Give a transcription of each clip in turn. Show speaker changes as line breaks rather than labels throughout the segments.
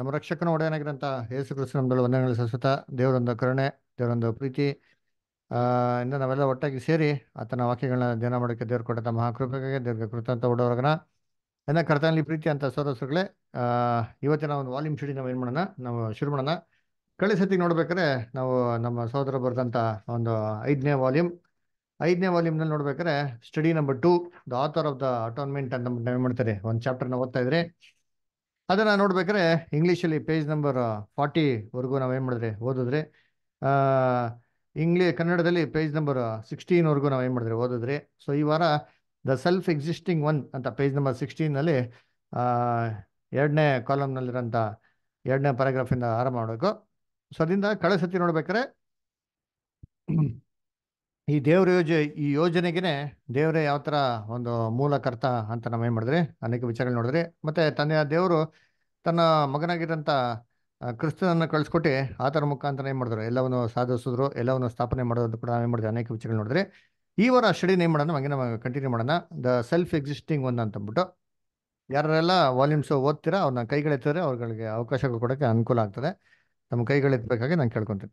ನಮ್ಮ ರಕ್ಷಕನ ಒಡೆಯನಾಗಿರಂಥ ಯೇಸು ಕೃಷ್ಣನೊಂದಳು ವಂದನೆಗಳ ಸಸ್ವತ ದೇವರೊಂದು ಕರುಣೆ ದೇವರೊಂದು ಪ್ರೀತಿ ಇಂದ ನಾವೆಲ್ಲ ಒಟ್ಟಾಗಿ ಸೇರಿ ಆತನ ವಾಕ್ಯಗಳನ್ನ ಧ್ಯಾನ ಮಾಡೋಕ್ಕೆ ದೇವ್ರು ಕೊಟ್ಟಂಥ ಮಹಾಕೃಪೆಗೆ ದೇವ್ರಿಗೆ ಕೃತಂಥ ಉಡೋವರ್ಗನ ಎಲ್ಲ ಕರ್ತನಲ್ಲಿ ಪ್ರೀತಿ ಅಂತ ಸೋದರಸುಗಳೇ ಇವತ್ತಿನ ಒಂದು ವಾಲ್ಯೂಮ್ ಶುಡಿ ನಾವು ಏನು ಮಾಡೋಣ ನಾವು ಶುರು ಮಾಡೋಣ ಕಳೆ ಸತಿ ನೋಡ್ಬೇಕಾದ್ರೆ ನಾವು ನಮ್ಮ ಸಹೋದರ ಬರೆದಂಥ ಒಂದು ಐದನೇ ವಾಲ್ಯೂಮ್ ಐದನೇ ವಾಲ್ಯೂಮ್ನಲ್ಲಿ ನೋಡ್ಬೇಕಾದ್ರೆ study number two the author of the atonement ಅಂತ ಏನು ಮಾಡ್ತಾರೆ ಒಂದು ಚಾಪ್ಟರ್ನ ಓದ್ತಾ ಇದ್ರೆ ಅದನ್ನು ನೋಡ್ಬೇಕಾದ್ರೆ ಇಂಗ್ಲೀಷಲ್ಲಿ ಪೇಜ್ ನಂಬರ್ ಫಾರ್ಟಿವರೆಗೂ ನಾವೇನು ಮಾಡಿದ್ರೆ ಓದಿದ್ರೆ ಇಂಗ್ಲಿ ಕನ್ನಡದಲ್ಲಿ ಪೇಜ್ ನಂಬರ್ ಸಿಕ್ಸ್ಟೀನ್ವರೆಗೂ ನಾವು ಏನು ಮಾಡಿದ್ರೆ ಓದಿದ್ರೆ ಸೊ ಈ ವಾರ ದ ಸೆಲ್ಫ್ ಎಕ್ಸಿಸ್ಟಿಂಗ್ ಒನ್ ಅಂತ ಪೇಜ್ ನಂಬರ್ ಸಿಕ್ಸ್ಟೀನಲ್ಲಿ ಎರಡನೇ ಕಾಲಮ್ನಲ್ಲಿರೋಂಥ ಎರಡನೇ ಪ್ಯಾರಾಗ್ರಾಫಿಂದ ಆರಂಭ ಮಾಡಬೇಕು ಸೊ ಅದರಿಂದ ಕಳೆ ಸತಿ ನೋಡ್ಬೇಕಾದ್ರೆ ಈ ದೇವ್ರ ಯೋಜ ಈ ಯೋಜನೆಗೆ ದೇವರೇ ಯಾವ ಥರ ಒಂದು ಮೂಲಕರ್ತ ಅಂತ ನಾವೇನು ಮಾಡಿದ್ರೆ ಅನೇಕ ವಿಚಾರಗಳು ನೋಡಿದ್ರೆ ಮತ್ತು ತಂದೆಯ ದೇವರು ತನ್ನ ಮಗನಾಗಿದ್ದಂಥ ಕ್ರಿಸ್ತನನ್ನು ಕಳಿಸ್ಕೊಟ್ಟು ಆತರ ಮುಖಾಂತರ ಏನು ಮಾಡಿದ್ರು ಎಲ್ಲವನ್ನು ಸಾಧಿಸಿದ್ರು ಎಲ್ಲವನ್ನು ಸ್ಥಾಪನೆ ಮಾಡೋದು ಕೂಡ ಏನು ಮಾಡಿದ್ರು ಅನೇಕ ವಿಚಾರಗಳು ನೋಡಿದ್ರೆ ಈ ವಾರ ಸ್ಟಡಿನ ಏನು ಮಾಡೋಣ ಹಂಗೆ ನಾವು ಕಂಟಿನ್ಯೂ ಮಾಡೋಣ ದ ಸೆಲ್ಫ್ ಎಕ್ಸಿಸ್ಟಿಂಗ್ ಒಂದು ಅಂತಂದ್ಬಿಟ್ಟು ಯಾರೆಲ್ಲ ವಾಲ್ಯೂಮ್ಸ್ ಓದ್ತೀರಾ ಅವ್ರನ್ನ ಕೈಗಳೆತ್ತಿದ್ರೆ ಅವ್ರಗಳಿಗೆ ಅವಕಾಶ ಕೊಡೋಕ್ಕೆ ಅನುಕೂಲ ಆಗ್ತದೆ ನಮ್ಮ ಕೈಗಳೆತ್ತಬೇಕಾಗಿ ನಾನು ಕೇಳ್ಕೊತೀನಿ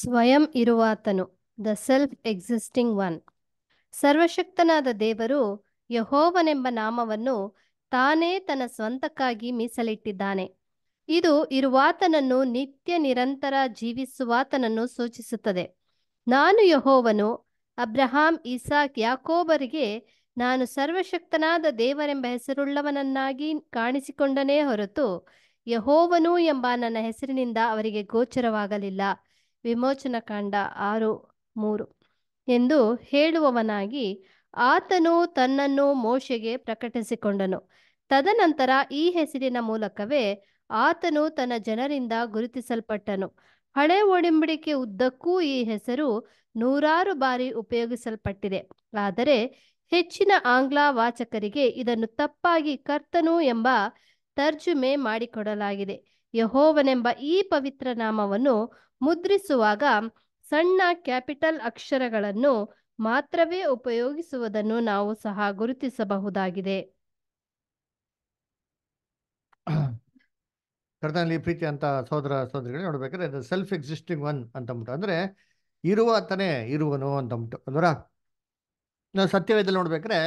ಸ್ವಯಂ ಇರುವಾತನು ದ ಸೆಲ್ಫ್ ಎಕ್ಸಿಸ್ಟಿಂಗ್ ಒನ್ ಸರ್ವಶಕ್ತನಾದ ದೇವರು ಯಹೋವನೆಂಬ ನಾಮವನ್ನು ತಾನೇ ತನ್ನ ಸ್ವಂತಕ್ಕಾಗಿ ಮೀಸಲಿಟ್ಟಿದ್ದಾನೆ ಇದು ಇರುವಾತನನ್ನು ನಿತ್ಯ ನಿರಂತರ ಜೀವಿಸುವಾತನನ್ನು ಸೂಚಿಸುತ್ತದೆ ನಾನು ಯಹೋವನು ಅಬ್ರಹಾಂ ಇಸಾಕ್ ಯಾಕೋಬರಿಗೆ ನಾನು ಸರ್ವಶಕ್ತನಾದ ದೇವರೆಂಬ ಹೆಸರುಳ್ಳವನನ್ನಾಗಿ ಕಾಣಿಸಿಕೊಂಡನೇ ಹೊರತು ಯಹೋವನು ಎಂಬ ನನ್ನ ಹೆಸರಿನಿಂದ ಅವರಿಗೆ ಗೋಚರವಾಗಲಿಲ್ಲ ವಿಮೋಚನಕಾಂಡ ಆರು ಮೂರು ಎಂದು ಹೇಳುವವನಾಗಿ ಆತನು ತನ್ನನ್ನು ಮೋಶೆಗೆ ಪ್ರಕಟಿಸಿಕೊಂಡನು ತದನಂತರ ಈ ಹೆಸರಿನ ಮೂಲಕವೇ ಆತನು ತನ್ನ ಜನರಿಂದ ಗುರುತಿಸಲ್ಪಟ್ಟನು ಹಳೆ ಒಡಂಬಡಿಕೆ ಉದ್ದಕ್ಕೂ ಈ ಹೆಸರು ನೂರಾರು ಬಾರಿ ಉಪಯೋಗಿಸಲ್ಪಟ್ಟಿದೆ ಆದರೆ ಹೆಚ್ಚಿನ ಆಂಗ್ಲ ವಾಚಕರಿಗೆ ಇದನ್ನು ತಪ್ಪಾಗಿ ಕರ್ತನು ಎಂಬ ತರ್ಜುಮೆ ಮಾಡಿಕೊಡಲಾಗಿದೆ ಯಹೋವನೆಂಬ ಈ ಪವಿತ್ರ ನಾಮವನ್ನು ಮುದ್ರಿಸುವಾಗ ಸಣ್ಣ ಕ್ಯಾಪಿಟಲ್ ಅಕ್ಷರಗಳನ್ನು ಮಾತ್ರವೇ ಉಪಯೋಗಿಸುವುದನ್ನು ನಾವು ಸಹ ಗುರುತಿಸಬಹುದಾಗಿದೆ
ಕರ್ತನಲ್ಲಿ ಪ್ರೀತಿ ಅಂತ ಸೋದರ ಸೋದರಿಗಳು ನೋಡ್ಬೇಕಾದ್ರೆ ಸೆಲ್ಫ್ ಎಕ್ಸಿಸ್ಟಿಂಗ್ ಒನ್ ಅಂತಂದ್ಬಿಟ್ಟು ಅಂದ್ರೆ ಇರುವ ತಾನೇ ಇರುವನು ಅಂದ್ಬಿಟ್ಟು ಅಂದ್ರ ನಾವು ಸತ್ಯವೇದಲ್ಲಿ ನೋಡ್ಬೇಕ್ರೆ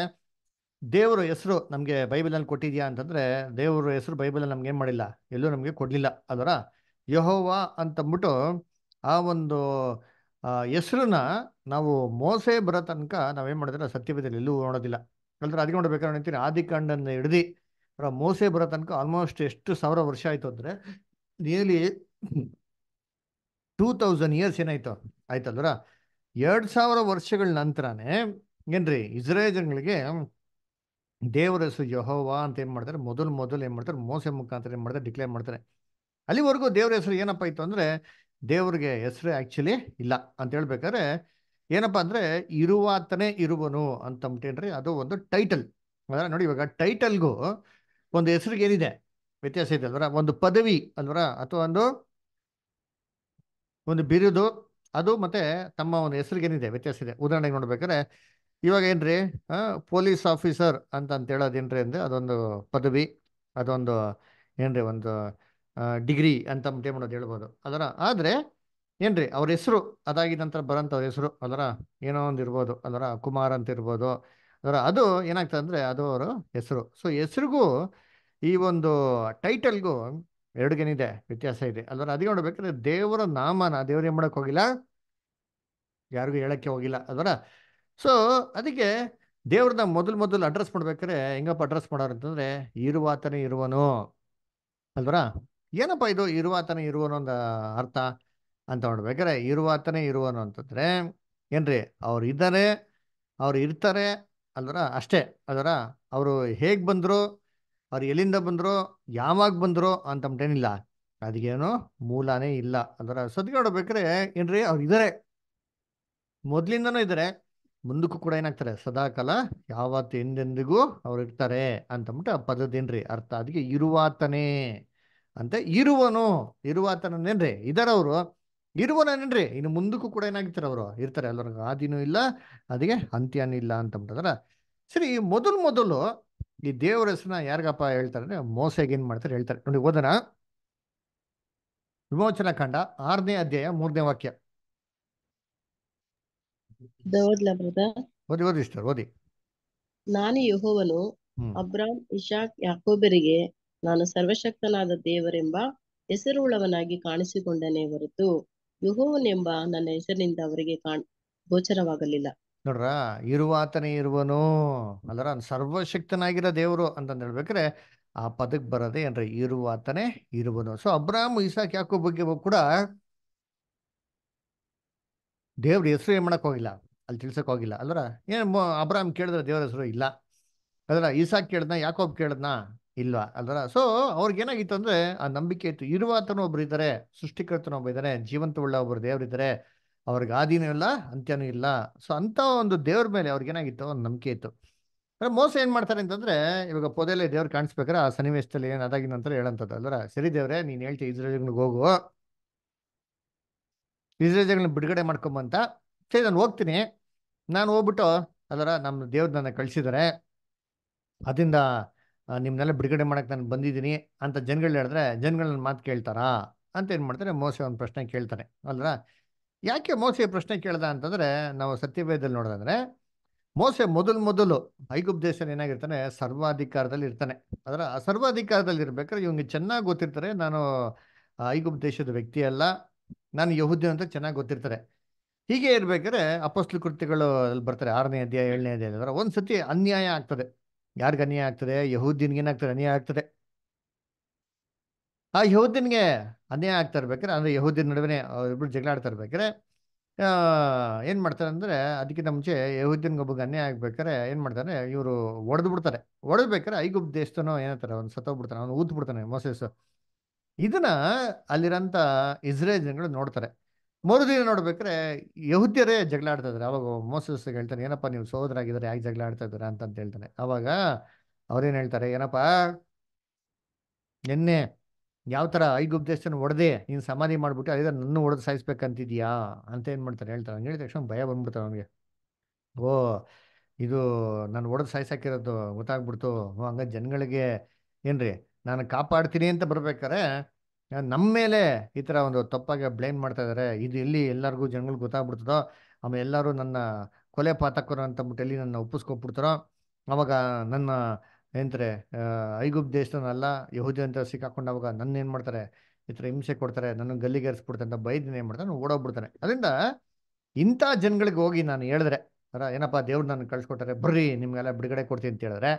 ದೇವರ ಹೆಸರು ನಮಗೆ ಬೈಬಲಲ್ಲಿ ಕೊಟ್ಟಿದ್ಯಾ ಅಂತಂದ್ರೆ ದೇವರ ಹೆಸರು ಬೈಬಲಲ್ಲಿ ನಮ್ಗೆ ಏನು ಮಾಡಿಲ್ಲ ಎಲ್ಲೂ ನಮಗೆ ಕೊಡಲಿಲ್ಲ ಅದರ ಯಹೋವಾ ಅಂತಂದ್ಬಿಟ್ಟು ಆ ಒಂದು ಹೆಸ್ರನ್ನ ನಾವು ಮೋಸೆ ಬರೋ ತನಕ ನಾವೇನು ಮಾಡಿದ್ರೆ ಸತ್ಯವೇದಲ್ಲಿ ಎಲ್ಲೂ ನೋಡೋದಿಲ್ಲ ಕಲ್ತಾರೆ ಅದಕ್ಕೆ ನೋಡ್ಬೇಕಾದ್ರೆ ಅಂತೀರಿ ಆದಿಕಾಂಡನ ಹಿಡ್ದು ಮೋಸೆ ಬರೋ ತನಕ ಆಲ್ಮೋಸ್ಟ್ ಎಷ್ಟು ಸಾವಿರ ವರ್ಷ ಆಯಿತು ಅಂದರೆ ನಿಯರ್ಲಿ ಟೂ ತೌಸಂಡ್ ಇಯರ್ಸ್ ಏನಾಯ್ತು ಆಯ್ತಲ್ವರ ಎರಡು ಸಾವಿರ ವರ್ಷಗಳ ನಂತರನೇ ಏನ್ರಿ ಇಸ್ರೇಲ್ ಜನಗಳಿಗೆ ದೇವರ ಹೆಸರು ಯಹೋವಾ ಅಂತ ಏನು ಮಾಡ್ತಾರೆ ಮೊದಲು ಮೊದಲು ಏನು ಮಾಡ್ತಾರೆ ಮೋಸೆ ಮುಖಾಂತರ ಏನು ಮಾಡ್ತಾರೆ ಡಿಕ್ಲೇರ್ ಮಾಡ್ತಾರೆ ಅಲ್ಲಿವರೆಗೂ ದೇವರ ಹೆಸರು ಏನಪ್ಪ ಇತ್ತು ಅಂದರೆ ದೇವ್ರಿಗೆ ಹೆಸರು ಆ್ಯಕ್ಚುಲಿ ಇಲ್ಲ ಅಂತ ಹೇಳ್ಬೇಕಾದ್ರೆ ಏನಪ್ಪ ಅಂದರೆ ಇರುವಾತನೇ ಇರುವನು ಅಂತಂಬಿಟ್ಟೇನ್ರಿ ಅದು ಒಂದು ಟೈಟಲ್ ಅಂದ್ರೆ ನೋಡಿ ಇವಾಗ ಟೈಟಲ್ಗೂ ಒಂದು ಹೆಸರಿಗೆ ಏನಿದೆ ವ್ಯತ್ಯಾಸ ಇದೆ ಅಲ್ವರ ಒಂದು ಪದವಿ ಅಲ್ವರ ಅಥವಾ ಒಂದು ಒಂದು ಬಿರುದು ಅದು ಮತ್ತೆ ತಮ್ಮ ಒಂದು ಹೆಸರಿಗೆ ಏನಿದೆ ವ್ಯತ್ಯಾಸ ಇದೆ ಉದಾಹರಣೆಗೆ ನೋಡ್ಬೇಕಾದ್ರೆ ಇವಾಗ ಏನ್ರಿ ಪೊಲೀಸ್ ಆಫೀಸರ್ ಅಂತ ಅಂತ ಹೇಳೋದೇನ್ರಿ ಅಂದ್ರೆ ಅದೊಂದು ಪದವಿ ಅದೊಂದು ಏನ್ರಿ ಒಂದು ಡಿಗ್ರಿ ಅಂತ ಮಾಡೋದು ಹೇಳ್ಬೋದು ಅದರ ಆದರೆ ಏನ್ರಿ ಅವ್ರ ಹೆಸರು ಅದಾಗಿ ನಂತರ ಬರೋಂಥ ಅವ್ರ ಹೆಸರು ಅದರ ಏನೋ ಒಂದು ಇರ್ಬೋದು ಅದರ ಕುಮಾರ್ ಅಂತ ಇರ್ಬೋದು ಅದರ ಅದು ಏನಾಗ್ತದೆ ಅಂದರೆ ಅದು ಅವರ ಹೆಸರು ಸೊ ಹೆಸರಿಗೂ ಈ ಒಂದು ಟೈಟಲ್ಗೂ ಎರಡುಗೇನಿದೆ ವ್ಯತ್ಯಾಸ ಇದೆ ಅದರ ಅದಕ್ಕೆ ನೋಡ್ಬೇಕಂದ್ರೆ ದೇವರ ನಾಮನ ದೇವ್ರ ಮಾಡೋಕೆ ಹೋಗಿಲ್ಲ ಯಾರಿಗೂ ಹೇಳಕ್ಕೆ ಹೋಗಿಲ್ಲ ಅದರ ಸೊ ಅದಕ್ಕೆ ದೇವ್ರನ್ನ ಮೊದಲು ಮೊದಲು ಅಡ್ರೆಸ್ ಮಾಡ್ಬೇಕಾದ್ರೆ ಹೆಂಗಪ್ಪ ಅಡ್ರೆಸ್ ಮಾಡೋರು ಅಂತಂದರೆ ಇರುವಾತನೇ ಇರುವನು ಅಲ್ವರ ಏನಪ್ಪ ಇದು ಇರುವಾತನೇ ಇರುವನು ಒಂದು ಅರ್ಥ ಅಂತ ನೋಡ್ಬೇಕಾರೆ ಇರುವಾತನೇ ಇರುವನು ಅಂತಂದ್ರೆ ಏನ್ರಿ ಅವ್ರು ಇದ್ದಾರೆ ಅವ್ರು ಇರ್ತಾರೆ ಅಲ್ವರ ಅಷ್ಟೇ ಅದರ ಅವರು ಹೇಗೆ ಬಂದರು ಅವ್ರು ಎಲ್ಲಿಂದ ಬಂದರು ಯಾವಾಗ ಬಂದರು ಅಂತಂದೇನಿಲ್ಲ ಅದಕ್ಕೇನು ಮೂಲಾನೇ ಇಲ್ಲ ಅದರ ಸದ್ಗೆ ನೋಡ್ಬೇಕ್ರೆ ಏನ್ರಿ ಅವ್ರು ಇದ್ದಾರೆ ಮೊದ್ಲಿಂದನೂ ಇದ್ದಾರೆ ಮುಂದಕ್ಕೂ ಕೂಡ ಏನಾಗ್ತಾರೆ ಸದಾಕಾಲ ಯಾವತ್ತು ಎಂದೆಂದಿಗೂ ಅವ್ರು ಇರ್ತಾರೆ ಅಂತಂದ್ಬಿಟ್ಟು ಆ ಪದದೇನ್ರಿ ಅರ್ಥ ಅದಕ್ಕೆ ಇರುವಾತನೇ ಅಂತ ಇರುವನು ಇರುವ ಆತನ ನೆನ್ರಿ ಇದರವರು ಇರುವನ ನೆನ್ರಿ ಇನ್ನು ಮುಂದಕ್ಕೂ ಕೂಡ ಏನಾಗಿರ್ತಾರೆ ಅವರು ಇರ್ತಾರೆ ಎಲ್ಲರಿಗೂ ಆದಿನೂ ಇಲ್ಲ ಅದಿಗೆ ಅಂತ್ಯನೂ ಇಲ್ಲ ಅಂತ ಅಂತಂದ್ರೆ ಸರಿ ಮೊದಲು ಮೊದಲು ಈ ದೇವರ ಹೆಸರನ್ನ ಯಾರಿಗಪ್ಪ ಹೇಳ್ತಾರೆ ಅಂದ್ರೆ ಮೋಸೆಗೆ ಏನ್ ಮಾಡ್ತಾರೆ ಹೇಳ್ತಾರೆ ನೋಡಿ ಓದನ ವಿಮೋಚನಾ ಕಾಂಡ ಆರನೇ ಅಧ್ಯಾಯ ಮೂರನೇ ವಾಕ್ಯ ಓದಿ ಓದಿ ಇಷ್ಟ ಓದಿ
ನಾನು ಯಹೋವನು ಅಬ್ರಾಮ್ ಇಶಾಕ್ ಯಾಕೋಬರಿಗೆ ನಾನು ಸರ್ವಶಕ್ತನಾದ ದೇವರೆಂಬ ಹೆಸರುಳ್ಳವನಾಗಿ ಕಾಣಿಸಿಕೊಂಡನೇ ಹೊರತು ಎಂಬ ನನ್ನ ಹೆಸರಿನಿಂದ ಅವರಿಗೆ ಕಾಣ್ ಗೋಚರವಾಗಲಿಲ್ಲ
ನೋಡ್ರ ಇರುವಾತನೇ ಇರುವನು ಅಂದ್ರ ಸರ್ವಶಕ್ತನಾಗಿರೋ ದೇವರು ಅಂತಂದೇಳ್ಬೇಕ್ರೆ ಹೇಳ್ಬೇಕ್ರೆ ಆ ಪದಕ್ ಬರದೆ ಏನ್ರ ಇರುವಾತನೇ ಇರುವನು ಸೊ ಅಬ್ರಾಹ್ಮ್ ಇಸಾಕ್ ಯಾಕೋ ಬಗ್ಗೆ ಕೂಡ ದೇವ್ರ ಹೆಸರು ಏನ್ ಮಾಡಕ್ ಹೋಗಿಲ್ಲ ಅಲ್ಲಿ ತಿಳ್ಸಕ್ ಹೋಗಿಲ್ಲ ಅಲ್ರ ಏನ್ ಅಬ್ರಾಹ್ಮ್ ಕೇಳಿದ್ರೆ ದೇವ್ರ ಹೆಸರು ಇಲ್ಲ ಅದರ ಈಸಾಕ್ ಕೇಳ್ದನ ಯಾಕೋಬ್ ಕೇಳದ್ನ ಇಲ್ವಾ ಅಲ್ದಲ್ಲ ಸೊ ಏನಾಗಿತ್ತು ಅಂದ್ರೆ ಆ ನಂಬಿಕೆ ಇತ್ತು ಇರುವಾತನ ಒಬ್ರು ಇದ್ದಾರೆ ಸೃಷ್ಟಿಕರ್ತನ ಒಬ್ಬ ಇದ್ದಾರೆ ಜೀವಂತವುಳ್ಳ ಒಬ್ರು ಇದ್ದಾರೆ ಅವ್ರಿಗೆ ಆದಿನೂ ಇಲ್ಲ ಅಂತ್ಯನೂ ಇಲ್ಲ ಸೊ ಅಂತ ಒಂದು ದೇವ್ರ ಮೇಲೆ ಏನಾಗಿತ್ತು ಒಂದು ನಂಬಿಕೆ ಇತ್ತು ಅಂದ್ರೆ ಮೋಸ ಏನ್ ಮಾಡ್ತಾರೆ ಅಂತಂದ್ರೆ ಇವಾಗ ಪೊದೆಲೆ ದೇವ್ರು ಕಾಣಿಸ್ಬೇಕಾದ್ರೆ ಆ ಸನ್ನಿವೇಶದಲ್ಲಿ ಏನಾದಾಗಿನ ಅಂತ ನಂತರ ಹೇಳಂತದ್ದು ಅಲ್ದ್ರ ಸರಿ ದೇವ್ರೆ ನೀನ್ ಹೇಳ್ತಿ ಇಸ್ರೇಲ್ಗಳಿಗೆ ಹೋಗು ಇಸ್ರೇಲ್ಗಳನ್ನ ಬಿಡುಗಡೆ ಮಾಡ್ಕೊಂಬಂತ ಸರಿ ನಾನು ಹೋಗ್ತೀನಿ ನಾನು ಹೋಗ್ಬಿಟ್ಟು ಅದರ ನಮ್ಮ ದೇವ್ರನ್ನ ನನ್ನ ಕಳಿಸಿದ್ದಾರೆ ಅದರಿಂದ ನಿಮ್ಮನ್ನೆಲ್ಲ ಬಿಡುಗಡೆ ಮಾಡೋಕ್ಕೆ ನಾನು ಬಂದಿದ್ದೀನಿ ಅಂತ ಜನಗಳು ಹೇಳಿದ್ರೆ ಜನಗಳು ಮಾತು ಕೇಳ್ತಾರಾ ಅಂತ ಏನು ಮಾಡ್ತಾರೆ ಮೋಸೆ ಒಂದು ಪ್ರಶ್ನೆ ಕೇಳ್ತಾನೆ ಅಲ್ರ ಯಾಕೆ ಮೋಸೆ ಪ್ರಶ್ನೆ ಕೇಳ್ದೆ ಅಂತಂದರೆ ನಾವು ಸತ್ಯವೇದಲ್ಲಿ ನೋಡೋದಂದ್ರೆ ಮೋಸೆ ಮೊದಲು ಮೊದಲು ಐಗುಬ್ ದೇಶನ ಏನಾಗಿರ್ತಾನೆ ಸರ್ವಾಧಿಕಾರದಲ್ಲಿ ಇರ್ತಾನೆ ಅದರ ಸರ್ವಾಧಿಕಾರದಲ್ಲಿ ಇರ್ಬೇಕಾದ್ರೆ ಇವಂಗೆ ಚೆನ್ನಾಗಿ ಗೊತ್ತಿರ್ತಾರೆ ನಾನು ಐಗುಬ್ ದೇಶದ ವ್ಯಕ್ತಿ ಅಲ್ಲ ನಾನು ಯಹುದ್ದು ಅಂತ ಚೆನ್ನಾಗಿ ಗೊತ್ತಿರ್ತಾರೆ ಹೀಗೆ ಇರ್ಬೇಕಾದ್ರೆ ಅಪಸ್ಲು ಕೃತಿಗಳು ಅಲ್ಲಿ ಬರ್ತಾರೆ ಆರನೇ ಅಧ್ಯಾಯ ಏಳನೇ ಅಧ್ಯಾಯ ಒಂದು ಸತಿ ಅನ್ಯಾಯ ಆಗ್ತದೆ ಯಾರಿಗೆ ಅನ್ಯಾಯ ಆಗ್ತದೆ ಯಹೂದ್ದೀನ್ಗೆ ಏನಾಗ್ತದೆ ಅನ್ಯಾಯ ಆಗ್ತದೆ ಆ ಯಹೂದ್ದೀನ್ಗೆ ಅನ್ಯಾಯ ಆಗ್ತಾ ಇರ್ಬೇಕಾರೆ ಅಂದರೆ ಯಹೂದ್ದೀನ್ ನಡುವೆ ಇಬ್ಬರು ಜಗಳ ಆಡ್ತಾ ಇರ್ಬೇಕಾರೆ ಏನು ಮಾಡ್ತಾರೆ ಅಂದರೆ ಅದಕ್ಕಿಂತ ಮುಂಚೆ ಒಬ್ಬಗೆ ಅನ್ಯಾಯ ಆಗ್ಬೇಕಾರೆ ಏನು ಮಾಡ್ತಾರೆ ಇವರು ಒಡೆದು ಬಿಡ್ತಾರೆ ಒಡೆದ್ಬೇಕಾರೆ ಐಗುಪ್ತ ದೇಶದನೋ ಏನಂತಾರೆ ಅವ್ನು ಸತ್ತೋಗ್ಬಿಡ್ತಾನೆ ಅವ್ನು ಊತ್ ಬಿಡ್ತಾನೆ ಮೋಸಸ್ ಇದನ್ನ ಅಲ್ಲಿರೋಂಥ ಇಸ್ರೇಲ್ ಜನಗಳು ನೋಡ್ತಾರೆ ಮರುದಿನ ನೋಡ್ಬೇಕಾರೆ ಯಹುದ್ಯರೇ ಜಗಳ ಆಡ್ತಾ ಅವಾಗ ಅವಾಗ ಮೋಸಸ್ ಹೇಳ್ತಾನೆ ಏನಪ್ಪ ನೀವು ಆಗಿದ್ರೆ ಯಾಕೆ ಜಗಳ ಆಡ್ತಾ ಅಂತ ಅಂತ ಹೇಳ್ತಾನೆ ಅವಾಗ ಅವ್ರೇನು ಹೇಳ್ತಾರೆ ಏನಪ್ಪ ನಿನ್ನೆ ಯಾವ ಥರ ಐಗುಪ್ ದೇಶನ ಒಡೆದೆ ನೀನು ಸಮಾಧಿ ಮಾಡಿಬಿಟ್ಟು ಅದೇ ನನ್ನ ಒಡೆದು ಸಾಯಿಸ್ಬೇಕಂತಿದ್ಯಾ ಅಂತ ಏನು ಮಾಡ್ತಾರೆ ಹೇಳ್ತಾರೆ ಹಂಗೆ ಹೇಳಿದ ತಕ್ಷಣ ಭಯ ಬಂದ್ಬಿಡ್ತಾರೆ ಅವನಿಗೆ ಓ ಇದು ನಾನು ಒಡೆದು ಸಾಯಿಸಾಕಿರೋದು ಗೊತ್ತಾಗ್ಬಿಡ್ತು ಹಂಗ ಜನಗಳಿಗೆ ಏನ್ರಿ ನಾನು ಕಾಪಾಡ್ತೀನಿ ಅಂತ ಬರ್ಬೇಕಾರೆ ನಮ್ಮ ಮೇಲೆ ಈ ಥರ ಒಂದು ತಪ್ಪಾಗಿ ಬ್ಲೇಮ್ ಮಾಡ್ತಾ ಇದ್ದಾರೆ ಇದು ಎಲ್ಲಿ ಎಲ್ಲರಿಗೂ ಜನಗಳಿಗೆ ಗೊತ್ತಾಗ್ಬಿಡ್ತದೋ ಆಮೇಲೆ ಎಲ್ಲರೂ ನನ್ನ ಕೊಲೆ ಪಾತಕರು ಅಂತಂದ್ಬಿಟ್ಟು ಎಲ್ಲಿ ನನ್ನ ಒಪ್ಪಿಸ್ಕೊಬಿಡ್ತಾರೋ ಅವಾಗ ನನ್ನ ಏನಂತಾರೆ ಐಗುಬ್ ದೇಶದಲ್ಲ ಯಹೂದಿ ಅಂತ ಸಿಕ್ಕಾಕೊಂಡು ಅವಾಗ ನನ್ನ ಏನು ಮಾಡ್ತಾರೆ ಈ ಥರ ಹಿಂಸೆ ಕೊಡ್ತಾರೆ ನನ್ನ ಗಲ್ಲಿಗೇರಿಸ್ಬಿಡ್ತಾರೆ ಅಂತ ಬೈದಿನ ಏನು ಮಾಡ್ತಾನೆ ಓಡೋಗ್ಬಿಡ್ತಾನೆ ಅದರಿಂದ ಇಂಥ ಜನಗಳಿಗೆ ಹೋಗಿ ನಾನು ಹೇಳಿದ್ರೆ ಅರ ಏನಪ್ಪ ದೇವ್ರು ನಾನು ಕೊಟ್ಟಾರೆ ಬರ್ರಿ ನಿಮಗೆಲ್ಲ ಬಿಡುಗಡೆ ಕೊಡ್ತೀನಿ ಅಂತ ಹೇಳಿದ್ರೆ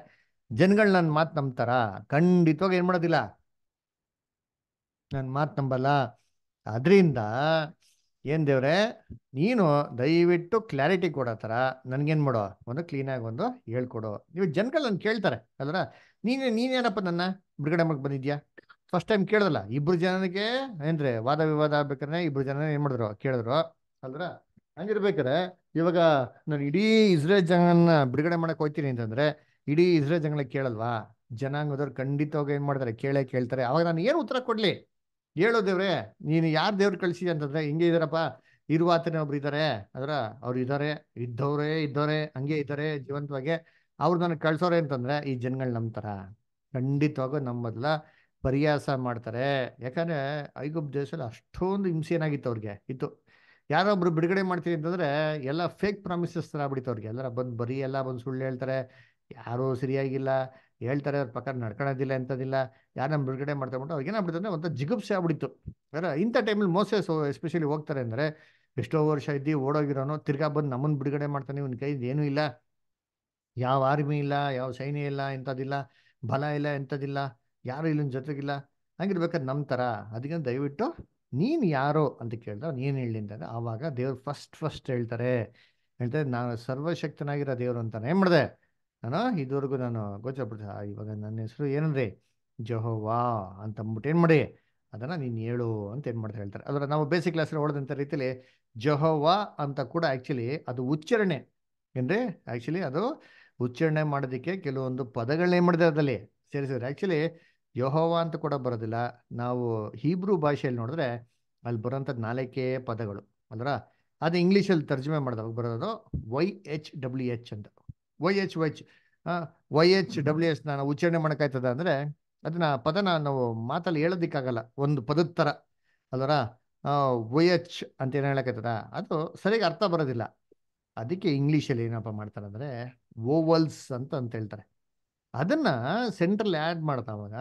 ಜನಗಳು ನನ್ನ ಮಾತು ನಂಬ್ತಾರ ಖಂಡಿತವಾಗಿ ಏನು ಮಾಡೋದಿಲ್ಲ ನನ್ನ ಮಾತು ನಂಬಲ್ಲ ಅದರಿಂದ ಏನು ದೇವ್ರೆ ನೀನು ದಯವಿಟ್ಟು ಕ್ಲಾರಿಟಿ ಕೊಡೋ ಥರ ನನಗೇನು ಮಾಡೋ ಒಂದು ಕ್ಲೀನಾಗಿ ಒಂದು ಹೇಳ್ಕೊಡು ನೀವು ಜನಗಳು ನನ್ನ ಕೇಳ್ತಾರೆ ಅಲ್ರ ನೀನು ನೀನೇನಪ್ಪ ನನ್ನ ಬಿಡುಗಡೆ ಮಾಡಕ್ಕೆ ಬಂದಿದ್ಯಾ ಫಸ್ಟ್ ಟೈಮ್ ಕೇಳಿದಲ್ಲ ಇಬ್ರು ಜನಕ್ಕೆ ಏನ್ರಿ ವಾದ ವಿವಾದ ಆಗ್ಬೇಕಾದ್ರೆ ಇಬ್ರು ಜನ ಏನು ಮಾಡಿದ್ರು ಕೇಳಿದ್ರು ಅಲ್ರ ಹಂಗಿರ್ಬೇಕಾರೆ ಇವಾಗ ನಾನು ಇಡೀ ಇಸ್ರೇಲ್ ಜನನ್ನ ಬಿಡುಗಡೆ ಮಾಡಕ್ಕೆ ಹೋಗ್ತೀನಿ ಅಂತಂದ್ರೆ ಇಡೀ ಇಸ್ರೇಲ್ ಜನಗಳ ಕೇಳಲ್ವಾ ಜನಾಂಗದವ್ರು ಖಂಡಿತವಾಗ ಏನ್ ಮಾಡ್ತಾರೆ ಕೇಳೇ ಕೇಳ್ತಾರೆ ಅವಾಗ ನಾನು ಏನು ಉತ್ತರ ಕೊಡ್ಲಿ ಹೇಳೋ ದೇವ್ರೆ ನೀನು ಯಾರು ದೇವ್ರು ಕಳಿಸಿ ಅಂತಂದ್ರೆ ಹಿಂಗೆ ಇದಾರಪ್ಪ ಇರುವಾತನೇ ಒಬ್ರು ಇದ್ದಾರೆ ಅದ್ರ ಅವ್ರು ಇದ್ದಾರೆ ಇದ್ದವ್ರೇ ಇದ್ದವ್ರೆ ಹಂಗೆ ಇದ್ದಾರೆ ಜೀವಂತವಾಗಿ ಅವ್ರು ನನಗೆ ಕಳ್ಸೋರೆ ಅಂತಂದ್ರೆ ಈ ಜನಗಳು ನಂಬ್ತಾರ ಖಂಡಿತವಾಗೂ ಮೊದ್ಲ ಪರಿಹಾಸ ಮಾಡ್ತಾರೆ ಯಾಕಂದ್ರೆ ಐಗೊಬ್ಬ ದೇಶದಲ್ಲಿ ಅಷ್ಟೊಂದು ಹಿಂಸೆ ಏನಾಗಿತ್ತು ಅವ್ರಿಗೆ ಇತ್ತು ಯಾರೋ ಒಬ್ರು ಬಿಡುಗಡೆ ಮಾಡ್ತೀವಿ ಅಂತಂದ್ರೆ ಎಲ್ಲ ಫೇಕ್ ಪ್ರಾಮಿಸಸ್ ತರ ಆಗ್ಬಿಡ್ತು ಅವ್ರಿಗೆ ಎಲ್ಲರ ಬಂದು ಬರೀ ಎಲ್ಲ ಬಂದು ಸುಳ್ಳು ಹೇಳ್ತಾರೆ ಯಾರೂ ಸರಿಯಾಗಿಲ್ಲ ಹೇಳ್ತಾರೆ ಅವ್ರ ಪಕ್ಕ ನಡ್ಕೊಳ್ಳೋದಿಲ್ಲ ಎಂಥದಿಲ್ಲ ನಮ್ಮ ಬಿಡುಗಡೆ ಮಾಡ್ತಾಬಿಟ್ಟು ಅವ್ರಿಗೆ ಏನಾಗ್ಬಿಡ್ತು ಅಂದರೆ ಒಂಥ ಜಿಗುಪ್ಸೆ ಆಗ್ಬಿಡಿತ್ತು ಅಂದರೆ ಇಂಥ ಟೈಮಲ್ಲಿ ಮೋಸಸ್ ಎಸ್ಪೆಷಲಿ ಹೋಗ್ತಾರೆ ಅಂದರೆ ಎಷ್ಟೋ ವರ್ಷ ಇದ್ದು ಓಡೋಗಿರೋನು ತಿರ್ಗಾ ಬಂದು ನಮ್ಮನ್ನು ಬಿಡುಗಡೆ ಮಾಡ್ತಾನೆ ಇವನ್ ಕೈದು ಏನೂ ಇಲ್ಲ ಯಾವ ಆರ್ಮಿ ಇಲ್ಲ ಯಾವ ಸೈನ್ಯ ಇಲ್ಲ ಇಂಥದ್ದಿಲ್ಲ ಬಲ ಇಲ್ಲ ಎಂಥದ್ದಿಲ್ಲ ಯಾರು ಇಲ್ಲಿನ ಜೊತೆಗಿಲ್ಲ ಹಂಗಿರ್ಬೇಕಾದ್ರೆ ನಮ್ಮ ಥರ ಅದಕ್ಕೆ ದಯವಿಟ್ಟು ನೀನು ಯಾರೋ ಅಂತ ಕೇಳಿದ್ರೆ ಅವ್ನು ಏನು ಹೇಳಿ ಅಂತಂದರೆ ಆವಾಗ ದೇವ್ರು ಫಸ್ಟ್ ಫಸ್ಟ್ ಹೇಳ್ತಾರೆ ಹೇಳ್ತಾರೆ ನಾನು ಸರ್ವಶಕ್ತನಾಗಿರೋ ದೇವರು ಅಂತಾನೆ ಏನು ಮಾಡಿದೆ ನಾನು ಇದುವರೆಗೂ ನಾನು ಗೋಚರಪಡಿಸ ಇವಾಗ ನನ್ನ ಹೆಸರು ಏನಂದ್ರೆ ಜಹೋವಾ ಅಂತ ಅಂದ್ಬಿಟ್ಟು ಏನು ಮಾಡಿ ಅದನ್ನು ನೀನು ಹೇಳು ಅಂತ ಏನು ಮಾಡ್ತಾ ಹೇಳ್ತಾರೆ ಅದರ ನಾವು ಬೇಸಿಕ್ ಕ್ಲಾಸಲ್ಲಿ ಹೊಡೆದಂಥ ರೀತಿಯಲ್ಲಿ ಜಹೋವಾ ಅಂತ ಕೂಡ ಆ್ಯಕ್ಚುಲಿ ಅದು ಉಚ್ಚಾರಣೆ ಏನ್ರಿ ಆ್ಯಕ್ಚುಲಿ ಅದು ಉಚ್ಚಾರಣೆ ಮಾಡೋದಕ್ಕೆ ಕೆಲವೊಂದು ಪದಗಳನ್ನೇ ಮಾಡಿದೆ ಅದರಲ್ಲಿ ಸೇರಿಸಿದ್ರೆ ಆ್ಯಕ್ಚುಲಿ ಯಹೋವಾ ಅಂತ ಕೂಡ ಬರೋದಿಲ್ಲ ನಾವು ಹೀಬ್ರೂ ಭಾಷೆಯಲ್ಲಿ ನೋಡಿದ್ರೆ ಅಲ್ಲಿ ಬರೋಂಥ ನಾಲ್ಕೇ ಪದಗಳು ಅಲ್ರ ಅದು ಇಂಗ್ಲೀಷಲ್ಲಿ ತರ್ಜುಮೆ ಮಾಡಿದಾಗ ಬರೋದು ವೈ ಎಚ್ ಡಬ್ಲ್ಯೂ ಎಚ್ ಅಂತ Y H Y Y H W S ನಾನು ಉಚ್ಚಾರಣೆ ಮಾಡೋಕ್ಕಾಯ್ತದ ಅಂದರೆ ಅದನ್ನ ಪದನ ನಾವು ಮಾತಲ್ಲಿ ಹೇಳೋದಿಕ್ಕಾಗಲ್ಲ ಒಂದು ಪದದ ಅಲ್ವರ ವೈ ಎಚ್ ಅಂತ ಏನು ಹೇಳಕ್ಕಾಯ್ತದ ಅದು ಸರಿಯಾಗಿ ಅರ್ಥ ಬರೋದಿಲ್ಲ ಅದಕ್ಕೆ ಇಂಗ್ಲೀಷಲ್ಲಿ ಏನಪ್ಪ ಮಾಡ್ತಾರೆ ಅಂದರೆ ಓವಲ್ಸ್ ಅಂತ ಅಂತ ಹೇಳ್ತಾರೆ ಅದನ್ನ ಸೆಂಟ್ರಲ್ ಆ್ಯಡ್ ಮಾಡ್ತಾವಾಗ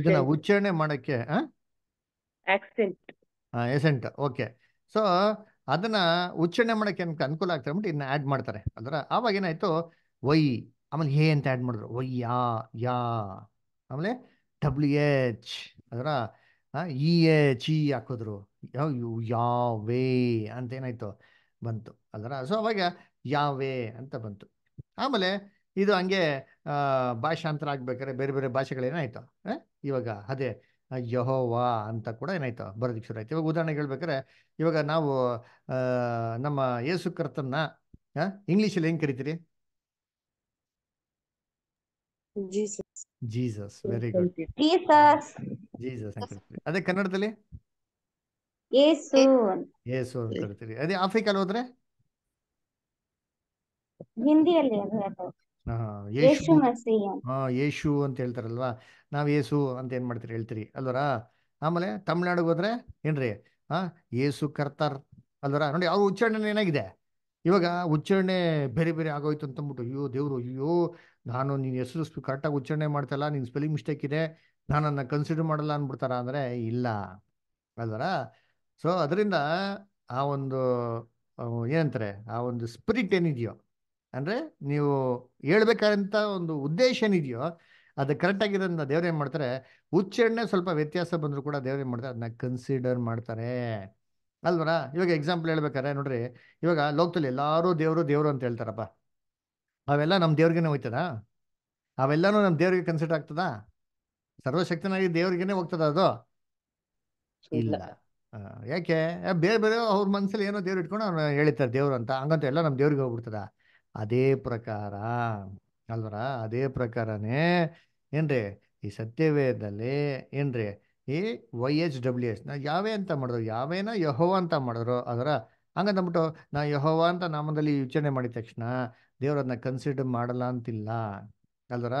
ಇದನ್ನ ಉಚ್ಚಾರಣೆ ಮಾಡೋಕ್ಕೆ ಎಸೆಂಟ್ ಓಕೆ ಸೊ ಅದನ್ನ ಉಚ್ಚಾರಣೆ ಮಾಡೋಕ್ಕೆ ಏನಕ್ಕೆ ಅನುಕೂಲ ಆಗ್ತಾರೆ ಅಂದ್ಬಿಟ್ಟು ಆ್ಯಡ್ ಮಾಡ್ತಾರೆ ಅಂದ್ರೆ ಆವಾಗ ಏನಾಯ್ತು ವೈ ಆಮೇಲೆ ಹೇ ಅಂತ ಆ್ಯಡ್ ಮಾಡಿದ್ರು ವೈ ಯಾ ಯಾ ಆಮೇಲೆ ಡಬ್ಲ್ಯೂ ಎಚ್ ಅದರ ಇ ಎಚ್ ಇ ಹಾಕಿದ್ರು ಯು ವೇ ಅಂತ ಏನಾಯ್ತು ಬಂತು ಅದರ ಸೊ ಅವಾಗ ಯಾವೇ ಅಂತ ಬಂತು ಆಮೇಲೆ ಇದು ಹಂಗೆ ಭಾಷಾಂತರ ಆಗ್ಬೇಕಾದ್ರೆ ಬೇರೆ ಬೇರೆ ಭಾಷೆಗಳೇನಾಯ್ತು ಇವಾಗ ಅದೇ ಯಹೋವಾ ಅಂತ ಕೂಡ ಏನಾಯ್ತು ಬರೋದಕ್ಕೆ ಶುರು ಆಯ್ತು ಇವಾಗ ಉದಾಹರಣೆ ಹೇಳ್ಬೇಕಾರೆ ಇವಾಗ ನಾವು ನಮ್ಮ ಯೇಸು ಕರ್ತನ್ನ ಇಂಗ್ಲೀಷಲ್ಲಿ ಹೆಂಗ್ ಕರಿತೀರಿ ಜೀಸಸ್ ವೆರಿ ಗುಡ್ ಜೀಸಸ್ ಅದೇ ಕನ್ನಡದಲ್ಲಿ ಯೇಸು ಯೇಸು ಅಂತ ಕರಿತೀರಿ ಅದೇ ಆಫ್ರಿಕಾಲ್ ಹೋದ್ರೆ ಹಿಂದಿಯಲ್ಲಿ ಯೇಸು ಹಾ ಯೇಸು ಅಂತ ಹೇಳ್ತಾರಲ್ವಾ ನಾವ್ ಯೇಸು ಅಂತ ಏನ್ ಮಾಡ್ತೀರಿ ಹೇಳ್ತೀರಿ ಅಲ್ವರ ಆಮೇಲೆ ತಮಿಳ್ನಾಡಿಗೆ ಹೋದ್ರೆ ಏನ್ರಿ ಆ ಯೇಸು ಕರ್ತಾರ್ ಅಲ್ವರ ನೋಡಿ ಅವ್ರ ಉಚ್ಚಾರಣೆ ಏನಾಗಿದೆ ಇವಾಗ ಉಚ್ಚಾರಣೆ ಬೇರೆ ಬೇರೆ ಆಗೋಯ್ತು ಅಂತಂದ್ಬಿಟ್ಟು ಅಯ್ಯೋ ದೇವ್ರು ಅಯ್ಯೋ ನಾನು ನೀನ್ ಹೆಸರು ಕರೆಕ್ಟಾಗಿ ಉಚ್ಚಾರಣೆ ಮಾಡ್ತಲ್ಲ ನಿನ್ ಸ್ಪೆಲ್ಲಿಂಗ್ ಮಿಸ್ಟೇಕ್ ಇದೆ ನಾನನ್ನ ಕನ್ಸಿಡರ್ ಮಾಡಲ್ಲ ಅನ್ಬಿಡ್ತಾರ ಅಂದ್ರೆ ಇಲ್ಲ ಅಲ್ವರ ಸೊ ಅದರಿಂದ ಆ ಒಂದು ಏನಂತಾರೆ ಆ ಒಂದು ಸ್ಪಿರಿಟ್ ಏನಿದೆಯೋ ಅಂದರೆ ನೀವು ಹೇಳ್ಬೇಕಾದಂತ ಒಂದು ಉದ್ದೇಶ ಏನಿದೆಯೋ ಅದು ಕರೆಕ್ಟಾಗಿರೋದ್ರಿಂದ ದೇವ್ರು ಏನು ಮಾಡ್ತಾರೆ ಉಚ್ಚಾರಣೆ ಸ್ವಲ್ಪ ವ್ಯತ್ಯಾಸ ಬಂದರೂ ಕೂಡ ದೇವ್ರು ಏನು ಮಾಡ್ತಾರೆ ಅದನ್ನ ಕನ್ಸಿಡರ್ ಮಾಡ್ತಾರೆ ಅಲ್ವರ ಇವಾಗ ಎಕ್ಸಾಂಪಲ್ ಹೇಳ್ಬೇಕಾರೆ ನೋಡ್ರಿ ಇವಾಗ ಲೋಕದಲ್ಲಿ ಎಲ್ಲರೂ ದೇವರು ದೇವರು ಅಂತ ಹೇಳ್ತಾರಪ್ಪ ಅವೆಲ್ಲ ನಮ್ಮ ದೇವ್ರಿಗೇನೆ ಹೋಯ್ತದ ಅವೆಲ್ಲನೂ ನಮ್ಮ ದೇವ್ರಿಗೆ ಕನ್ಸಿಡರ್ ಆಗ್ತದ ಸರ್ವಶಕ್ತನಾಗಿ ದೇವ್ರಿಗೇನೆ ಹೋಗ್ತದ ಅದು ಇಲ್ಲ ಯಾಕೆ ಬೇರೆ ಬೇರೆ ಅವ್ರ ಮನ್ಸಲ್ಲಿ ಏನೋ ದೇವ್ರು ಇಟ್ಕೊಂಡು ಅವ್ನು ಹೇಳ್ತಾರೆ ದೇವ್ರು ಅಂತ ಹಂಗಂತ ಎಲ್ಲ ನಮ್ಮ ದೇವ್ರಿಗೆ ಹೋಗ್ಬಿಡ್ತದ ಅದೇ ಪ್ರಕಾರ ಅಲ್ವರ ಅದೇ ಪ್ರಕಾರನೇ ಏನ್ರಿ ಈ ಸತ್ಯವೇದದಲ್ಲಿ ಏನ್ರಿ ಈ ವೈ ಎಚ್ ಡಬ್ಲ್ಯೂ ಎಸ್ ನಾ ಯಾವೇ ಅಂತ ಮಾಡಿದ್ರು ಯಾವೇನ ಯಹೋವ ಅಂತ ಮಾಡಿದ್ರು ಅದರ ಹಂಗಂದ್ಬಿಟ್ಟು ನಾ ಯಹೋವ ಅಂತ ನಾಮದಲ್ಲಿ ಯೋಚನೆ ಮಾಡಿದ ತಕ್ಷಣ ದೇವ್ರ ಅದನ್ನ ಕನ್ಸಿಡರ್ ಮಾಡಲ್ಲ ಅಂತಿಲ್ಲ ಅಲ್ದರ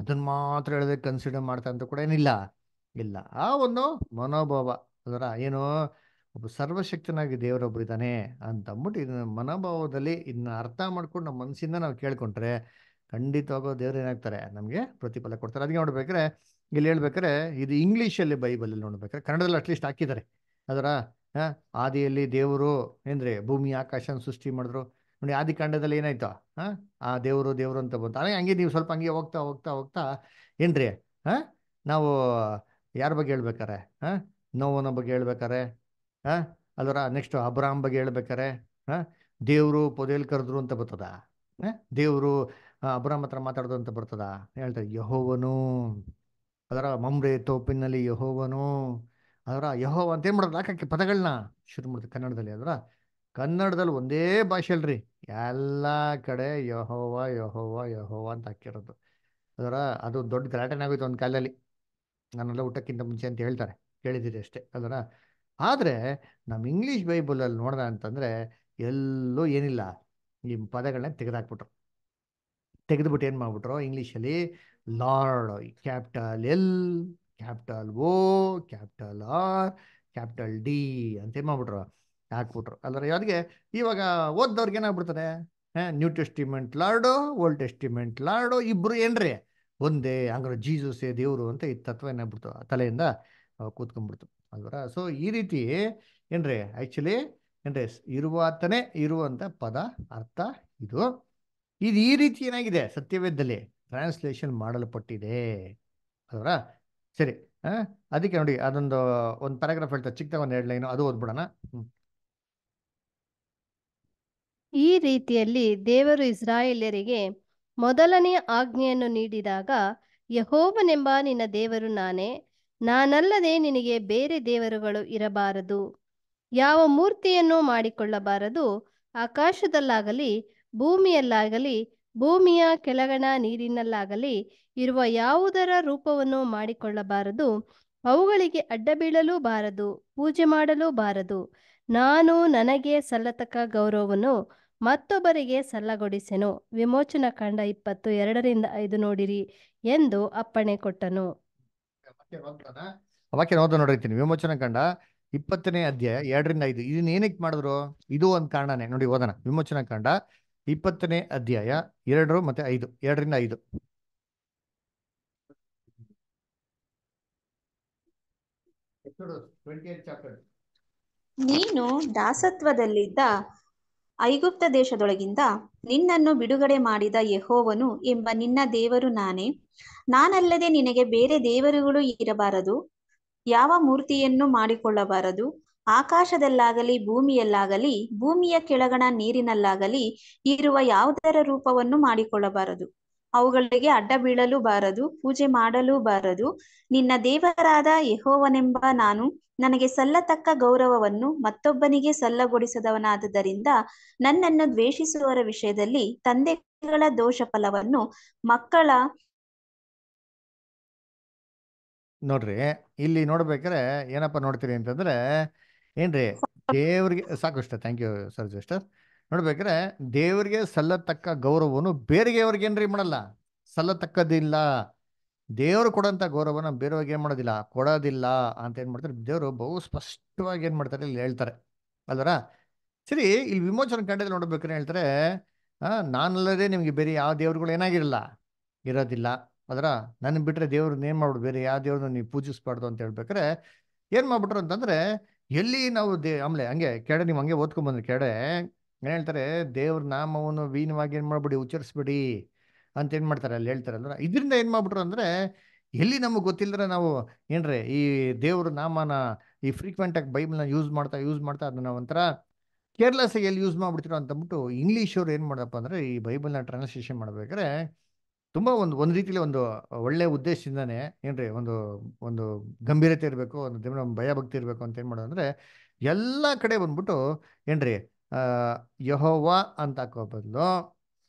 ಅದನ್ನ ಮಾತ್ರ ಹೇಳಿದ್ರೆ ಕನ್ಸಿಡರ್ ಮಾಡ್ತಾ ಅಂತ ಕೂಡ ಏನಿಲ್ಲ ಇಲ್ಲ ಆ ಒಂದು ಮನೋಭಾವ ಅದರ ಏನು ಒಬ್ಬ ಸರ್ವಶಕ್ತನಾಗಿ ದೇವರೊಬ್ಬರು ಇದ್ದಾನೆ ಅಂತ ಅಂದ್ಬಿಟ್ಟು ಇದನ್ನ ಮನೋಭಾವದಲ್ಲಿ ಇದನ್ನ ಅರ್ಥ ಮಾಡ್ಕೊಂಡು ನಮ್ಮ ಮನಸ್ಸಿಂದ ನಾವು ಕೇಳ್ಕೊಂಡ್ರೆ ಖಂಡಿತವಾಗೋ ದೇವ್ರು ಏನಾಗ್ತಾರೆ ನಮಗೆ ಪ್ರತಿಫಲ ಕೊಡ್ತಾರೆ ಅದಕ್ಕೆ ನೋಡ್ಬೇಕಾರೆ ಇಲ್ಲಿ ಹೇಳ್ಬೇಕಾರೆ ಇದು ಇಂಗ್ಲೀಷಲ್ಲಿ ಬೈಬಲಲ್ಲಿ ನೋಡ್ಬೇಕಾರೆ ಕನ್ನಡದಲ್ಲಿ ಅಟ್ಲೀಸ್ಟ್ ಹಾಕಿದ್ದಾರೆ ಅದರ ಆದಿಯಲ್ಲಿ ದೇವರು ಏನ್ರಿ ಭೂಮಿ ಆಕಾಶ ಸೃಷ್ಟಿ ಮಾಡಿದ್ರು ನೋಡಿ ಆದಿ ಕಾಂಡದಲ್ಲಿ ಏನಾಯ್ತು ಹಾಂ ಆ ದೇವರು ದೇವರು ಅಂತ ಬಂತು ಆಮೇಲೆ ಹಂಗೆ ನೀವು ಸ್ವಲ್ಪ ಹಂಗೆ ಹೋಗ್ತಾ ಹೋಗ್ತಾ ಹೋಗ್ತಾ ಏನ್ರಿ ಹಾಂ ನಾವು ಯಾರ ಬಗ್ಗೆ ಹೇಳ್ಬೇಕಾರೆ ಹಾಂ ನೋವನ ಬಗ್ಗೆ ಹೇಳ್ಬೇಕಾರೆ ಹಾಂ ಅದರ ನೆಕ್ಸ್ಟ್ ಅಬ್ರಾಮ್ ಬಗ್ಗೆ ಹೇಳ್ಬೇಕಾರೆ ಹಾಂ ದೇವರು ಪೊದೆಯಲ್ಲಿ ಕರೆದ್ರು ಅಂತ ಬರ್ತದ ದೇವರು ಅಬ್ರಾಮ್ ಹತ್ರ ಮಾತಾಡೋದು ಅಂತ ಬರ್ತದ ಹೇಳ್ತಾರೆ ಯಹೋವನು ಅದರ ಮಮ್ರೆ ತೋಪಿನಲ್ಲಿ ಯಹೋವನು ಅದರ ಯಹೋವ ಅಂತ ಏನ್ ಮಾಡೋದು ಯಾಕೆ ಪದಗಳನ್ನ ಶುರು ಮಾಡೋದು ಕನ್ನಡದಲ್ಲಿ ಅದರ ಕನ್ನಡದಲ್ಲಿ ಒಂದೇ ಭಾಷೆ ಅಲ್ರಿ ಎಲ್ಲ ಕಡೆ ಯಹೋವ ಯಹೋವ ಯಹೋವ ಅಂತ ಹಾಕಿರೋದು ಅದರ ಅದು ದೊಡ್ಡ ಗಲಾಟೆನಾಗೋಯ್ತು ಒಂದು ಕಾಲದಲ್ಲಿ ನಾನೆಲ್ಲ ಊಟಕ್ಕಿಂತ ಮುಂಚೆ ಅಂತ ಹೇಳ್ತಾರೆ ಕೇಳಿದ್ದೀರಿ ಅಷ್ಟೇ ಅದರ ಆದರೆ ನಮ್ಮ ಇಂಗ್ಲೀಷ್ ಬೈಬಲಲ್ಲಿ ನೋಡಿದೆ ಅಂತಂದರೆ ಎಲ್ಲೂ ಏನಿಲ್ಲ ಈ ಪದಗಳನ್ನ ತೆಗೆದಾಕ್ಬಿಟ್ರು ತೆಗೆದುಬಿಟ್ಟು ಏನು ಮಾಡ್ಬಿಟ್ರು ಇಂಗ್ಲೀಷಲ್ಲಿ Lord capital L capital O capital R capital D ಅಂತ ಏನು ಮಾಡ್ಬಿಟ್ರು ಹಾಕ್ಬಿಟ್ರು ಅಲ್ಲರ ಯಾವ್ದಿಗೆ ಇವಾಗ ಓದ್ದವ್ರಿಗೆ ಏನಾಗ್ಬಿಡ್ತಾರೆ New Testament Lord Old Testament Lord ಇಬ್ಬರು ಏನ್ರಿ ಒಂದೇ ಅಂದ್ರೆ ಜೀಸಸೇ ದೇವರು ಅಂತ ಈ ತತ್ವ ಏನಾಗ್ಬಿಡ್ತು ತಲೆಯಿಂದ ಕೂತ್ಕೊಂಡ್ಬಿಡ್ತು ಅಲ್ವರ ಸೊ ಈ ರೀತಿ ಏನ್ರಿ ಆಕ್ಚುಲಿ ಏನ್ರಿ ಇರುವಾತನೇ ಇರುವಂತ ಪದ ಅರ್ಥ ಇದು ಇದು ಈ ರೀತಿ ಏನಾಗಿದೆ ಸತ್ಯವೇದದಲ್ಲಿ ಟ್ರಾನ್ಸ್ಲೇಷನ್ ಮಾಡಲ್ಪಟ್ಟಿದೆ ಅಲ್ವರ ಸರಿ ಅದಕ್ಕೆ ನೋಡಿ ಅದೊಂದು ಒಂದು ಪ್ಯಾರಾಗ್ರಾಫ್ ಹೇಳ್ತಾರೆ ಚಿಕ್ಕದಾಗ ಒಂದು ಎರಡು ಲೈನು ಅದು ಓದ್ಬಿಡೋಣ
ಈ ರೀತಿಯಲ್ಲಿ ದೇವರು ಇಸ್ರಾಯೇಲ್ಯರಿಗೆ ಮೊದಲನೇ ಆಜ್ಞೆಯನ್ನು ನೀಡಿದಾಗ ಯಹೋವನೆಂಬ ನಿನ್ನ ದೇವರು ನಾನೇ ನಾನಲ್ಲದೆ ನಿನಗೆ ಬೇರೆ ದೇವರುಗಳು ಇರಬಾರದು ಯಾವ ಮೂರ್ತಿಯನ್ನು ಮಾಡಿಕೊಳ್ಳಬಾರದು ಆಕಾಶದಲ್ಲಾಗಲಿ ಭೂಮಿಯಲ್ಲಾಗಲಿ ಭೂಮಿಯ ಕೆಳಗಣ ನೀರಿನಲ್ಲಾಗಲಿ ಇರುವ ಯಾವುದರ ರೂಪವನ್ನು ಮಾಡಿಕೊಳ್ಳಬಾರದು ಅವುಗಳಿಗೆ ಅಡ್ಡಬೀಳಲೂ ಬಾರದು ಪೂಜೆ ಮಾಡಲೂ ಬಾರದು ನಾನು ನನಗೆ ಸಲ್ಲತಕ್ಕ ಗೌರವವನ್ನು ಮತ್ತೊಬ್ಬರಿಗೆ ಸಲ್ಲಗೊಡಿಸೆನು ವಿಮೋಚನ ಕಂಡ ಇಪ್ಪತ್ತು ಎರಡರಿಂದ ಐದು ನೋಡಿರಿ ಎಂದು ಅಪ್ಪಣೆ ಕೊಟ್ಟನು
ವಾಕ್ಯ ನೋದ ನೋಡಿರ್ತೀನಿ ವಿಮೋಚನಾ ಕಂಡ ಇಪ್ಪತ್ತನೇ ಅಧ್ಯಾಯ ಎರಡರಿಂದ ಐದು ಇದನ್ನ ಏನಕ್ಕೆ ಮಾಡಿದ್ರು ಇದು ಒಂದು ಕಾರಣನೇ ನೋಡಿ ಓದೋಣ ವಿಮೋಚನಾ ಕಂಡ ಇಪ್ಪತ್ತನೇ ಅಧ್ಯಾಯ ಎರಡರು ಮತ್ತೆ ಐದು ಎರಡರಿಂದ ಐದು
ನೀನು ದಾಸತ್ವದಲ್ಲಿದ್ದ ಐಗುಪ್ತ ದೇಶದೊಳಗಿಂದ ನಿನ್ನನ್ನು ಬಿಡುಗಡೆ ಮಾಡಿದ ಯಹೋವನು ಎಂಬ ನಿನ್ನ ದೇವರು ನಾನೇ ನಾನಲ್ಲದೆ ನಿನಗೆ ಬೇರೆ ದೇವರುಗಳು ಇರಬಾರದು ಯಾವ ಮೂರ್ತಿಯನ್ನು ಮಾಡಿಕೊಳ್ಳಬಾರದು ಆಕಾಶದಲ್ಲಾಗಲಿ ಭೂಮಿಯಲ್ಲಾಗಲಿ ಭೂಮಿಯ ಕೆಳಗಣ ನೀರಿನಲ್ಲಾಗಲಿ ಇರುವ ಯಾವುದರ ರೂಪವನ್ನು ಮಾಡಿಕೊಳ್ಳಬಾರದು ಅವುಗಳಿಗೆ ಅಡ್ಡ ಬೀಳಲು ಬಾರದು ಪೂಜೆ ಮಾಡಲೂ ಬಾರದು ನಿನ್ನ ದೇವರಾದ ಯಹೋವನೆಂಬ ನಾನು ನನಗೆ ಸಲ್ಲತಕ್ಕ ಗೌರವವನ್ನು ಮತ್ತೊಬ್ಬನಿಗೆ ಸಲ್ಲಗೊಳಿಸದವನಾದದ್ದರಿಂದ ನನ್ನನ್ನು ದ್ವೇಷಿಸುವವರ ವಿಷಯದಲ್ಲಿ ತಂದೆಗಳ ದೋಷ ಫಲವನ್ನು ಮಕ್ಕಳ
ನೋಡ್ರಿ ಇಲ್ಲಿ ನೋಡ್ಬೇಕಾರೆ ಏನಪ್ಪಾ ನೋಡ್ತೀರಿ ಅಂತಂದ್ರೆ ಏನ್ರಿ ದೇವ್ರಿಗೆ ಸಾಕು ಥ್ಯಾಂಕ್ ಯು ಸರ್ ಜಸ್ಟರ್ ನೋಡ್ಬೇಕಾದ್ರೆ ದೇವರಿಗೆ ಸಲ್ಲತಕ್ಕ ಬೇರೆಗೆ ಬೇರೆಯವರಿಗೆ ಏನ್ರಿ ಮಾಡಲ್ಲ ಸಲ್ಲತಕ್ಕದಿಲ್ಲ ದೇವರು ಕೊಡೋಂಥ ಗೌರವನ ಬೇರೆಯವ್ರಿಗೆ ಏನು ಮಾಡೋದಿಲ್ಲ ಕೊಡೋದಿಲ್ಲ ಅಂತ ಏನು ಮಾಡ್ತಾರೆ ದೇವರು ಬಹು ಸ್ಪಷ್ಟವಾಗಿ ಏನು ಮಾಡ್ತಾರೆ ಇಲ್ಲಿ ಹೇಳ್ತಾರೆ ಅಲ್ವರ ಸರಿ ಇಲ್ಲಿ ವಿಮೋಚನ ಕಂಡಲ್ಲಿ ನೋಡ್ಬೇಕು ಹೇಳ್ತಾರೆ ನಾನಲ್ಲದೆ ನಿಮಗೆ ಬೇರೆ ಯಾವ ದೇವ್ರುಗಳು ಏನಾಗಿರಲ್ಲ ಇರೋದಿಲ್ಲ ಅದರ ನನ್ನ ಬಿಟ್ಟರೆ ದೇವ್ರನ್ನ ಏನು ಮಾಡ್ಬಿಡು ಬೇರೆ ಯಾವ ದೇವ್ರನ್ನ ನೀವು ಪೂಜಿಸ್ಬಾರ್ದು ಅಂತ ಹೇಳ್ಬೇಕಾರೆ ಏನು ಮಾಡ್ಬಿಟ್ರು ಅಂತಂದರೆ ಎಲ್ಲಿ ನಾವು ದೇ ಆಮೇಲೆ ಹಂಗೆ ಕೆಡೆ ನೀವು ಹಂಗೆ ಓದ್ಕೊಂಡ್ಬಂದ್ರೆ ಕೆಡೆ ಏನು ಹೇಳ್ತಾರೆ ದೇವ್ರ ನಾಮವನ್ನು ವೀನವಾಗಿ ಏನು ಮಾಡ್ಬಿಡಿ ಉಚ್ಚರಿಸ್ಬಿಡಿ ಅಂತ ಏನು ಮಾಡ್ತಾರೆ ಅಲ್ಲಿ ಹೇಳ್ತಾರೆ ಅಂದ್ರೆ ಇದರಿಂದ ಏನು ಮಾಡ್ಬಿಟ್ರು ಅಂದರೆ ಎಲ್ಲಿ ನಮಗೆ ಗೊತ್ತಿಲ್ಲದ್ರೆ ನಾವು ಏನ್ರಿ ಈ ದೇವ್ರ ನಾಮನ ಈ ಫ್ರೀಕ್ವೆಂಟಾಗಿ ಬೈಬಲ್ನ ಯೂಸ್ ಮಾಡ್ತಾ ಯೂಸ್ ಮಾಡ್ತಾ ಅದನ್ನ ಒಂಥರ ಕೇರ್ಲೆಸ್ಸಾಗಿ ಎಲ್ಲಿ ಯೂಸ್ ಮಾಡ್ಬಿಡ್ತೀರೋ ಅಂತಂದ್ಬಿಟ್ಟು ಇಂಗ್ಲೀಷವ್ರು ಏನು ಮಾಡಪ್ಪ ಅಂದರೆ ಈ ಬೈಬಲ್ನ ಟ್ರಾನ್ಸ್ಲೇಷನ್ ಮಾಡಬೇಕಾದ್ರೆ ತುಂಬ ಒಂದು ಒಂದು ರೀತಿಯಲ್ಲಿ ಒಂದು ಒಳ್ಳೆಯ ಉದ್ದೇಶದಿಂದನೇ ಏನ್ರಿ ಒಂದು ಒಂದು ಗಂಭೀರತೆ ಇರಬೇಕು ಒಂದು ದೇವ್ರ ಭಯ ಭಕ್ತಿ ಇರಬೇಕು ಅಂತ ಏನು ಮಾಡೋದಂದ್ರೆ ಎಲ್ಲ ಕಡೆ ಬಂದ್ಬಿಟ್ಟು ಏನ್ರಿ ಯಹೋವಾ ಅಂತ ಹಾಕೋ ಬದಲು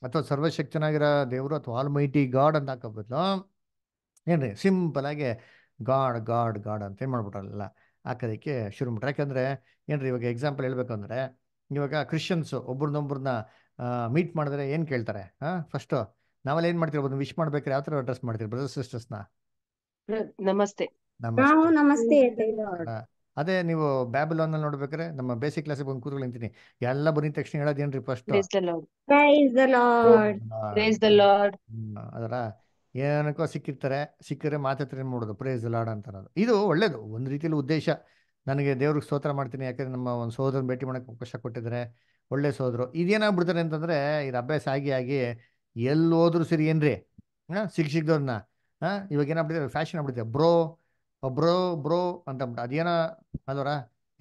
ಅಥವಾ ಸರ್ವಶಕ್ತನಾಗಿರೋ ದೇವರು ಅಥವಾ ಆಲ್ ಮೈಟಿ ಗಾಡ್ ಅಂತ ಹಾಕೋ ಬದಲು ಏನ್ರಿ ಸಿಂಪಲ್ ಆಗಿ ಗಾಡ್ ಗಾಡ್ ಗಾಡ್ ಅಂತ ಏನು ಮಾಡ್ಬಿಟ್ರಲ್ಲ ಹಾಕೋದಕ್ಕೆ ಶುರು ಮಾಡ್ರಿ ಯಾಕಂದ್ರೆ ಏನ್ರಿ ಇವಾಗ ಎಕ್ಸಾಂಪಲ್ ಹೇಳ್ಬೇಕಂದ್ರೆ ಇವಾಗ ಕ್ರಿಶ್ಚಿಯನ್ಸ್ ಒಬ್ರನ್ನೊಬ್ರನ್ನ ಮೀಟ್ ಮಾಡಿದ್ರೆ ಏನು ಕೇಳ್ತಾರೆ ಫಸ್ಟ್ ಫಸ್ಟು ನಾವೆಲ್ಲ ಏನು ಮಾಡ್ತಿರ್ಬೋದು ವಿಶ್ ಮಾಡ್ಬೇಕಾದ್ರೆ ಯಾವ ತರ ಅಡ್ರೆಸ್ ಮಾಡ್ತೀರಿ ಬ್ರದರ್ ಸಿಸ್ಟರ್ಸ್ನ ನಮಸ್ತೆ ನಮಸ್ತೆ ಅದೇ ನೀವು ಬ್ಯಾಬಿಲಾನ್ ಅಲ್ಲಿ ನೋಡ್ಬೇಕ್ರೆ ನಮ್ಮ ಬೇಸಿಕ್ ಕ್ಲಾಸ್ ಬಂದು ಕೂತ್ಕೊಂಡು ಅಂತೀನಿ ಎಲ್ಲ ಬರಿ ತಕ್ಷಣ ಹೇಳೋದೇನ್ರಿ ಫಸ್ಟ್ ಅದರ ಏನಕ್ಕೋ ಸಿಕ್ಕಿರ್ತಾರೆ ಸಿಕ್ಕಿದ್ರೆ ಮಾತಾಡ್ತಾರೆ ಮಾಡೋದು ಪ್ರೇಸ್ ಲಾಡ್ ಅಂತ ಅನ್ನೋದು ಇದು ಒಳ್ಳೇದು ಒಂದ್ ರೀತಿಯಲ್ಲಿ ಉದ್ದೇಶ ನನಗೆ ದೇವ್ರಿಗೆ ಸ್ತೋತ್ರ ಮಾಡ್ತೀನಿ ಯಾಕಂದ್ರೆ ನಮ್ಮ ಒಂದು ಸೋದರ ಭೇಟಿ ಮಾಡಕ್ಕೆ ಅವಕಾಶ ಕೊಟ್ಟಿದ್ದಾರೆ ಒಳ್ಳೆ ಸೋದರು ಇದೇನಾಗ್ಬಿಡ್ತಾರೆ ಅಂತಂದ್ರೆ ಇದು ಅಭ್ಯಾಸ ಆಗಿ ಆಗಿ ಎಲ್ಲಿ ಹೋದ್ರು ಸರಿ ಏನ್ರಿ ಹಾ ಸಿಕ್ ಸಿಗ್ದವ್ರನ್ನ ಹಾ ಇವಾಗ ಏನಾಗ್ಬಿಡ್ತಾರೆ ಫ್ಯಾಷನ್ ಆಗ್ಬಿಡ್ತೇವೆ ಬ್ರೋ ಒಬ್ರೋ ಬ್ರೋ ಅಂತ ಅದೇನ ಅದರ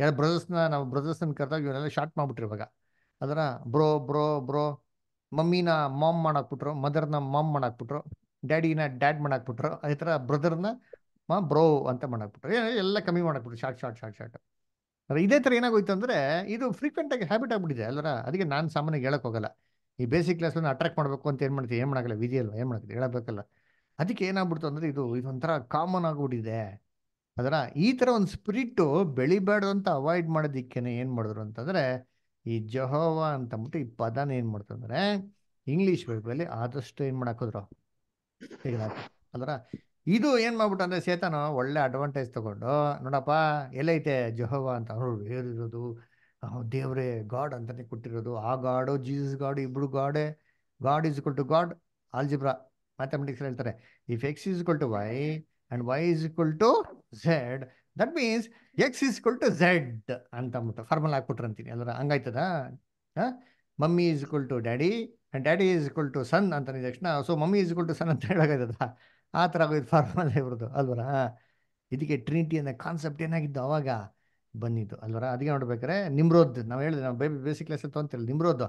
ಎರಡು ಬ್ರದರ್ಸ್ನ ನಾವು ಬ್ರದರ್ಸ್ನ ಕರೆದಾಗ ಇವರೆಲ್ಲ ಶಾರ್ಟ್ ಮಾಡ್ಬಿಟ್ರು ಇವಾಗ ಅದರ ಬ್ರೋ ಬ್ರೋ ಬ್ರೋ ಮಮ್ಮಿನ ಮಾಮ್ ಮಾಡಾಕ್ಬಿಟ್ರು ಮದರ್ನ ಮಾಮ್ ಮಾಡಾಕ್ಬಿಟ್ರು ಡ್ಯಾಡಿನ ಡ್ಯಾಡ್ ಮಾಡಾಕ್ಬಿಟ್ರು ಅದೇ ಥರ ಬ್ರದರ್ನ ಮಾ ಬ್ರೋ ಅಂತ ಮಾಡಾಕ್ಬಿಟ್ರು ಎಲ್ಲ ಕಮ್ಮಿ ಮಾಡಾಕ್ಬಿಟ್ರು ಶಾರ್ಟ್ ಶಾರ್ಟ್ ಶಾರ್ಟ್ ಶಾರ್ಟ್ ಇದೇ ಥರ ಏನಾಗೋಯ್ತು ಅಂದರೆ ಇದು ಫ್ರೀಕ್ವೆಂಟ್ ಆಗಿ ಹ್ಯಾಬಿಟ್ ಆಗಿಬಿಟ್ಟಿದೆ ಅಲ್ಲರ ಅದಕ್ಕೆ ನಾನು ಸಾಮಾನ್ಯ ಹೇಳಕ್ ಹೋಗಲ್ಲ ಈ ಬೇಸಿಕ್ ಕ್ಲಾಸ್ನ ಅಟ್ರಾಕ್ಟ್ ಮಾಡಬೇಕು ಅಂತ ಏನು ಮಾಡ್ತೀವಿ ಏನು ಮಾಡೋಕ್ಕಲ್ಲ ವಿಧಿ ಏನು ಮಾಡ್ತೀವಿ ಹೇಳಬೇಕಲ್ಲ ಅದಕ್ಕೆ ಏನಾಗ್ಬಿಡ್ತು ಅಂದರೆ ಇದು ಇದೊಂಥರ ಕಾಮನ್ ಆಗಿಬಿಟ್ಟಿದೆ ಅದರ ಈ ಥರ ಒಂದು ಸ್ಪಿರಿಟ್ಟು ಬೆಳಿಬಾರ್ದು ಅಂತ ಅವಾಯ್ಡ್ ಮಾಡೋದಿಕ್ಕೇನೆ ಏನು ಮಾಡಿದ್ರು ಅಂತಂದರೆ ಈ ಜಹೋವ ಅಂತ ಈ ಪದನ ಏನು ಮಾಡ್ತಂದ್ರೆ ಇಂಗ್ಲೀಷ್ ಬೇಕಲ್ಲಿ ಆದಷ್ಟು ಏನು ಮಾಡಾಕಿದ್ರು ಅದರ ಇದು ಏನು ಮಾಡ್ಬಿಟ್ಟು ಅಂದರೆ ಸೇತನ ಒಳ್ಳೆ ಅಡ್ವಾಂಟೇಜ್ ತಗೊಂಡು ನೋಡಪ್ಪ ಎಲ್ಲೈತೆ ಜಹೋವ ಅಂತ ಅವರು ಹೇಳಿರೋದು ದೇವರೇ ಗಾಡ್ ಅಂತಾನೆ ಕೊಟ್ಟಿರೋದು ಆ ಗಾಡು ಜೀಸಸ್ ಗಾಡು ಇಬ್ರು ಗಾಡೆ God is equal to God algebra mathematics ಹೇಳ್ತಾರೆ if X is equal to Y and Y is equal to Z that means X is equal to Z ಅಂತ ಅಂದ್ಬಿಟ್ಟು ಫಾರ್ಮುಲಾ ಹಾಕ್ಬಿಟ್ರಂತೀನಿ ಎಲ್ಲರ ಹಂಗಾಯ್ತದ mummy is equal to daddy and daddy is equal to son ಅಂತ ತಕ್ಷಣ so mummy is equal to son ಅಂತ ಹೇಳೋಕ್ಕಾಯ್ತದ ಆ ಥರ ಆಗೋದು ಫಾರ್ಮುಲಾ ಇವ್ರದ್ದು ಅಲ್ವರ ಇದಕ್ಕೆ ಟ್ರಿನಿಟಿ ಅನ್ನೋ ಕಾನ್ಸೆಪ್ಟ್ ಏನಾಗಿದ್ದು ಅವಾಗ ಬಂದಿದ್ದು ಅಲ್ವರ ಅದಕ್ಕೆ ನೋಡ್ಬೇಕಾದ್ರೆ ನಿಮ್ರೋದ್ ನಾವು ಹೇಳಿದ್ರೆ ನಾವು ಬೇಬಿ ಬೇಸಿಕ್ ಕ್ಲಾಸಲ್ಲಿ ತೊಗೊಂತಿರಲ್ಲ ನಿಮ್ರೋದ್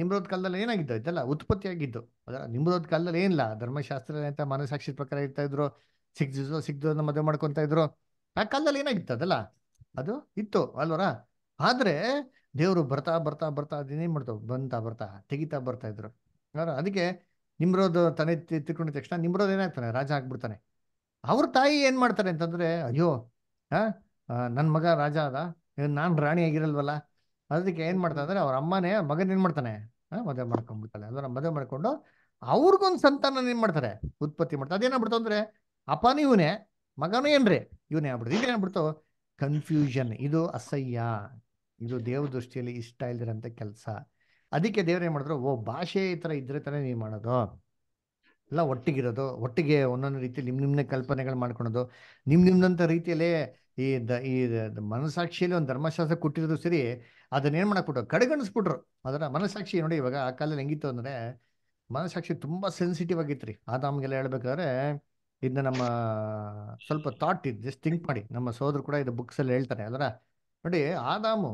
ನಿಮ್ರೋದ್ ಕಾಲದಲ್ಲಿ ಏನಾಗಿದ್ದು ಇದೆಲ್ಲ ಉತ್ಪತ್ತಿ ಆಗಿದ್ದು ಅದರ ನಿಮ್ರೋದ್ ಕಾಲದಲ್ಲಿ ಏನಿಲ್ಲ ಧರ್ಮಶಾಸ್ತ್ರ ಅಂತ ಮನಸ್ಸಾಕ್ಷಿ ಪ್ರಕಾರ ಇರ್ತಾ ಇದ್ರು ಸಿಗ್ದು ಸಿಗ್ದೋದನ್ನ ಮದುವೆ ಮಾಡ್ಕೊಂತ ಇದ್ರು ಆ ಕಾಲದಲ್ಲಿ ಏನಾಗಿತ್ತು ಅದಲ್ಲ ಅದು ಇತ್ತು ಅಲ್ವರ ಆದ್ರೆ ದೇವರು ಬರ್ತಾ ಬರ್ತಾ ಬರ್ತಾ ಅದೇನೇನು ಮಾಡ್ತಾವ್ ಬಂತಾ ಬರ್ತಾ ತೆಗಿತಾ ಬರ್ತಾ ಇದ್ರು ಅದಕ್ಕೆ ನಿಮ್ರೋದು ತನ್ನ ತಿರ್ಕೊಂಡಿದ ತಕ್ಷಣ ನಿಮ್ರೋದ್ ಏನಾಗ್ತಾನೆ ರಾಜ ಆಗ್ಬಿಡ್ತಾನೆ ಅವ್ರ ತಾಯಿ ಏನ್ ಮಾಡ್ತಾರೆ ಅಂತಂದ್ರೆ ಅಯ್ಯೋ ಆ ನನ್ ಮಗ ರಾಜ ಅದ ನಾನ್ ರಾಣಿ ಆಗಿರಲ್ವಲ್ಲ ಅದಕ್ಕೆ ಏನ್ ಮಾಡ್ತಾನೆ ಅಂದ್ರೆ ಅವ್ರ ಅಮ್ಮನೇ ಮಗನ ಏನ್ ಮಾಡ್ತಾನೆ ಮದುವೆ ಮಾಡ್ಕೊಂಡ್ಬಿಡ್ತಾನೆ ಅದನ್ನ ಮದುವೆ ಮಾಡ್ಕೊಂಡು ಅವ್ರಿಗೊಂದು ಸಂತಾನ ಏನ್ ಮಾಡ್ತಾರೆ ಉತ್ಪತ್ತಿ ಮಾಡ್ತಾರೆ ಅದೇನಾಗ್ಬಿಡ್ತು ಅಂದ್ರೆ ಅಪ್ಪನು ಇವನೇ ಮಗನೂ ಏನ್ರಿ ಇವನೇ ಆಗ್ಬಿಡ್ತು ಈಗ ಕನ್ಫ್ಯೂಷನ್ ಇದು ಅಸಹ್ಯ ಇದು ದೇವ ದೃಷ್ಟಿಯಲ್ಲಿ ಇಷ್ಟ ಇಲ್ದಿರಂತ ಕೆಲಸ ಅದಕ್ಕೆ ಏನ್ ಮಾಡಿದ್ರು ಓ ಭಾಷೆ ಈ ತರ ಇದ್ರೆ ತಾನೇ ನೀವು ಮಾಡೋದು ಎಲ್ಲ ಒಟ್ಟಿಗಿರೋದು ಒಟ್ಟಿಗೆ ಒಂದೊಂದು ರೀತಿ ನಿಮ್ ನಿಮ್ನೆ ಕಲ್ಪನೆಗಳು ಮಾಡ್ಕೊಳೋದು ನಿಮ್ ನಿಮ್ದಂತ ರೀತಿಯಲ್ಲಿ ಈ ದ ಈ ಮನಸ್ಸಾಕ್ಷಿಯಲ್ಲಿ ಒಂದು ಧರ್ಮಶಾಸ್ತ್ರ ಕೊಟ್ಟಿರೋದು ಸರಿ ಅದನ್ನ ಏನು ಮಾಡಕ್ಬಿಟ್ರು ಕಡೆಗಣಿಸ್ಬಿಟ್ರು ಅದರ ಮನಸ್ಸಾಕ್ಷಿ ನೋಡಿ ಇವಾಗ ಆ ಕಾಲದಲ್ಲಿ ಹೆಂಗಿತ್ತು ಅಂದ್ರೆ ಮನಸ್ಸಾಕ್ಷಿ ತುಂಬಾ ಸೆನ್ಸಿಟಿವ್ ಆಗಿತ್ತು ರೀ ಆದಾಮ್ಗೆಲ್ಲ ಹೇಳ್ಬೇಕಾದ್ರೆ ಇದನ್ನ ನಮ್ಮ ಸ್ವಲ್ಪ ಥಾಟ್ ಇದು ಜಸ್ಟ್ ಥಿಂಕ್ ಮಾಡಿ ನಮ್ಮ ಸೋದರು ಕೂಡ ಇದು ಬುಕ್ಸ್ ಅಲ್ಲಿ ಹೇಳ್ತಾರೆ ಅದರ ನೋಡಿ ಆದಾಮು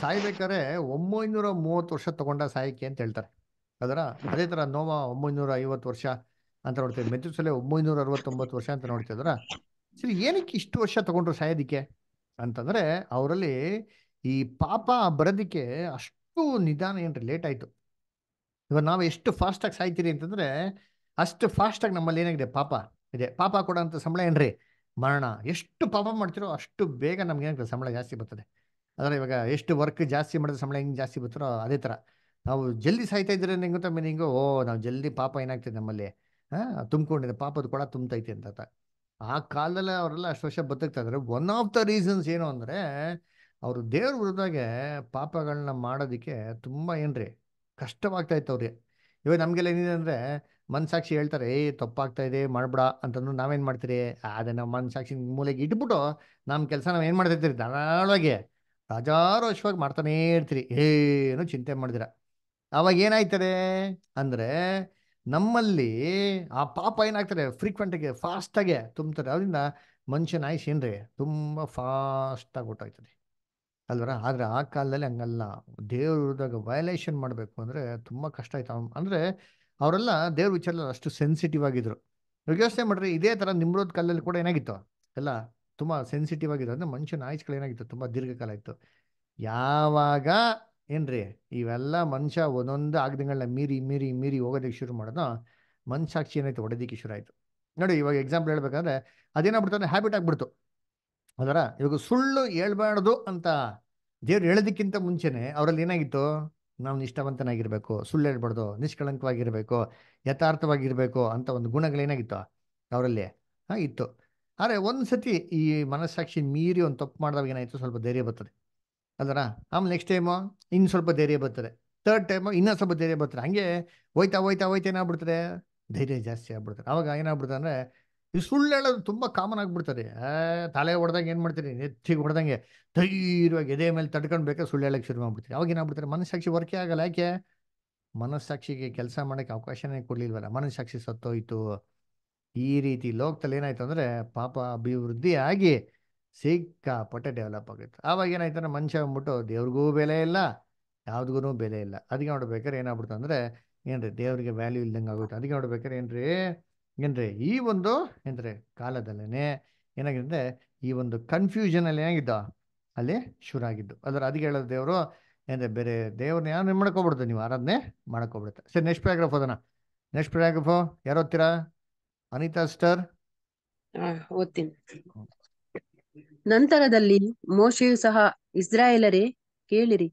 ಸಾಯ್ಬೇಕಾದ್ರೆ ಒಂಬೈನೂರ ಮೂವತ್ತು ವರ್ಷ ತಗೊಂಡ ಸಾಯಕ್ಕೆ ಅಂತ ಹೇಳ್ತಾರೆ ಅದರ ಅದೇ ತರ ನೋವಾ ಒಂಬೈನೂರ ಐವತ್ತು ವರ್ಷ ಅಂತ ನೋಡ್ತೀವಿ ಮೆಥುಸಲೆ ಒಂಬೈನೂರ ಅರವತ್ತೊಂಬತ್ತು ವರ್ಷ ಅಂತ ನೋಡ್ತಿದ್ರ ಸರಿ ಏನಕ್ಕೆ ಇಷ್ಟು ವರ್ಷ ತಗೊಂಡ್ರು ಸಾಯೋದಿಕ್ಕೆ ಅಂತಂದ್ರೆ ಅವರಲ್ಲಿ ಈ ಪಾಪ ಬರೋದಿಕ್ಕೆ ಅಷ್ಟು ನಿಧಾನ ಏನ್ರಿ ಲೇಟ್ ಆಯ್ತು ಇವಾಗ ನಾವು ಎಷ್ಟು ಫಾಸ್ಟ್ ಆಗಿ ಸಾಯ್ತೀರಿ ಅಂತಂದ್ರೆ ಅಷ್ಟು ಫಾಸ್ಟ್ ಆಗಿ ನಮ್ಮಲ್ಲಿ ಏನಾಗಿದೆ ಪಾಪ ಇದೆ ಪಾಪ ಕೊಡೋಂಥ ಸಂಬಳ ಏನ್ರಿ ಮರಣ ಎಷ್ಟು ಪಾಪ ಮಾಡ್ತಿರೋ ಅಷ್ಟು ಬೇಗ ನಮ್ಗೆ ಏನಾಗ್ತದೆ ಸಂಬಳ ಜಾಸ್ತಿ ಬರ್ತದೆ ಅದರ ಇವಾಗ ಎಷ್ಟು ವರ್ಕ್ ಜಾಸ್ತಿ ಮಾಡಿದ್ರೆ ಸಂಬಳ ಹೆಂಗೆ ಜಾಸ್ತಿ ಬರ್ತಿರೋ ಅದೇ ಥರ ನಾವು ಜಲ್ದಿ ಸಾಯ್ತಾ ಇದ್ರೆ ನಿಂಗೆ ಗೊತ್ತಾ ಮೀನಿಂಗು ಓ ನಾವು ಜಲ್ದಿ ಪಾಪ ಏನಾಗ್ತದೆ ನಮ್ಮಲ್ಲಿ ಹಾಂ ತುಂಬಿಕೊಂಡಿದೆ ಪಾಪದ ಕೂಡ ತುಂಬ್ತೈತೆ ಅಂತ ಆ ಕಾಲದಲ್ಲೇ ಅವರೆಲ್ಲ ಅಷ್ಟು ವರ್ಷ ಬದುಕ್ತಾ ಇದ್ದಾರೆ ಒನ್ ಆಫ್ ದ ರೀಸನ್ಸ್ ಏನು ಅಂದರೆ ಅವರು ದೇವ್ರ ವಿರುದ್ಧಾಗೆ ಪಾಪಗಳನ್ನ ಮಾಡೋದಕ್ಕೆ ತುಂಬ ಏನ್ರಿ ಕಷ್ಟವಾಗ್ತಾ ಇತ್ತು ಅವ್ರಿಗೆ ಇವಾಗ ನಮಗೆಲ್ಲ ಏನಿದೆ ಅಂದರೆ ಮನ್ಸಾಕ್ಷಿ ಹೇಳ್ತಾರೆ ಏಯ್ ತಪ್ಪಾಗ್ತಾ ಇದೆ ಮಾಡ್ಬಿಡ ಅಂತಂದ್ರೆ ನಾವೇನು ಮಾಡ್ತೀರಿ ನಾವು ಮನ್ಸಾಕ್ಷಿ ಮೂಲೆಗೆ ಇಟ್ಬಿಟ್ಟು ನಮ್ಮ ಕೆಲಸ ನಾವು ಏನು ಮಾಡ್ತಿರ್ತೀರಿ ಧಾರಾಳವಾಗಿ ರಾಜಾರೋಷವಾಗಿ ಮಾಡ್ತಾನೇ ಇರ್ತೀರಿ ಏನು ಚಿಂತೆ ಮಾಡಿದಿರ ಅವಾಗ ಏನಾಯ್ತಾರೆ ಅಂದರೆ ನಮ್ಮಲ್ಲಿ ಆ ಪಾಪ ಏನಾಗ್ತಾರೆ ಫ್ರೀಕ್ವೆಂಟಾಗಿ ಫಾಸ್ಟಾಗೆ ತುಂಬ್ತಾರೆ ಅದರಿಂದ ಮನುಷ್ಯನ ಆಯುಷ್ ಏನ್ರಿ ತುಂಬ ಫಾಸ್ಟಾಗಿ ಹೊಟ್ಟೋಯ್ತದೆ ಅಲ್ವರ ಆದ್ರೆ ಆ ಕಾಲದಲ್ಲಿ ಹಂಗಲ್ಲ ದೇವ್ರದಾಗ ವಯಲೇಷನ್ ಮಾಡಬೇಕು ಅಂದರೆ ತುಂಬ ಕಷ್ಟ ಆಯ್ತು ಅಂದರೆ ಅವರೆಲ್ಲ ದೇವ್ರ ವಿಚಾರದಲ್ಲಿ ಅಷ್ಟು ಸೆನ್ಸಿಟಿವ್ ಆಗಿದ್ರು ವ್ಯವಸ್ಥೆ ಮಾಡ್ರಿ ಇದೇ ಥರ ನಿಮ್ರೋದ್ ಕಾಲದಲ್ಲಿ ಕೂಡ ಏನಾಗಿತ್ತು ಎಲ್ಲ ತುಂಬ ಸೆನ್ಸಿಟಿವ್ ಆಗಿದ್ರು ಅಂದ್ರೆ ಮನುಷ್ಯನ ಆಯ್ಸ್ಗಳು ಏನಾಗಿತ್ತು ತುಂಬ ದೀರ್ಘಕಾಲ ಇತ್ತು ಯಾವಾಗ ಏನ್ರಿ ಇವೆಲ್ಲ ಮನುಷ್ಯ ಒಂದೊಂದು ಆಗದಿಂಗಳನ್ನ ಮೀರಿ ಮೀರಿ ಮೀರಿ ಹೋಗೋದಕ್ಕೆ ಶುರು ಮಾಡೋದು ಮನ್ಸಾಕ್ಷಿ ಏನಾಯ್ತು ಒಡೆದಿಕ್ಕೆ ಶುರು ಆಯಿತು ನೋಡಿ ಇವಾಗ ಎಕ್ಸಾಂಪಲ್ ಹೇಳ್ಬೇಕಂದ್ರೆ ಅಂದ್ರೆ ಹ್ಯಾಬಿಟ್ ಆಗ್ಬಿಡ್ತು ಅದರ ಇವಾಗ ಸುಳ್ಳು ಹೇಳ್ಬಾರ್ದು ಅಂತ ದೇವ್ರು ಹೇಳೋದಕ್ಕಿಂತ ಮುಂಚೆನೆ ಅವರಲ್ಲಿ ಏನಾಗಿತ್ತು ನಾವು ನಿಷ್ಠಾವಂತನಾಗಿರ್ಬೇಕು ಸುಳ್ಳು ಹೇಳ್ಬಾರ್ದು ನಿಷ್ಕಳಂಕವಾಗಿರಬೇಕು ಯಥಾರ್ಥವಾಗಿರಬೇಕು ಅಂತ ಒಂದು ಗುಣಗಳೇನಾಗಿತ್ತು ಅವರಲ್ಲಿ ಹಾಂ ಇತ್ತು ಆದರೆ ಒಂದು ಸತಿ ಈ ಮನಸ್ಸಾಕ್ಷಿ ಮೀರಿ ಒಂದು ತಪ್ಪು ಮಾಡಿದಾಗ ಏನಾಯಿತು ಸ್ವಲ್ಪ ಧೈರ್ಯ ಬರ್ತದೆ ಅದರ ಆಮೇಲೆ ನೆಕ್ಸ್ಟ್ ಟೈಮು ಇನ್ನು ಸ್ವಲ್ಪ ಧೈರ್ಯ ಬರ್ತದೆ ತರ್ಡ್ ಟೈಮು ಇನ್ನೊಂದು ಸ್ವಲ್ಪ ಧೈರ್ಯ ಬರ್ತದೆ ಹಂಗೆ ಹೋಯ್ತಾ ಹೋಯ್ತಾ ಹೋಯ್ತಾ ಏನಾಗ್ಬಿಡ್ತಾರೆ ಧೈರ್ಯ ಜಾಸ್ತಿ ಆಗ್ಬಿಡ್ತಾರೆ ಅವಾಗ ಏನಾಗ್ಬಿಡ್ತಾರೆ ಅಂದರೆ ಈ ಸುಳ್ಳು ಹೇಳೋದು ತುಂಬ ಕಾಮನ್ ಆಗಿಬಿಡ್ತಾರೆ ತಲೆ ಹೊಡೆದಂಗೆ ಏನು ಮಾಡ್ತೀರಿ ನೆತ್ತಿಗೆ ಹೊಡೆದಂಗೆ ಧೈರ್ಯವಾಗಿ ಎದೆ ಮೇಲೆ ತಡ್ಕೊಂಡು ಬೇಕಾದ್ರೆ ಸುಳ್ಳು ಹೇಳಕ್ಕೆ ಶುರು ಮಾಡ್ಬಿಡ್ತೀರಿ ಅವಾಗ ಏನಾಗ್ಬಿಡ್ತಾರೆ ಮನಸ್ಸಾಕ್ಷಿ ವರ್ಕೆ ಆಗಲ್ಲ ಯಾಕೆ ಮನಸ್ಸಾಕ್ಷಿಗೆ ಕೆಲಸ ಮಾಡೋಕ್ಕೆ ಅವಕಾಶನೇ ಕೊಡಲಿಲ್ವಲ್ಲ ಮನಸ್ಸಾಕ್ಷಿ ಸತ್ತೋಯ್ತು ಈ ರೀತಿ ಲೋಕದಲ್ಲಿ ಏನಾಯ್ತು ಅಂದರೆ ಪಾಪ ಅಭಿವೃದ್ಧಿ ಆಗಿ ಸಿಕ್ಕಾಪಟ್ಟೆ ಡೆವಲಪ್ ಆಗುತ್ತೆ ಆವಾಗ ಏನಾಯ್ತಂದ್ರೆ ಮನುಷ್ಯ ಅಂದ್ಬಿಟ್ಟು ದೇವ್ರಿಗೂ ಬೆಲೆ ಇಲ್ಲ ಯಾವ್ದಿಗೂ ಬೆಲೆ ಇಲ್ಲ ಅದಕ್ಕೆ ನೋಡ್ಬೇಕಾದ್ರೆ ಏನಾಗ್ಬಿಡ್ತು ಅಂದರೆ ಏನು ರೀ ದೇವ್ರಿಗೆ ವ್ಯಾಲ್ಯೂ ಇಲ್ದಂಗೆ ಆಗುತ್ತೆ ಅದಕ್ಕೆ ನೋಡ್ಬೇಕಾದ್ರೆ ಏನು ರೀ ಏನ್ರಿ ಈ ಒಂದು ಏನ್ರಿ ಕಾಲದಲ್ಲೇನೆ ಏನಾಗಿದೆ ಈ ಒಂದು ಕನ್ಫ್ಯೂಷನ್ ಅಲ್ಲಿ ಏನಾಗಿದ್ದ ಅಲ್ಲಿ ಆಗಿದ್ದು ಅದರ ಅದಕ್ಕೆ ಹೇಳೋದು ದೇವರು ಏನಂದ್ರೆ ಬೇರೆ ದೇವ್ರನ್ನ ಯಾರು ಮಾಡ್ಕೊಬಿಡ್ತು ನೀವು ಆರಾಧನೆ ಮಾಡ್ಕೋಬಿಡುತ್ತೆ ಸರಿ ನೆಕ್ಸ್ಟ್ ಪ್ಯಾರಾಗ್ರಾಫ್ ಅದನ್ನ ನೆಕ್ಸ್ಟ್ ಪ್ಯಾರಾಗ್ರಾಫ್ ಯಾರು ಓದ್ತೀರಾ ಅನಿತಾ ಸ್ಟರ್ ಓದ್ತೀನಿ ನಂತರದಲ್ಲಿ
ಮೋಶೆಯು ಸಹ ಇಸ್ರಾಯೇಲರೇ ಕೇಳಿರಿ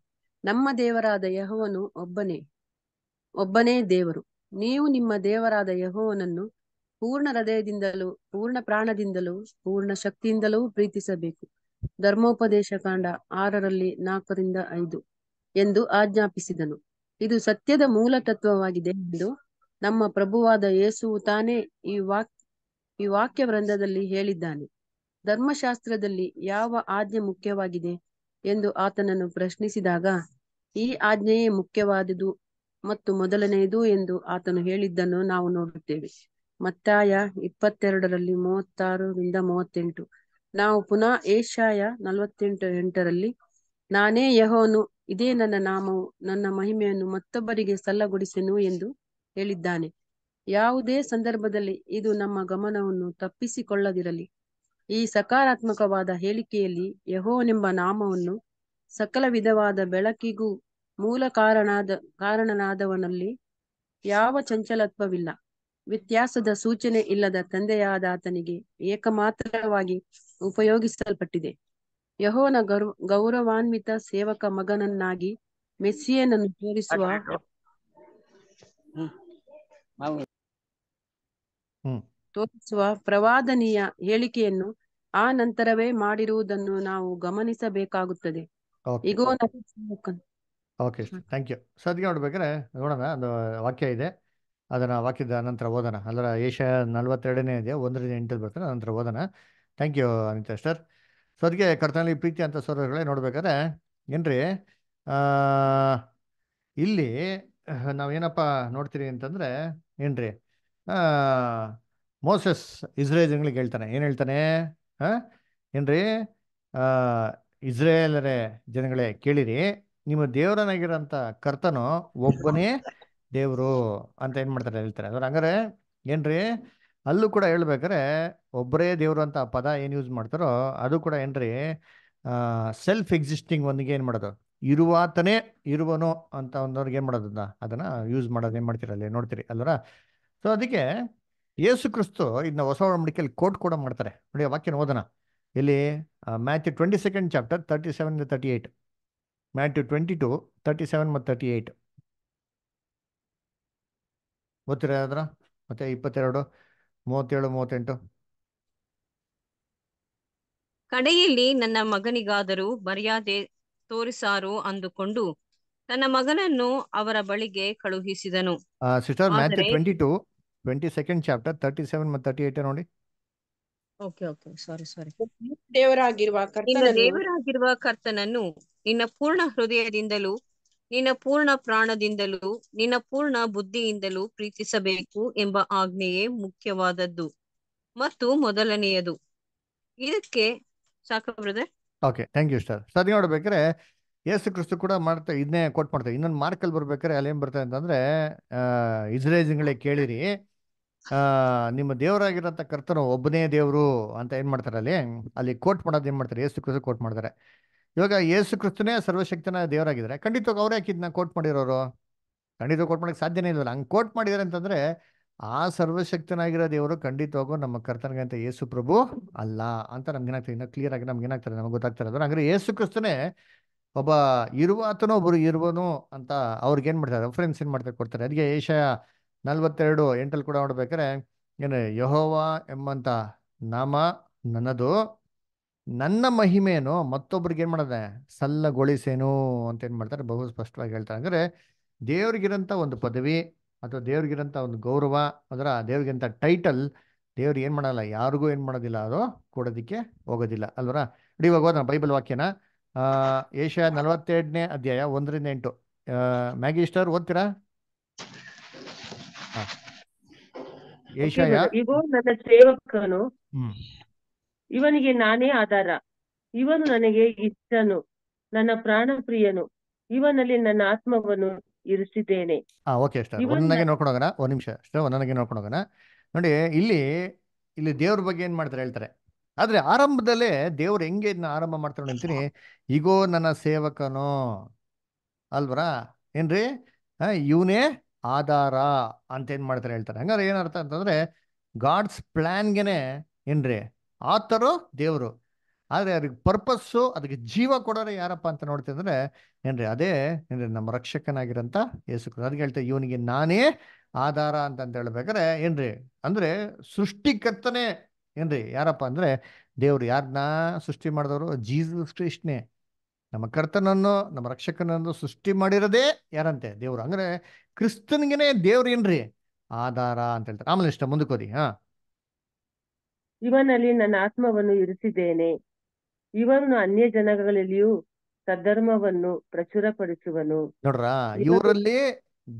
ನಮ್ಮ ದೇವರಾದ ಯಹೋವನು ಒಬ್ಬನೇ ಒಬ್ಬನೇ ದೇವರು ನೀವು ನಿಮ್ಮ ದೇವರಾದ ಯಹೋವನನ್ನು ಪೂರ್ಣ ಹೃದಯದಿಂದಲೂ ಪೂರ್ಣ ಪ್ರಾಣದಿಂದಲೂ ಪೂರ್ಣ ಶಕ್ತಿಯಿಂದಲೂ ಪ್ರೀತಿಸಬೇಕು ಧರ್ಮೋಪದೇಶ ಕಾಂಡ ಆರರಲ್ಲಿ ನಾಲ್ಕರಿಂದ ಐದು ಎಂದು ಆಜ್ಞಾಪಿಸಿದನು ಇದು ಸತ್ಯದ ಮೂಲ ತತ್ವವಾಗಿದೆ ಎಂದು ನಮ್ಮ ಪ್ರಭುವಾದ ಯೇಸುವು ತಾನೇ ಈ ವಾಕ್ ಈ ವಾಕ್ಯ ವೃಂದದಲ್ಲಿ ಹೇಳಿದ್ದಾನೆ ಧರ್ಮಶಾಸ್ತ್ರದಲ್ಲಿ ಯಾವ ಆಜ್ಞೆ ಮುಖ್ಯವಾಗಿದೆ ಎಂದು ಆತನನ್ನು ಪ್ರಶ್ನಿಸಿದಾಗ ಈ ಆಜ್ಞೆಯೇ ಮುಖ್ಯವಾದುದು ಮತ್ತು ಮೊದಲನೆಯದು ಎಂದು ಆತನು ಹೇಳಿದ್ದನ್ನು ನಾವು ನೋಡುತ್ತೇವೆ ಮತ್ತಾಯ ಇಪ್ಪತ್ತೆರಡರಲ್ಲಿ ಮೂವತ್ತಾರರಿಂದ ಮೂವತ್ತೆಂಟು ನಾವು ಪುನಃ ಏಷಾಯ ನಲವತ್ತೆಂಟು ಎಂಟರಲ್ಲಿ ನಾನೇ ಯಹೋನು ಇದೇ ನನ್ನ ನಾಮವು ನನ್ನ ಮಹಿಮೆಯನ್ನು ಮತ್ತೊಬ್ಬರಿಗೆ ಸಲ್ಲಗೊಡಿಸೆನು ಎಂದು ಹೇಳಿದ್ದಾನೆ ಯಾವುದೇ ಸಂದರ್ಭದಲ್ಲಿ ಇದು ನಮ್ಮ ಗಮನವನ್ನು ತಪ್ಪಿಸಿಕೊಳ್ಳದಿರಲಿ ಈ ಸಕಾರಾತ್ಮಕವಾದ ಹೇಳಿಕೆಯಲ್ಲಿ ಯಹೋನೆಂಬ ನಾಮವನ್ನು ಸಕಲ ವಿಧವಾದ ಬೆಳಕಿಗೂ ಮೂಲ ಕಾರಣಾದ ಕಾರಣನಾದವನಲ್ಲಿ ಯಾವ ಚಂಚಲತ್ವವಿಲ್ಲ ವ್ಯತ್ಯಾಸದ ಸೂಚನೆ ಇಲ್ಲದ ತಂದೆಯಾದ ಆತನಿಗೆ ಏಕಮಾತ್ರವಾಗಿ ಉಪಯೋಗಿಸಲ್ಪಟ್ಟಿದೆ ಯಹೋನ ಗೌರ್ ಗೌರವಾನ್ವಿತ ಸೇವಕ ಮಗನನ್ನಾಗಿ ಮೆಸ್ಸಿಯನನ್ನು ತೋರಿಸುವ ತೋರಿಸುವ ಪ್ರವಾದನೀಯ ಹೇಳಿಕೆಯನ್ನು ಆ ನಂತರವೇ ಮಾಡಿರುವುದನ್ನು ನಾವು ಗಮನಿಸಬೇಕಾಗುತ್ತದೆ
ಓಕೆ ಥ್ಯಾಂಕ್ ಯು ಸದ್ಗೆ ನೋಡ್ಬೇಕಾರೆ ನೋಡೋಣ ಒಂದು ವಾಕ್ಯ ಇದೆ ಅದನ್ನು ವಾಕ್ಯದ ನಂತರ ಓದೋಣ ಅದರ ಏಷ್ಯಾ ನಲವತ್ತೆರಡನೇ ಇದೆ ಒಂದರಿಂದ ಎಂಟಲ್ಲಿ ಬರ್ತಾರೆ ನಂತರ ಓದೋಣ thank you Anita sir so ಅದಕ್ಕೆ ಕರ್ತನಲ್ಲಿ ಪ್ರೀತಿ ಅಂತ ಸೋದರಗಳೇ ನೋಡ್ಬೇಕಾದ್ರೆ ಏನ್ರಿ ಇಲ್ಲಿ ನಾವೇನಪ್ಪ ನೋಡ್ತೀರಿ ಅಂತಂದರೆ ಏನ್ರಿ ಮೋಸಸ್ ಜನಗಳಿಗೆ ಹೇಳ್ತಾನೆ ಏನು ಹೇಳ್ತಾನೆ ಹಾಂ ಏನ್ರಿ ಇಸ್ರೇಲರೇ ಜನಗಳೇ ಕೇಳಿರಿ ನಿಮ್ಮ ದೇವರನಾಗಿರೋಂಥ ಕರ್ತನು ಒಬ್ಬನೇ ದೇವರು ಅಂತ ಏನು ಮಾಡ್ತಾರೆ ಹೇಳ್ತಾರೆ ಅದ್ರ ಹಂಗಾರೆ ಏನ್ರಿ ಅಲ್ಲೂ ಕೂಡ ಹೇಳ್ಬೇಕಾರೆ ಒಬ್ಬರೇ ದೇವರು ಅಂತ ಪದ ಏನು ಯೂಸ್ ಮಾಡ್ತಾರೋ ಅದು ಕೂಡ ಏನ್ರಿ ಸೆಲ್ಫ್ ಎಕ್ಸಿಸ್ಟಿಂಗ್ ಒಂದಿಗೆ ಏನು ಮಾಡೋದು ಇರುವಾತನೇ ಇರುವನು ಅಂತ ಒಂದವ್ರಿಗೆ ಏನು ಮಾಡೋದನ್ನ ಅದನ್ನು ಯೂಸ್ ಮಾಡೋದು ಏನು ಮಾಡ್ತೀರ ಅಲ್ಲಿ ನೋಡ್ತೀರಿ ಅಲ್ವರ ಸೊ ಅದಕ್ಕೆ ಯೇಸು ಕ್ರಿಸ್ತು ಇದನ್ನ ಹೊಸ ಒಡಂಬಡಿಕೆಯಲ್ಲಿ ಕೋಟ್ ಕೂಡ ಮಾಡ್ತಾರೆ ನೋಡಿ ವಾಕ್ಯನ ಓದೋಣ ಇಲ್ಲಿ Matthew twenty second chapter thirty seven thirty eight Matthew twenty two thirty seven ಮತ್ತು ತರ್ಟಿ ಏಯ್ಟ್ ಗೊತ್ತಿರ ಅದರ ಮತ್ತೆ ಇಪ್ಪತ್ತೆರಡು ಮೂವತ್ತೇಳು ಮೂವತ್ತೆಂಟು
ಕಡೆಯಲ್ಲಿ ನನ್ನ ಮಗನಿಗಾದರೂ ಮರ್ಯಾದೆ ತೋರಿಸಾರು ಅಂದುಕೊಂಡು ತನ್ನ ಮಗನನ್ನು ಅವರ ಬಳಿಗೆ ಕಳುಹಿಸಿದನು
sister Matthew twenty two twenty second chapter 37 seven ಮತ್ತು 38 ನೋಡಿ
ಓಕೆ ಓಕೆ ಸಾರಿ ಸಾರಿ ದೇವರಾಗಿರುವ ಕರ್ತನನ್ನು ನಿನ್ನ ಪೂರ್ಣ ಹೃದಯದಿಂದಲೂ ನಿನ್ನ ಪೂರ್ಣ ಪ್ರಾಣದಿಂದಲೂ ನಿನ್ನ ಪೂರ್ಣ ಬುದ್ಧಿಯಿಂದಲೂ ಪ್ರೀತಿಸಬೇಕು ಎಂಬ ಆಜ್ಞೆಯೇ ಮುಖ್ಯವಾದದ್ದು ಮತ್ತು ಮೊದಲನೆಯದು ಇದಕ್ಕೆ ಸಾಕು brother
okay thank you sir ಸರಿ ನೋಡ್ಬೇಕಾರೆ ಯೇಸು ಕ್ರಿಸ್ತು ಕೂಡ ಮಾಡ್ತಾ ಇದನ್ನೇ ಕೊಟ್ ಮಾಡ್ತಾರೆ ಇನ್ನೊಂದು ಮಾರ್ಕಲ್ಲಿ ಬರ್ಬೇಕಾರೆ ಏನ್ ಬರ್ತದೆ ಅಂತಂದ್ರೆ ಇಸ್ರೇಜಿಗಳೇ ಕೇಳಿರಿ ನಿಮ್ಮ ದೇವರಾಗಿರೋಂಥ ಕರ್ತನು ಒಬ್ಬನೇ ದೇವರು ಅಂತ ಏನ್ ಮಾಡ್ತಾರೆ ಅಲ್ಲಿ ಅಲ್ಲಿ ಕೋಟ್ ಮಾಡೋದು ಏನ್ ಮಾಡ್ತಾರೆ ಯೇಸು ಕ್ರಿಸ್ತು ಕೋಟ್ ಮಾಡ್ತಾರೆ ಇವಾಗ ಯೇಸು ಕ್ರಿಸ್ತನೇ ಸರ್ವಶಕ್ತನ ದೇವರಾಗಿದ್ದಾರೆ ಖಂಡಿತವಾಗಿ ಅವರೇ ಯಾಕೆ ಕೋಟ್ ಮಾಡಿರೋರು ಖಂಡಿತ ಕೋಟ್ ಮಾಡೋಕ್ಕೆ ಸಾಧ್ಯನೇ ಇಲ್ಲ ಹಂಗೆ ಕೋಟ್ ಮಾಡಿದ್ದಾರೆ ಅಂತಂದರೆ ಆ ಸರ್ವಶಕ್ತನಾಗಿರೋ ದೇವರು ಖಂಡಿತವಾಗೂ ನಮ್ಮ ಅಂತ ಯೇಸು ಪ್ರಭು ಅಲ್ಲ ಅಂತ ನಮ್ಗೇನಾಗ್ತದೆ ಇನ್ನೂ ಕ್ಲಿಯರ್ ಆಗಿ ನಮ್ಗೆ ಏನಾಗ್ತಾರೆ ನಮ್ಗೆ ಗೊತ್ತಾಗ್ತಾರೆ ಅಂದ್ರೆ ಹಂಗಾರೆ ಯೇಸು ಕ್ರಿಸ್ತನೇ ಒಬ್ಬ ಇರುವಾತನೋ ಒಬ್ಬರು ಇರುವನು ಅಂತ ಅವ್ರಿಗೆ ಏನು ಮಾಡ್ತಾರೆ ರೆಫರೆನ್ಸ್ ಏನು ಮಾಡ್ತಾರೆ ಕೊಡ್ತಾರೆ ಅದಕ್ಕೆ ಏಷ್ಯಾ ನಲ್ವತ್ತೆರಡು ಎಂಟಲ್ಲಿ ಕೂಡ ನೋಡ್ಬೇಕಾರೆ ಏನು ಯಹೋವಾ ಎಂಬಂತ ನಾಮ ನನ್ನದು ನನ್ನ ಮಹಿಮೆಯನ್ನು ಮತ್ತೊಬ್ರಿಗೆ ಏನು ಸಲ್ಲ ಸಲ್ಲಗೊಳಿಸೇನು ಅಂತ ಏನು ಮಾಡ್ತಾರೆ ಬಹು ಸ್ಪಷ್ಟವಾಗಿ ಹೇಳ್ತಾರೆ ಅಂದ್ರೆ ದೇವ್ರಿಗಿರಂಥ ಒಂದು ಪದವಿ ಅಥವಾ ದೇವ್ರಿಗಿರಂಥ ಒಂದು ಗೌರವ ಅದರ ದೇವ್ರಿಗಿಂತ ಟೈಟಲ್ ದೇವ್ರಿಗೆ ಏನು ಮಾಡಲ್ಲ ಯಾರಿಗೂ ಏನು ಮಾಡೋದಿಲ್ಲ ಅದು ಕೊಡೋದಿಕ್ಕೆ ಹೋಗೋದಿಲ್ಲ ಅಲ್ವರ ಇವಾಗ ಹೋದ ಬೈಬಲ್ ವಾಕ್ಯನ ಏಷ್ಯಾ ನಲವತ್ತೆರಡನೇ ಅಧ್ಯಾಯ ಒಂದರಿಂದ ಎಂಟು ಮ್ಯಾಗಿ ಓದ್ತೀರಾ ಏಷ್ಯಾ
ನನ್ನ ಸೇವಕನು ಇವನಿಗೆ ನಾನೇ ಆಧಾರ ಇವನು ನನಗೆ ಇಷ್ಟನು ನನ್ನ ಪ್ರಾಣ ಪ್ರಿಯನು ಇವನಲ್ಲಿ ನನ್ನ ಆತ್ಮವನ್ನು ಇರಿಸಿದ್ದೇನೆ
ಓಕೆ ನೋಡ್ಕೊಂಡು ಹೋಗೋಣ ನಿಮಿಷ ನೋಡ್ಕೊಂಡು ಹೋಗೋಣ ನೋಡಿ ಇಲ್ಲಿ ಇಲ್ಲಿ ದೇವ್ರ ಬಗ್ಗೆ ಏನ್ ಮಾಡ್ತಾರೆ ಹೇಳ್ತಾರೆ ಆದ್ರೆ ಆರಂಭದಲ್ಲೇ ದೇವ್ರು ಹೆಂಗೆ ಇದನ್ನ ಆರಂಭ ಮಾಡ್ತಾರೆ ಅಂತೀನಿ ಈಗೋ ನನ್ನ ಸೇವಕನೋ ಅಲ್ವರ ಏನ್ರಿ ಇವನೇ ಆಧಾರ ಅಂತ ಏನ್ ಮಾಡ್ತಾರೆ ಹೇಳ್ತಾರೆ ಹಂಗಾರೆ ಏನರ್ಥ ಅಂತಂದ್ರೆ ಗಾಡ್ಸ್ ಪ್ಲಾನ್ಗೆನೆ ಏನ್ರಿ ಆ ಥರ ದೇವರು ಆದರೆ ಅದಕ್ಕೆ ಪರ್ಪಸ್ಸು ಅದಕ್ಕೆ ಜೀವ ಕೊಡೋರೆ ಯಾರಪ್ಪ ಅಂತ ನೋಡ್ತಿದ್ರೆ ಏನ್ರಿ ಅದೇ ಏನ್ರಿ ನಮ್ಮ ರಕ್ಷಕನಾಗಿರೋಂಥ ಯೇಸು ಅದಕ್ಕೆ ಹೇಳ್ತಾರೆ ಇವನಿಗೆ ನಾನೇ ಆಧಾರ ಅಂತ ಹೇಳ್ಬೇಕಾರೆ ಏನ್ರಿ ಅಂದರೆ ಸೃಷ್ಟಿಕರ್ತನೇ ಏನ್ರಿ ಯಾರಪ್ಪ ಅಂದರೆ ದೇವ್ರು ಯಾರನ್ನ ಸೃಷ್ಟಿ ಮಾಡಿದವರು ಜೀಸಸ್ ಕೃಷ್ಣೆ ನಮ್ಮ ಕರ್ತನನ್ನು ನಮ್ಮ ರಕ್ಷಕನನ್ನು ಸೃಷ್ಟಿ ಮಾಡಿರೋದೇ ಯಾರಂತೆ ದೇವ್ರು ಅಂದರೆ ಕ್ರಿಸ್ತನಿಗೇನೆ ದೇವ್ರು ಏನ್ರಿ ಆಧಾರ ಅಂತ ಹೇಳ್ತಾರೆ ಆಮೇಲೆ ಇಷ್ಟ ಮುಂದಕ್ಕೆ ಹೋದಿ ಹಾಂ
ಇವನಲ್ಲಿ ನನ್ನ ಆತ್ಮವನ್ನು ಇರಿಸಿದ್ದೇನೆ ಇವನು ಅನ್ಯ ಜನಗಳಲ್ಲಿಯೂ ಸದ್ಧರ್ಮವನ್ನು ಪ್ರಚುರಪಡಿಸುವನು
ನೋಡ್ರಾ ಇವರಲ್ಲಿ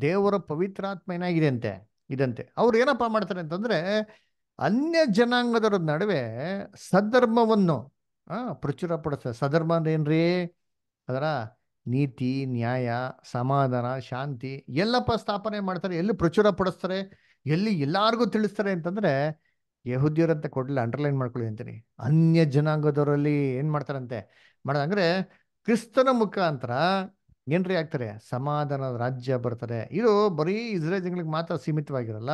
ದೇವರ ಪವಿತ್ರಾತ್ಮ ಏನಾಗಿದೆ ಅಂತೆ ಇದಂತೆ ಅವ್ರು ಏನಪ್ಪಾ ಮಾಡ್ತಾರೆ ಅಂತಂದ್ರೆ ಅನ್ಯ ಜನಾಂಗದವ್ರ ನಡುವೆ ಸದ್ಧರ್ಮವನ್ನು ಪಡಿಸ್ತಾರೆ ಸದ್ಧರ್ಮ ಅಂದ್ರೆ ಏನ್ರಿ ಅದರ ನೀತಿ ನ್ಯಾಯ ಸಮಾಧಾನ ಶಾಂತಿ ಎಲ್ಲಪ್ಪ ಸ್ಥಾಪನೆ ಮಾಡ್ತಾರೆ ಎಲ್ಲಿ ಪ್ರಚುರ ಪಡಿಸ್ತಾರೆ ಎಲ್ಲಿ ಎಲ್ಲಾರ್ಗು ತಿಳಿಸ್ತಾರೆ ಅಂತಂದ್ರೆ ಯಹುದ್ಯರಂತ ಕೊಡ್ಲಿ ಅಂಡರ್ಲೈನ್ ಮಾಡ್ಕೊಳ್ಳಿ ಅಂತೀನಿ ಅನ್ಯ ಜನಾಂಗದವರಲ್ಲಿ ಏನು ಮಾಡ್ತಾರಂತೆ ಅಂದ್ರೆ ಕ್ರಿಸ್ತನ ಮುಖಾಂತರ ಏನ್ರಿ ಆಗ್ತಾರೆ ಸಮಾಧಾನ ರಾಜ್ಯ ಬರ್ತಾರೆ ಇದು ಬರೀ ಇಸ್ರೇಲ್ ಜನಗಳಿಗೆ ಮಾತ್ರ ಸೀಮಿತವಾಗಿರಲ್ಲ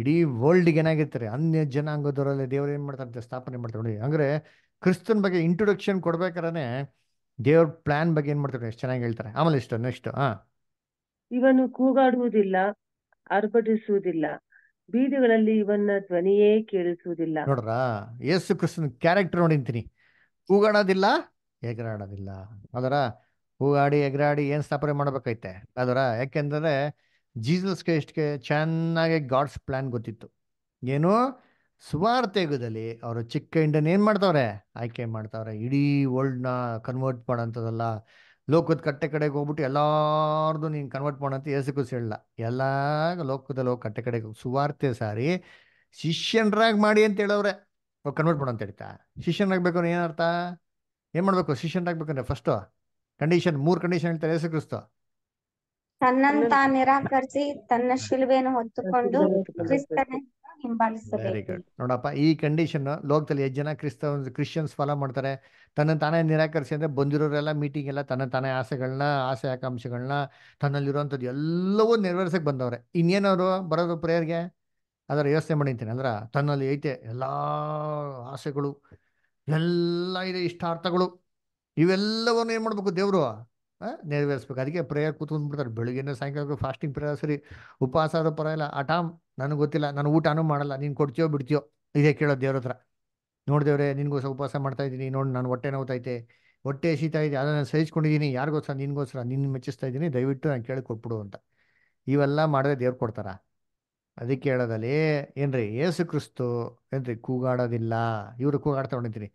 ಇಡೀ ವರ್ಲ್ಡ್ಗೆ ಏನಾಗಿರ್ತಾರೆ ಅನ್ಯ ಜನಾಂಗದವರಲ್ಲಿ ದೇವರು ಏನು ಮಾಡ್ತಾರಂತೆ ಸ್ಥಾಪನೆ ಮಾಡ್ತಾರೆ ನೋಡಿ ಅಂದರೆ ಕ್ರಿಸ್ತನ ಬಗ್ಗೆ ಇಂಟ್ರೊಡಕ್ಷನ್ ಕೊಡ್ಬೇಕಾದ್ರೆ ದೇವ್ರ ಪ್ಲಾನ್ ಬಗ್ಗೆ ಏನ್ ಮಾಡ್ತಾರೆ ಎಷ್ಟು ಚೆನ್ನಾಗಿ ಹೇಳ್ತಾರೆ ಆಮೇಲೆ ಇಷ್ಟು ನೆಕ್ಸ್ಟ್ ಹಾ ಇವನು
ಕೂಗಾಡುವುದಿಲ್ಲ ಆರ್ಭಟಿಸುವುದಿಲ್ಲ ಬೀದಿಗಳಲ್ಲಿ ಇವನ್ನ ಧ್ವನಿಯೇ ಕೇಳಿಸುವುದಿಲ್ಲ ನೋಡ್ರ
ಯೇಸು ಕೃಷ್ಣನ್ ಕ್ಯಾರೆಕ್ಟರ್ ನೋಡಿಂತೀನಿ ಹೂಗಾಡೋದಿಲ್ಲ ಎಗರಾಡೋದಿಲ್ಲ ಅದರ ಹೂಗಾಡಿ ಎಗರಾಡಿ ಏನ್ ಸ್ಥಾಪನೆ ಮಾಡ್ಬೇಕೈತೆ ಅದರ ಯಾಕೆಂದ್ರೆ ಜೀಸಸ್ ಕ್ರೈಸ್ಟ್ಗೆ ಚೆನ್ನಾಗಿ ಗಾಡ್ಸ್ ಪ್ಲಾನ್ ಗೊತ್ತಿತ್ತು ಏನು ಯುಗದಲ್ಲಿ ಅವರು ಚಿಕ್ಕ ಇಂಡನ್ ಏನ್ ಮಾಡ್ತಾವ್ರೆ ಆಯ್ಕೆ ಮಾಡ್ತಾವ್ರೆ ಇಡೀ ವರ್ಲ್ಡ್ನ ಕನ್ವರ್ಟ್ ಮಾಡೋಂಥದ್ದಲ್ಲ ಲೋಕದ ಕಟ್ಟೆ ಕಡೆಗೆ ಹೋಗ್ಬಿಟ್ಟು ಎಲ್ಲಾರ್ದು ನೀನು ಕನ್ವರ್ಟ್ ಮಾಡೋಂತ ಏಸಕ್ಕೂ ಹೇಳಲ್ಲ ಎಲ್ಲ ಲೋಕದ ಲೋಕ ಕಟ್ಟೆ ಕಡೆಗೆ ಸುವಾರ್ತೆ ಸಾರಿ ಶಿಷ್ಯನರಾಗಿ ಮಾಡಿ ಅಂತ ಹೇಳೋರೆ ಕನ್ವರ್ಟ್ ಮಾಡೋ ಅಂತ ಹೇಳ್ತಾ ಶಿಷ್ಯನಾಗಬೇಕು ಅಂದ್ರೆ ಏನರ್ಥ ಏನು ಮಾಡಬೇಕು ಶಿಷ್ಯನಾಗಬೇಕಂದ್ರೆ ಫಸ್ಟು ಕಂಡೀಷನ್ ಮೂರು ಕಂಡೀಷನ್ ಹೇಳ್ತಾರೆ ಯೇಸು
ನಿರಾಕರಿಸಿ ತನ್ನ ಶಿಲ್ಬೆಯನ್ನು ಹೊತ್ತುಕೊಂಡು ಕ್ರಿಸ್ತನ ವೆರಿ
ಗುಡ್ ನೋಡಪ್ಪ ಈ ಕಂಡೀಷನ್ ಲೋಕದಲ್ಲಿ ಎಷ್ಟು ಜನ ಕ್ರಿಸ್ತ ಕ್ರಿಶ್ಚಿಯನ್ಸ್ ಫಾಲೋ ಮಾಡ್ತಾರೆ ತನ್ನ ತಾನೇ ನಿರಾಕರಿಸಿ ಅಂದ್ರೆ ಬಂದಿರೋರೆಲ್ಲ ಮೀಟಿಂಗ್ ಎಲ್ಲ ತನ್ನ ತಾನೇ ಆಸೆಗಳನ್ನ ಆಸೆ ಆಕಾಂಕ್ಷೆಗಳನ್ನ ತನ್ನಲ್ಲಿರುವಂಥದ್ದು ಎಲ್ಲವೂ ನೆರವೇರ್ಸಕ್ ಬಂದವ್ರೆ ಇನ್ನೇನವ್ರು ಬರೋದು ಪ್ರೇಯರ್ಗೆ ಅದರ ವ್ಯವಸ್ಥೆ ಮಾಡಿದ್ದೀನಿ ಅಂದ್ರ ತನ್ನಲ್ಲಿ ಐತೆ ಎಲ್ಲಾ ಆಸೆಗಳು ಎಲ್ಲ ಇದೆ ಇಷ್ಟಾರ್ಥಗಳು ಇವೆಲ್ಲವನ್ನು ಏನ್ ಮಾಡ್ಬೇಕು ದೇವ್ರು ನೆರವೇರಿಸ್ಬೇಕು ಅದಕ್ಕೆ ಪ್ರೇಯರ್ ಕೂತ್ಕೊಂಡ್ಬಿಡ್ತಾರೆ ಬೆಳಿಗ್ಗೆ ಸಾಯಂಕಾಲ ಫಾಸ್ಟಿಂಗ್ ಪ್ರೇಯರ್ ಸರಿ ಉಪವಾಸ ಪರ ಇಲ್ಲ ಅಟಾಮ್ ನನಗೆ ಗೊತ್ತಿಲ್ಲ ನಾನು ಊಟನೂ ಮಾಡಲ್ಲ ನೀನು ಕೊಡ್ತೀಯೋ ಬಿಡ್ತೀಯೋ ಇದೇ ಕೇಳೋದು ದೇವ್ರ ಹತ್ರ ನೋಡಿದೇವ್ರೆ ನಿನಗೋಸ್ಕರ ಉಪವಾಸ ಮಾಡ್ತಾ ಇದ್ದೀನಿ ನೋಡಿ ನಾನು ಹೊಟ್ಟೆ ನೋತೈತೆ ಹೊಟ್ಟೆ ಎಸಿತಾ ಇದೆ ಅದನ್ನು ನಾನು ಸಹಿಸ್ಕೊಂಡಿದ್ದೀನಿ ಯಾರಿಗೋಸ್ಕರ ನಿನಗೋಸ್ಕರ ನಿನ್ನ ಮೆಚ್ಚಿಸ್ತಾ ಇದ್ದೀನಿ ದಯವಿಟ್ಟು ನಾನು ಕೇಳಿ ಕೊಟ್ಬಿಡು ಅಂತ ಇವೆಲ್ಲ ಮಾಡಿದ್ರೆ ದೇವ್ರು ಕೊಡ್ತಾರ ಅದಕ್ಕೆ ಹೇಳೋದಲ್ಲಿ ಏನ್ರಿ ಏಸು ಕ್ರಿಸ್ತು ಏನ್ರಿ ಕೂಗಾಡೋದಿಲ್ಲ ಇವರು ಕೂಗಾಡ್ತಾ ಹೊಡಿತೀನಿ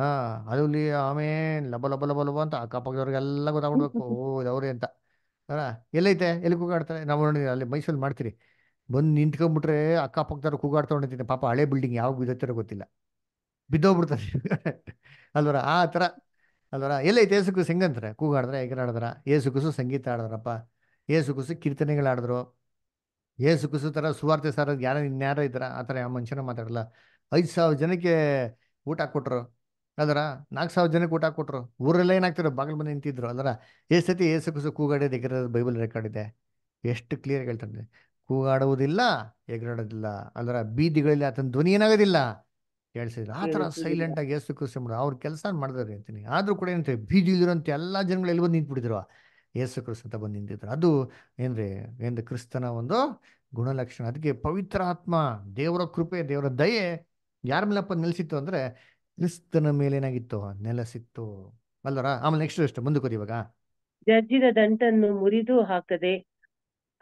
ಹಾ ಇಲ್ಲಿ ಆಮೇಲೆ ಲಬ ಲಬ ಲಬ ಲಬ ಅಂತ ಅಕ್ಕಪಕ್ಕದವ್ರಿಗೆಲ್ಲ ಗೊತ್ತಾಗ್ಬಿಡ್ಬೇಕು ಓ ಅವ್ರಿ ಅಂತ ಅಲ್ಲ ಎಲ್ಲೈತೆ ಎಲ್ಲಿ ಕೂಗಾಡ್ತಾರೆ ನಾವು ನೋಡಿದ್ರಿ ಅಲ್ಲಿ ಮೈಸೂರು ಮಾಡ್ತೀರಿ ಬಂದು ನಿಂತ್ಕೊಂಡ್ಬಿಟ್ರೆ ಅಕ್ಕಪಕ್ಕದವ್ರು ಕೂಗಾಡ್ತಾ ಪಾಪ ಹಳೆ ಬಿಲ್ಡಿಂಗ್ ಯಾವಾಗ ಬಿದ್ದತ್ತಿರೋ ಗೊತ್ತಿಲ್ಲ ಬಿದ್ದೋಗ್ಬಿಡ್ತಾರೆ ಅಲ್ವರ ಆ ಥರ ಅಲ್ವರ ಎಲ್ಲೈತೆ ಏಸುಕು ಸಿಂಗಂತಾರೆ ಕೂಗಾಡಿದ್ರೆ ಎಗರಾಡಿದ್ರ ಏಸುಕುಸು ಸಂಗೀತ ಆಡಿದ್ರಪ್ಪ ಏಸುಕುಸು ಕೀರ್ತನೆಗಳಾಡಿದ್ರು ಏಸುಕುಸು ಥರ ಸುವಾರ್ತೆ ಸರ್ ಯಾರು ಇನ್ಯಾರೋ ಇದ್ರ ಆ ಥರ ಯಾವ ಮನುಷ್ಯನ ಮಾತಾಡಲ್ಲ ಐದು ಸಾವಿರ ಜನಕ್ಕೆ ಊಟ ಕೊಟ್ಟರು ಅದರ ನಾಲ್ಕು ಸಾವಿರ ಜನಕ್ಕೆ ಊಟ ಕೊಟ್ಟರು ಊರೆಲ್ಲ ಏನಾಗ್ತಿರೋ ಬಾಗಿಲು ಮನೆ ನಿಂತಿದ್ರು ಅದರ ಎಷ್ಟು ಸತಿ ಏಸುಕುಸು ಕೂಗಾಡಿದ ಬೈಬಲ್ ರೆಕಾರ್ಡ್ ಇದೆ ಎಷ್ಟು ಕ್ಲಿಯರ್ ಹೇಳ್ತಾರೆ ಕೂಗಾಡುವುದಿಲ್ಲ ಎಗರಾಡೋದಿಲ್ಲ ಅದರ ಬೀದಿಗಳಲ್ಲಿ ಆತನ ಧ್ವನಿ ಏನಾಗೋದಿಲ್ಲ ಕೇಳಿಸಿದ್ರು ಆ ಥರ ಸೈಲೆಂಟ್ ಆಗಿ ಯೇಸು ಕ್ರಿಸ್ತ ಮಾಡೋದು ಅವ್ರ ಕೆಲಸ ಮಾಡಿದ್ರೆ ಅಂತೀನಿ ಆದರೂ ಕೂಡ ಏನಂತ ಬೀದಿ ಇಲ್ಲಿರೋಂಥ ಎಲ್ಲ ಜನಗಳು ಎಲ್ಲಿ ಬಂದು ನಿಂತ್ಬಿಟ್ಟಿದ್ರು ಯೇಸು ಕ್ರಿಸ್ತ ಅಂತ ಬಂದು ನಿಂತಿದ್ರು ಅದು ಏನ್ರಿ ಏನು ಕ್ರಿಸ್ತನ ಒಂದು ಗುಣಲಕ್ಷಣ ಅದಕ್ಕೆ ಪವಿತ್ರ ಆತ್ಮ ದೇವರ ಕೃಪೆ ದೇವರ ದಯೆ ಯಾರ ಮೇಲಪ್ಪ ನೆಲೆಸಿತ್ತು ಅಂದ್ರೆ ಕ್ರಿಸ್ತನ ಮೇಲೆ ಏನಾಗಿತ್ತು ನೆಲೆಸಿತ್ತು ಅಲ್ಲರ ಆಮೇಲೆ ನೆಕ್ಸ್ಟ್ ಎಷ್ಟು ಮುಂದಕ್ಕೆ ಇವಾಗ
ದಂಟನ್ನು ಮುರಿದು ಹಾಕದೆ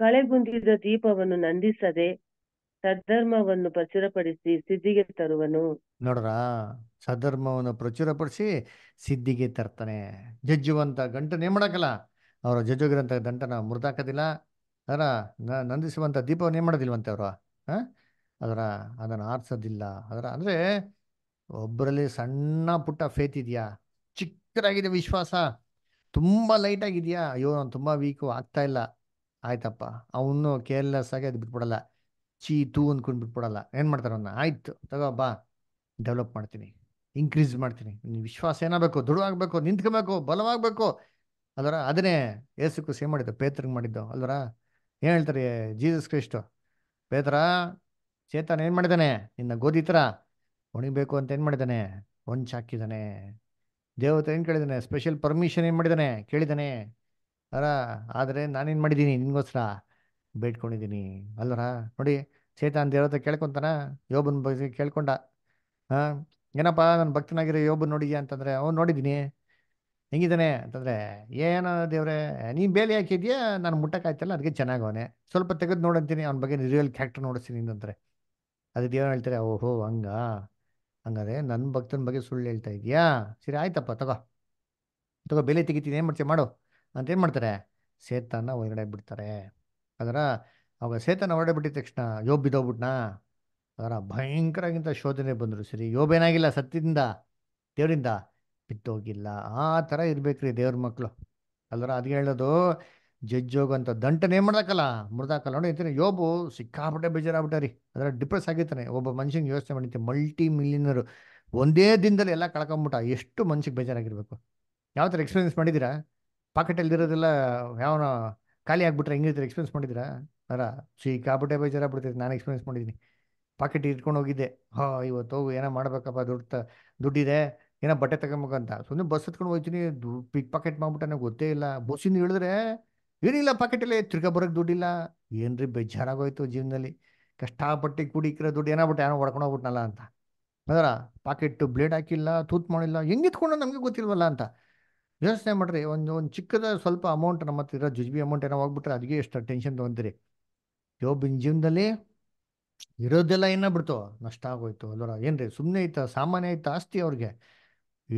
ಕಳೆಗುಂದಿದ ದೀಪವನ್ನು ನಂದಿಸದೆ ಸದ್ಧರ್ಮವನ್ನು ಪ್ರಚುರಪಡಿಸಿ ಸಿದ್ಧಿಗೆ ತರುವನು
ನೋಡ್ರ ಸದ್ಧರ್ಮವನ್ನು ಪ್ರಚುರಪಡಿಸಿ ಸಿದ್ಧಿಗೆ ತರ್ತಾನೆ ಜಜ್ಜುವಂತ ಏನ್ ಮಾಡಕಲ್ಲ ಅವರು ಜಜ್ಜುಗಿರಂತ ಗಂಟನ ಮುರಿದಾಕೋದಿಲ್ಲ ಅದರ ನಂದಿಸುವಂತ ದೀಪವನ್ನು ಏನ್ ಮಾಡೋದಿಲ್ವಂತೆ ಅವರು ಅದರ ಅದನ್ನು ಆರಿಸೋದಿಲ್ಲ ಅದರ ಅಂದ್ರೆ ಒಬ್ಬರಲ್ಲಿ ಸಣ್ಣ ಪುಟ್ಟ ಫೇತ್ ಇದೆಯಾ ಚಿಕ್ಕದಾಗಿದೆ ವಿಶ್ವಾಸ ತುಂಬಾ ಲೈಟ್ ಆಗಿದೆಯಾ ಅಯ್ಯೋ ನಾನು ತುಂಬಾ ವೀಕು ಆಗ್ತಾ ಇಲ್ಲ ಆಯ್ತಪ್ಪ ಅವನು ಕೇರ್ಲೆಸ್ ಆಗಿ ಅದು ಬಿಟ್ಬಿಡಲ್ಲ ಚೀ ತೂ ಅಂದ್ಕೊಂಡು ಬಿಟ್ಬಿಡಲ್ಲ ಏನು ಮಾಡ್ತಾರೆ ಅವನ್ನ ಆಯ್ತು ತಗೋ ಬಾ ಡೆವಲಪ್ ಮಾಡ್ತೀನಿ ಇನ್ಕ್ರೀಸ್ ಮಾಡ್ತೀನಿ ನಿನ್ನ ವಿಶ್ವಾಸ ಏನಾಗಬೇಕು ದೃಢವಾಗಬೇಕು ನಿಂತ್ಕೋಬೇಕು ಬಲವಾಗಬೇಕು ಅಲ್ವರ ಅದನ್ನೇ ಏಸಕ್ಕೂ ಸೇಮ್ ಮಾಡಿದ್ದು ಪೇತ್ರಂಗೆ ಮಾಡಿದ್ದು ಅಲ್ವರ ಏನು ಹೇಳ್ತಾರೆ ಜೀಸಸ್ ಕ್ರಿಸ್ಟು ಪೇತ್ರ ಚೇತನ ಏನು ಮಾಡಿದ್ದಾನೆ ನಿನ್ನ ಗೋಧಿ ಥರ ಒಣಗಬೇಕು ಅಂತ ಏನು ಮಾಡಿದ್ದಾನೆ ಹೊಂಚ್ ದೇವತೆ ಏನು ಕೇಳಿದ್ದಾನೆ ಸ್ಪೆಷಲ್ ಪರ್ಮಿಷನ್ ಏನು ಮಾಡಿದ್ದಾನೆ ಕೇಳಿದ್ದಾನೆ ಅರ ಆದರೆ ನಾನೇನು ಮಾಡಿದ್ದೀನಿ ನಿನ್ಗೋಸ್ಕರ ಬೇಡ್ಕೊಂಡಿದ್ದೀನಿ ಅಲ್ವರ ನೋಡಿ ಚೇತನ್ ದೇವರತ್ರ ಕೇಳ್ಕೊತಾನ ಯೋಬನ ಬಗ್ಗೆ ಕೇಳ್ಕೊಂಡ ಹಾಂ ಏನಪ್ಪ ನನ್ನ ಭಕ್ತನಾಗಿರೋ ಯೋಬನ್ ನೋಡಿದ್ಯಾ ಅಂತಂದರೆ ಅವ್ನು ನೋಡಿದ್ದೀನಿ ಹೆಂಗಿದ್ದಾನೆ ಅಂತಂದರೆ ಏನೋ ದೇವ್ರೆ ನೀನು ಬೇಲಿ ಹಾಕಿದ್ಯಾ ನಾನು ಮುಟ್ಟಕ್ಕಾಯ್ತಲ್ಲ ಅದಕ್ಕೆ ಚೆನ್ನಾಗವನೆ ಸ್ವಲ್ಪ ತೆಗೆದು ನೋಡಂತೀನಿ ಅವನ ಬಗ್ಗೆ ರಿಯಲ್ ಕ್ಯಾರೆಕ್ಟರ್ ನೋಡಿಸ್ತೀನಿ ಅಂತಂದರೆ ಅದು ದೇವ್ರು ಹೇಳ್ತಾರೆ ಓಹೋ ಹಂಗ ಹಂಗಾದ್ರೆ ನನ್ನ ಭಕ್ತನ ಬಗ್ಗೆ ಸುಳ್ಳು ಹೇಳ್ತಾ ಇದೆಯಾ ಸರಿ ಆಯ್ತಪ್ಪ ತಗೋ ತಗೋ ಬೆಲೆ ತೆಗಿತೀನಿ ಏನು ಮಾಡ್ತೀಯ ಮಾಡು ಅಂತೇನು ಮಾಡ್ತಾರೆ ಸೇತನ ಹೊರಗಡೆ ಬಿಡ್ತಾರೆ ಅದರ ಅವಾಗ ಸೇತನ ಹೊರಗಡೆ ಬಿಟ್ಟಿದ ತಕ್ಷಣ ಯೋಬ್ ಬಿದ್ದೋಗ್ಬಿಟ್ನಾ ಅದರ ಅಂತ ಶೋಧನೆ ಬಂದರು ಸರಿ ಏನಾಗಿಲ್ಲ ಸತ್ತಿಂದ ದೇವರಿಂದ ಬಿದ್ದೋಗಿಲ್ಲ ಆ ಥರ ರೀ ದೇವ್ರ ಮಕ್ಕಳು ಅಲ್ಲರ ಅದ್ಗೆ ಹೇಳೋದು ಜಜ್ಜೋಗಂತ ದಂಟನೇ ಮಾಡ್ದಕ್ಕಲ್ಲ ಮುರ್ದಾಕಲ್ಲ ನೋಡಿ ಇರ್ತೀನಿ ಯೋಬು ಸಿಕ್ಕಾಪಟ್ಟೆ ಬೇಜಾರಾಗ್ಬಿಟ್ಟ ರೀ ಅದರ ಡಿಪ್ರೆಸ್ ಆಗಿರ್ತಾನೆ ಒಬ್ಬ ಮನುಷ್ಯಂಗೆ ಯೋಚನೆ ಮಾಡಿದ್ದೆ ಮಲ್ಟಿ ಮಿಲಿಯನರು ಒಂದೇ ದಿನದಲ್ಲಿ ಎಲ್ಲ ಕಳ್ಕೊಂಬಿಟ್ಟ ಎಷ್ಟು ಮನ್ಸಿಗೆ ಬೇಜಾರಾಗಿರ್ಬೇಕು ಯಾವ ಥರ ಎಕ್ಸ್ಪೀರಿಯನ್ಸ್ ಮಾಡಿದ್ದೀರಾ ಪಾಕೆಟಲ್ಲಿ ಇರೋದಿಲ್ಲ ಯಾವನ ಖಾಲಿ ಆಗ್ಬಿಟ್ರೆ ಹೆಂಗಿರ್ತಾರೆ ಎಕ್ಸ್ಪೀರಿಯನ್ಸ್ ಮಾಡಿದ್ದೀರಾ ಅದರ ಸಿಕ್ಕಾಬಿಟ್ಟೆ ಬೇಜಾರ ಬಿಡ್ತೈತೆ ನಾನು ಎಕ್ಸ್ಪೀರಿಯನ್ಸ್ ಮಾಡಿದ್ದೀನಿ ಪಾಕೆಟ್ ಇಟ್ಕೊಂಡು ಹೋಗಿದ್ದೆ ಹಾ ಇವತ್ತು ಹೋಗು ಏನೋ ಮಾಡಬೇಕಪ್ಪ ದುಡ್ಡು ದುಡ್ಡಿದೆ ಏನೋ ಬಟ್ಟೆ ತಗೊಂಬೇಕಂತ ಸುಮ್ಮನೆ ಬಸ್ ಹತ್ಕೊಂಡು ಹೋಗ್ತೀನಿ ಪಿಕ್ ಪಾಕೆಟ್ ಮಾಡ್ಬಿಟ್ಟು ನನಗೆ ಗೊತ್ತೇ ಇಲ್ಲ ಬಸ್ಸಿಂದ ಇಳಿದ್ರೆ ಏನಿಲ್ಲ ಪಾಕೆಟಲ್ಲಿ ತಿರ್ಗಾ ಬರೋಕ್ಕೆ ದುಡ್ಡಿಲ್ಲ ಏನ್ರಿ ಬೇಜಾರಾಗೋಯ್ತು ಜೀವನದಲ್ಲಿ ಕಷ್ಟಪಟ್ಟು ಇಕ್ಕಿರೋ ದುಡ್ಡು ಬಿಟ್ಟು ಏನೋ ಹೊಡ್ಕೊಂಡು ಹೋಗ್ಬಿಟ್ನಲ್ಲ ಅಂತ ಅದರ ಪಾಕೆಟ್ ಬ್ಲೇಡ್ ಹಾಕಿಲ್ಲ ತೂತ್ ಮಾಡಿಲ್ಲ ಹೆಂಗೆ ನಮ್ಗೆ ನಮಗೆ ಗೊತ್ತಿಲ್ವಲ್ಲ ಅಂತ ಯೋಚನೆ ಮಾಡ್ರಿ ಒಂದು ಒಂದು ಚಿಕ್ಕದ ಸ್ವಲ್ಪ ಅಮೌಂಟ್ ನಮ್ಮ ಹತ್ತಿರ ಜುಜ್ಬಿ ಅಮೌಂಟ್ ಏನೋ ಹೋಗ್ಬಿಟ್ರೆ ಅದಕ್ಕೆ ಎಷ್ಟು ಟೆನ್ಷನ್ ತೊಗೊಂತೀರಿ ಯೋಬಿನ ಜೀವನದಲ್ಲಿ ಇರೋದೆಲ್ಲ ಏನ ಬಿಡ್ತು ನಷ್ಟ ಆಗೋಯ್ತು ಅಲ್ವರ ಏನ್ರಿ ಸುಮ್ಮನೆ ಐತ ಸಾಮಾನ್ಯ ಐತ ಆಸ್ತಿ ಅವ್ರಿಗೆ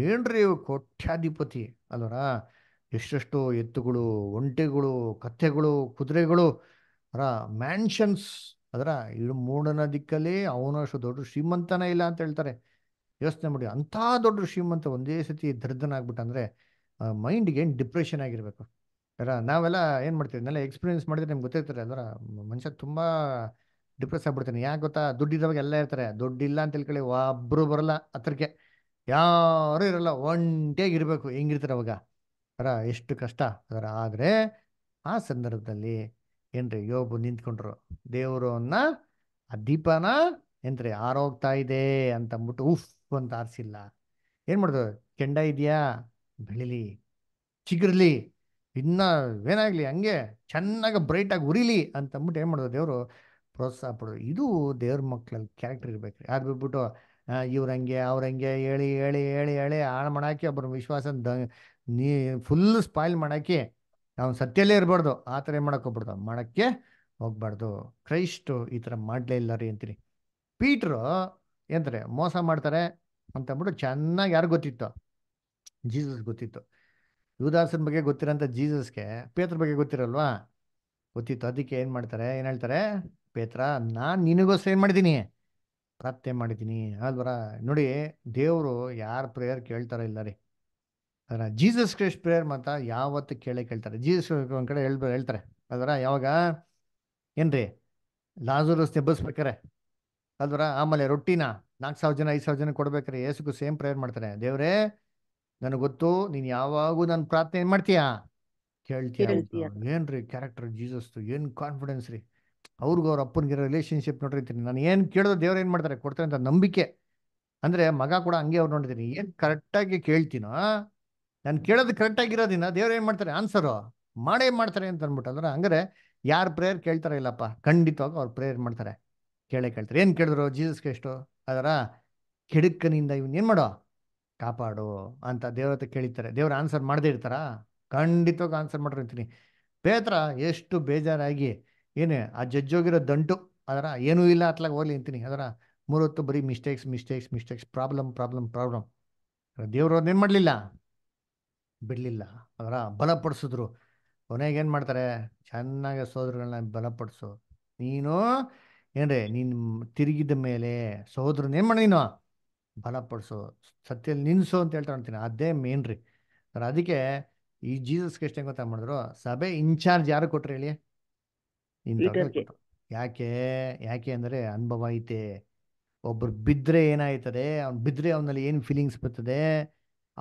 ಏನ್ರಿ ಕೋಟ್ಯಾಧಿಪತಿ ಅಲ್ವರ ಎಷ್ಟೆಷ್ಟು ಎತ್ತುಗಳು ಒಂಟೆಗಳು ಕತ್ತೆಗಳು ಕುದುರೆಗಳು ಅದರ ಮ್ಯಾನ್ಷನ್ಸ್ ಅದರ ಇಳು ಮೂಡನ ದಿಕ್ಕಲ್ಲಿ ಅವನು ಅಷ್ಟು ದೊಡ್ಡ ಶ್ರೀಮಂತನೇ ಇಲ್ಲ ಅಂತ ಹೇಳ್ತಾರೆ ಯೋಚನೆ ಮಾಡಿ ಅಂಥ ದೊಡ್ಡ ಶ್ರೀಮಂತ ಒಂದೇ ಸತಿ ಅಂದ್ರೆ ಮೈಂಡ್ಗೆ ಏನು ಡಿಪ್ರೆಷನ್ ಆಗಿರಬೇಕು ಅರ ನಾವೆಲ್ಲ ಏನು ಮಾಡ್ತೀವಿ ಇದನ್ನೆಲ್ಲ ಎಕ್ಸ್ಪೀರಿಯನ್ಸ್ ಮಾಡಿದ್ರೆ ನಿಮ್ಗೆ ಗೊತ್ತಿರ್ತಾರೆ ಅಂದ್ರೆ ಮನುಷ್ಯ ತುಂಬ ಡಿಪ್ರೆಸ್ ಆಗ್ಬಿಡ್ತಾನೆ ಯಾಕೆ ಗೊತ್ತಾ ದುಡ್ಡಿದ್ದವಾಗ ಎಲ್ಲ ಇರ್ತಾರೆ ದುಡ್ಡಿಲ್ಲ ಅಂತ ತಿಳ್ಕೊಳ್ಳಿ ಒಬ್ಬರು ಬರಲ್ಲ ಹತ್ರಕ್ಕೆ ಯಾರೂ ಇರಲ್ಲ ಒಂಟಿಯಾಗಿ ಇರಬೇಕು ಹೆಂಗಿರ್ತಾರೆ ಅವಾಗ ಅರ ಎಷ್ಟು ಕಷ್ಟ ಅದರ ಆದರೆ ಆ ಸಂದರ್ಭದಲ್ಲಿ ಏನ್ರಿ ಯೋಬು ನಿಂತ್ಕೊಂಡ್ರು ದೇವರನ್ನ ಆ ದೀಪನ ಏನ್ರಿ ಆರೋಗ್ತಾ ಇದೆ ಅಂತ ಅಂದ್ಬಿಟ್ಟು ಉಫ್ ಅಂತ ಆರಿಸಿಲ್ಲ ಏನು ಮಾಡೋದು ಕೆಂಡ ಇದೆಯಾ ಬೆಳಿಲಿ ಚಿಗಿರ್ಲಿ ಇನ್ನ ಏನಾಗಲಿ ಹಂಗೆ ಚೆನ್ನಾಗಿ ಬ್ರೈಟಾಗಿ ಉರಿಲಿ ಅಂತಂದ್ಬಿಟ್ಟು ಏನು ಮಾಡೋದು ದೇವರು ಪ್ರೋತ್ಸಾಹ ಪಡೋದು ಇದು ದೇವ್ರ ಮಕ್ಕಳಲ್ಲಿ ಕ್ಯಾರೆಕ್ಟರ್ ಇರಬೇಕು ಅದು ಬಿಟ್ಬಿಟ್ಟು ಇವ್ರಂಗೆ ಹಂಗೆ ಹೇಳಿ ಹೇಳಿ ಹೇಳಿ ಹೇಳಿ ಹಾಳು ಮಾಡಾಕಿ ಒಬ್ಬರ ವಿಶ್ವಾಸ ನೀ ಫುಲ್ ಸ್ಪಾಯ್ಲ್ ಮಾಡಾಕಿ ಅವ್ನು ಸತ್ಯಲ್ಲೇ ಇರಬಾರ್ದು ಆ ಥರ ಏನು ಮಾಡಕ್ಕೆ ಹೋಗ್ಬಾರ್ದು ಮಾಡೋಕ್ಕೆ ಹೋಗ್ಬಾರ್ದು ಕ್ರೈಸ್ಟು ಈ ಥರ ಮಾಡಲೇ ಇಲ್ಲ ರೀ ಅಂತೀರಿ ಪೀಟ್ರು ಏನಂತಾರೆ ಮೋಸ ಮಾಡ್ತಾರೆ ಅಂತಂದ್ಬಿಟ್ಟು ಚೆನ್ನಾಗಿ ಯಾರು ಗೊತ್ತಿತ್ತು ಜೀಸಸ್ ಗೊತ್ತಿತ್ತು ಯುವದಾಸನ ಬಗ್ಗೆ ಗೊತ್ತಿರೋಂಥ ಜೀಸಸ್ಗೆ ಪೇತ್ರ ಬಗ್ಗೆ ಗೊತ್ತಿರಲ್ವಾ ಗೊತ್ತಿತ್ತು ಅದಕ್ಕೆ ಏನು ಮಾಡ್ತಾರೆ ಏನು ಹೇಳ್ತಾರೆ ಪೇತ್ರ ನಾನು ನಿನಗೋಸ್ಕರ ಏನು ಮಾಡಿದ್ದೀನಿ ಪ್ರಾರ್ಥನೆ ಮಾಡಿದ್ದೀನಿ ಅಲ್ವರ ನೋಡಿ ದೇವರು ಯಾರು ಪ್ರೇಯರ್ ಕೇಳ್ತಾರ ಇಲ್ಲ ರೀ ಅದರ ಜೀಸಸ್ ಕ್ರಿಸ್ಟ್ ಪ್ರೇಯರ್ ಮಾತ್ರ ಯಾವತ್ತು ಕೇಳಿ ಕೇಳ್ತಾರೆ ಜೀಸಸ್ ಒಂದು ಕಡೆ ಹೇಳ್ಬ ಹೇಳ್ತಾರೆ ಅದರ ಯಾವಾಗ ಏನ್ರಿ ರೀ ಲಾಜೂರಸ್ ನೆಬ್ಬಿಸ್ಬೇಕಾರೆ ಅಲ್ವರ ಆಮೇಲೆ ರೊಟ್ಟಿನ ನಾಲ್ಕು ಸಾವಿರ ಜನ ಐದು ಸಾವಿರ ಜನ ಕೊಡ್ಬೇಕಾರೆ ಯೇಸುಗೂ ಸೇಮ್ ಪ್ರೇಯರ್ ಮಾಡ್ತಾರೆ ದೇವರೇ ನನಗೆ ಗೊತ್ತು ನೀನ್ ಯಾವಾಗೂ ನಾನು ಪ್ರಾರ್ಥನೆ ಮಾಡ್ತೀಯಾ ಕೇಳ್ತೀಯ ಏನ್ರಿ ಕ್ಯಾರೆಕ್ಟರ್ ಜೀಸಸ್ ಏನ್ ಕಾನ್ಫಿಡೆನ್ಸ್ ರೀ ಅವ್ರಿಗೂ ಅವ್ರ ಅಪ್ಪನಿಗಿರೋ ರಿಲೇಶನ್ಶಿಪ್ ನೋಡಿರ್ತೀನಿ ನಾನು ಏನ್ ಕೇಳಿದ್ರೆ ದೇವ್ರ ಏನ್ ಮಾಡ್ತಾರೆ ಕೊಡ್ತಾರೆ ಅಂತ ನಂಬಿಕೆ ಅಂದ್ರೆ ಮಗ ಕೂಡ ಹಂಗೆ ಅವ್ರು ಏನ್ ಕರೆಕ್ಟ್ ಕರೆಕ್ಟಾಗಿ ಕೇಳ್ತೀನೋ ನಾನು ಕೇಳೋದು ಕರೆಕ್ಟಾಗಿರೋದಿನ ದೇವ್ರ ಏನ್ ಮಾಡ್ತಾರೆ ಆನ್ಸರು ಮಾಡೇ ಮಾಡ್ತಾರೆ ಅಂತ ಅಂದ್ಬಿಟ್ಟು ಅಂದ್ರೆ ಹಂಗಾರೆ ಯಾರು ಪ್ರೇಯರ್ ಕೇಳ್ತಾರ ಇಲ್ಲಪ್ಪ ಖಂಡಿತವಾಗ ಅವ್ರು ಪ್ರೇಯರ್ ಮಾಡ್ತಾರೆ ಕೇಳೇ ಕೇಳ್ತಾರೆ ಏನ್ ಕೇಳಿದ್ರು ಜೀಸಸ್ ಎಷ್ಟು ಅದರ ಕೆಡುಕನಿಂದ ಇವನ್ ಏನ್ ಮಾಡೋ ಕಾಪಾಡು ಅಂತ ದೇವ್ರ ಹತ್ರ ಕೇಳಿತಾರೆ ದೇವ್ರ ಆನ್ಸರ್ ಮಾಡದೇ ಇರ್ತಾರ ಖಂಡಿತವಾಗಿ ಆನ್ಸರ್ ಮಾಡಿರ್ತೀನಿ ಪೇತ್ರ ಎಷ್ಟು ಬೇಜಾರಾಗಿ ಏನೇ ಆ ಜಜ್ಜೋಗಿರೋ ದಂಟು ಅದರ ಏನೂ ಇಲ್ಲ ಅತ್ಲಾಗ ಹೋಗ್ಲಿ ಅಂತೀನಿ ಅದರ ಮೂರೊತ್ತು ಬರೀ mistakes mistakes mistakes problem problem problem ದೇವ್ರವ್ರು ಅವ್ರನ್ನೇನು ಮಾಡಲಿಲ್ಲ ಬಿಡಲಿಲ್ಲ ಅದರ ಬಲಪಡಿಸಿದ್ರು ಕೊನೆಗೆ ಏನು ಮಾಡ್ತಾರೆ ಚೆನ್ನಾಗಿ ಸೋದರುಗಳನ್ನ ಬಲಪಡಿಸು ನೀನು ರೀ ನೀನು ತಿರುಗಿದ ಮೇಲೆ ಏನು ಮಾಡಿ ನೀನು ಬಲಪಡಿಸೋ ಸತ್ಯದಲ್ಲಿ ನಿನ್ಸು ಅಂತ ಹೇಳ್ತಾರೆ ಅಂತೀನಿ ಅದೇ ಮೇನ್ ರೀ ಅದಕ್ಕೆ ಈ ಜೀಸಸ್ ಕೃಷ್ಣ ಗೊತ್ತಾ ಮಾಡಿದ್ರು ಸಭೆ ಇನ್ಚಾರ್ಜ್ ಯಾರು ಕೊಟ್ರಿ ಹೇಳಿ ಯಾಕೆ ಯಾಕೆ ಅಂದ್ರೆ ಅನುಭವ ಐತೆ ಒಬ್ರು ಬಿದ್ರೆ ಏನಾಯ್ತದೆ ಅವ್ನು ಬಿದ್ರೆ ಅವನಲ್ಲಿ ಏನು ಫೀಲಿಂಗ್ಸ್ ಬರ್ತದೆ